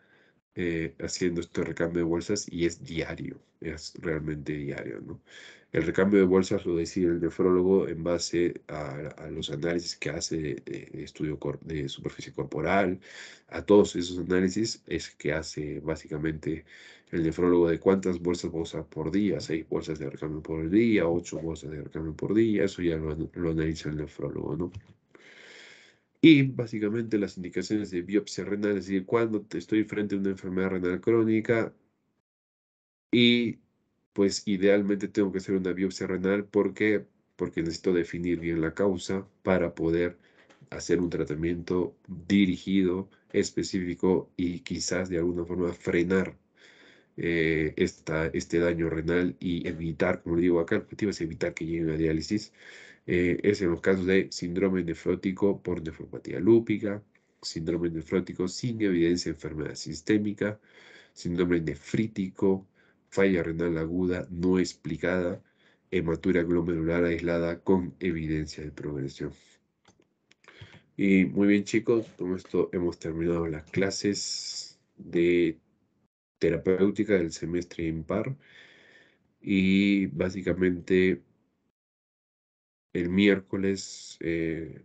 Speaker 1: eh, haciendo este recambio de bolsas y es diario, es realmente diario, ¿no? El recambio de bolsas lo decide el nefrólogo en base a, los análisis que hace de, estudio de superficie corporal, a todos esos análisis es que hace básicamente el nefrólogo de cuántas bolsas va por día, seis bolsas de recambio por día, ocho bolsas de recambio por día, eso ya lo, lo analiza el nefrólogo, ¿no? Y básicamente las indicaciones de biopsia renal, es decir, cuando estoy frente a una enfermedad renal crónica y pues idealmente tengo que hacer una biopsia renal porque porque necesito definir bien la causa para poder hacer un tratamiento dirigido, específico y quizás de alguna forma frenar eh, esta, este daño renal y evitar, como digo acá, el objetivo es evitar que llegue a diálisis eh, es en los casos de síndrome nefrótico por nefropatía lúpica, síndrome nefrótico sin evidencia de enfermedad sistémica, síndrome nefrítico, falla renal aguda no explicada, hematura glomerular aislada con evidencia de progresión. Y muy bien chicos, con esto hemos terminado las clases de terapéutica del semestre impar y básicamente el miércoles eh,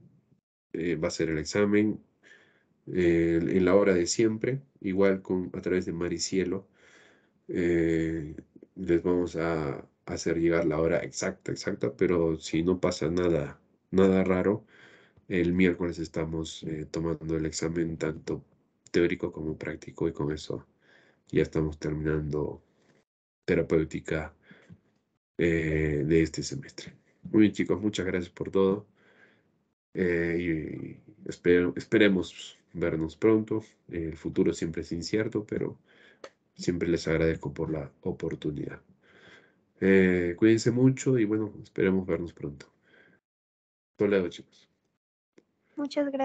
Speaker 1: eh, va a ser el examen eh, en la hora de siempre, igual con, a través de Maricielo. les vamos a hacer llegar la hora exacta, exacta, pero si no pasa nada, nada raro, el miércoles estamos tomando el examen tanto teórico como práctico y con eso ya estamos terminando terapéutica de este semestre. Muy bien, chicos, muchas gracias por todo. Eh, y esperemos vernos pronto. el futuro siempre es incierto, pero siempre les agradezco por la oportunidad. Eh, cuídense mucho y bueno, esperemos vernos pronto. luego, chicos. Muchas gracias.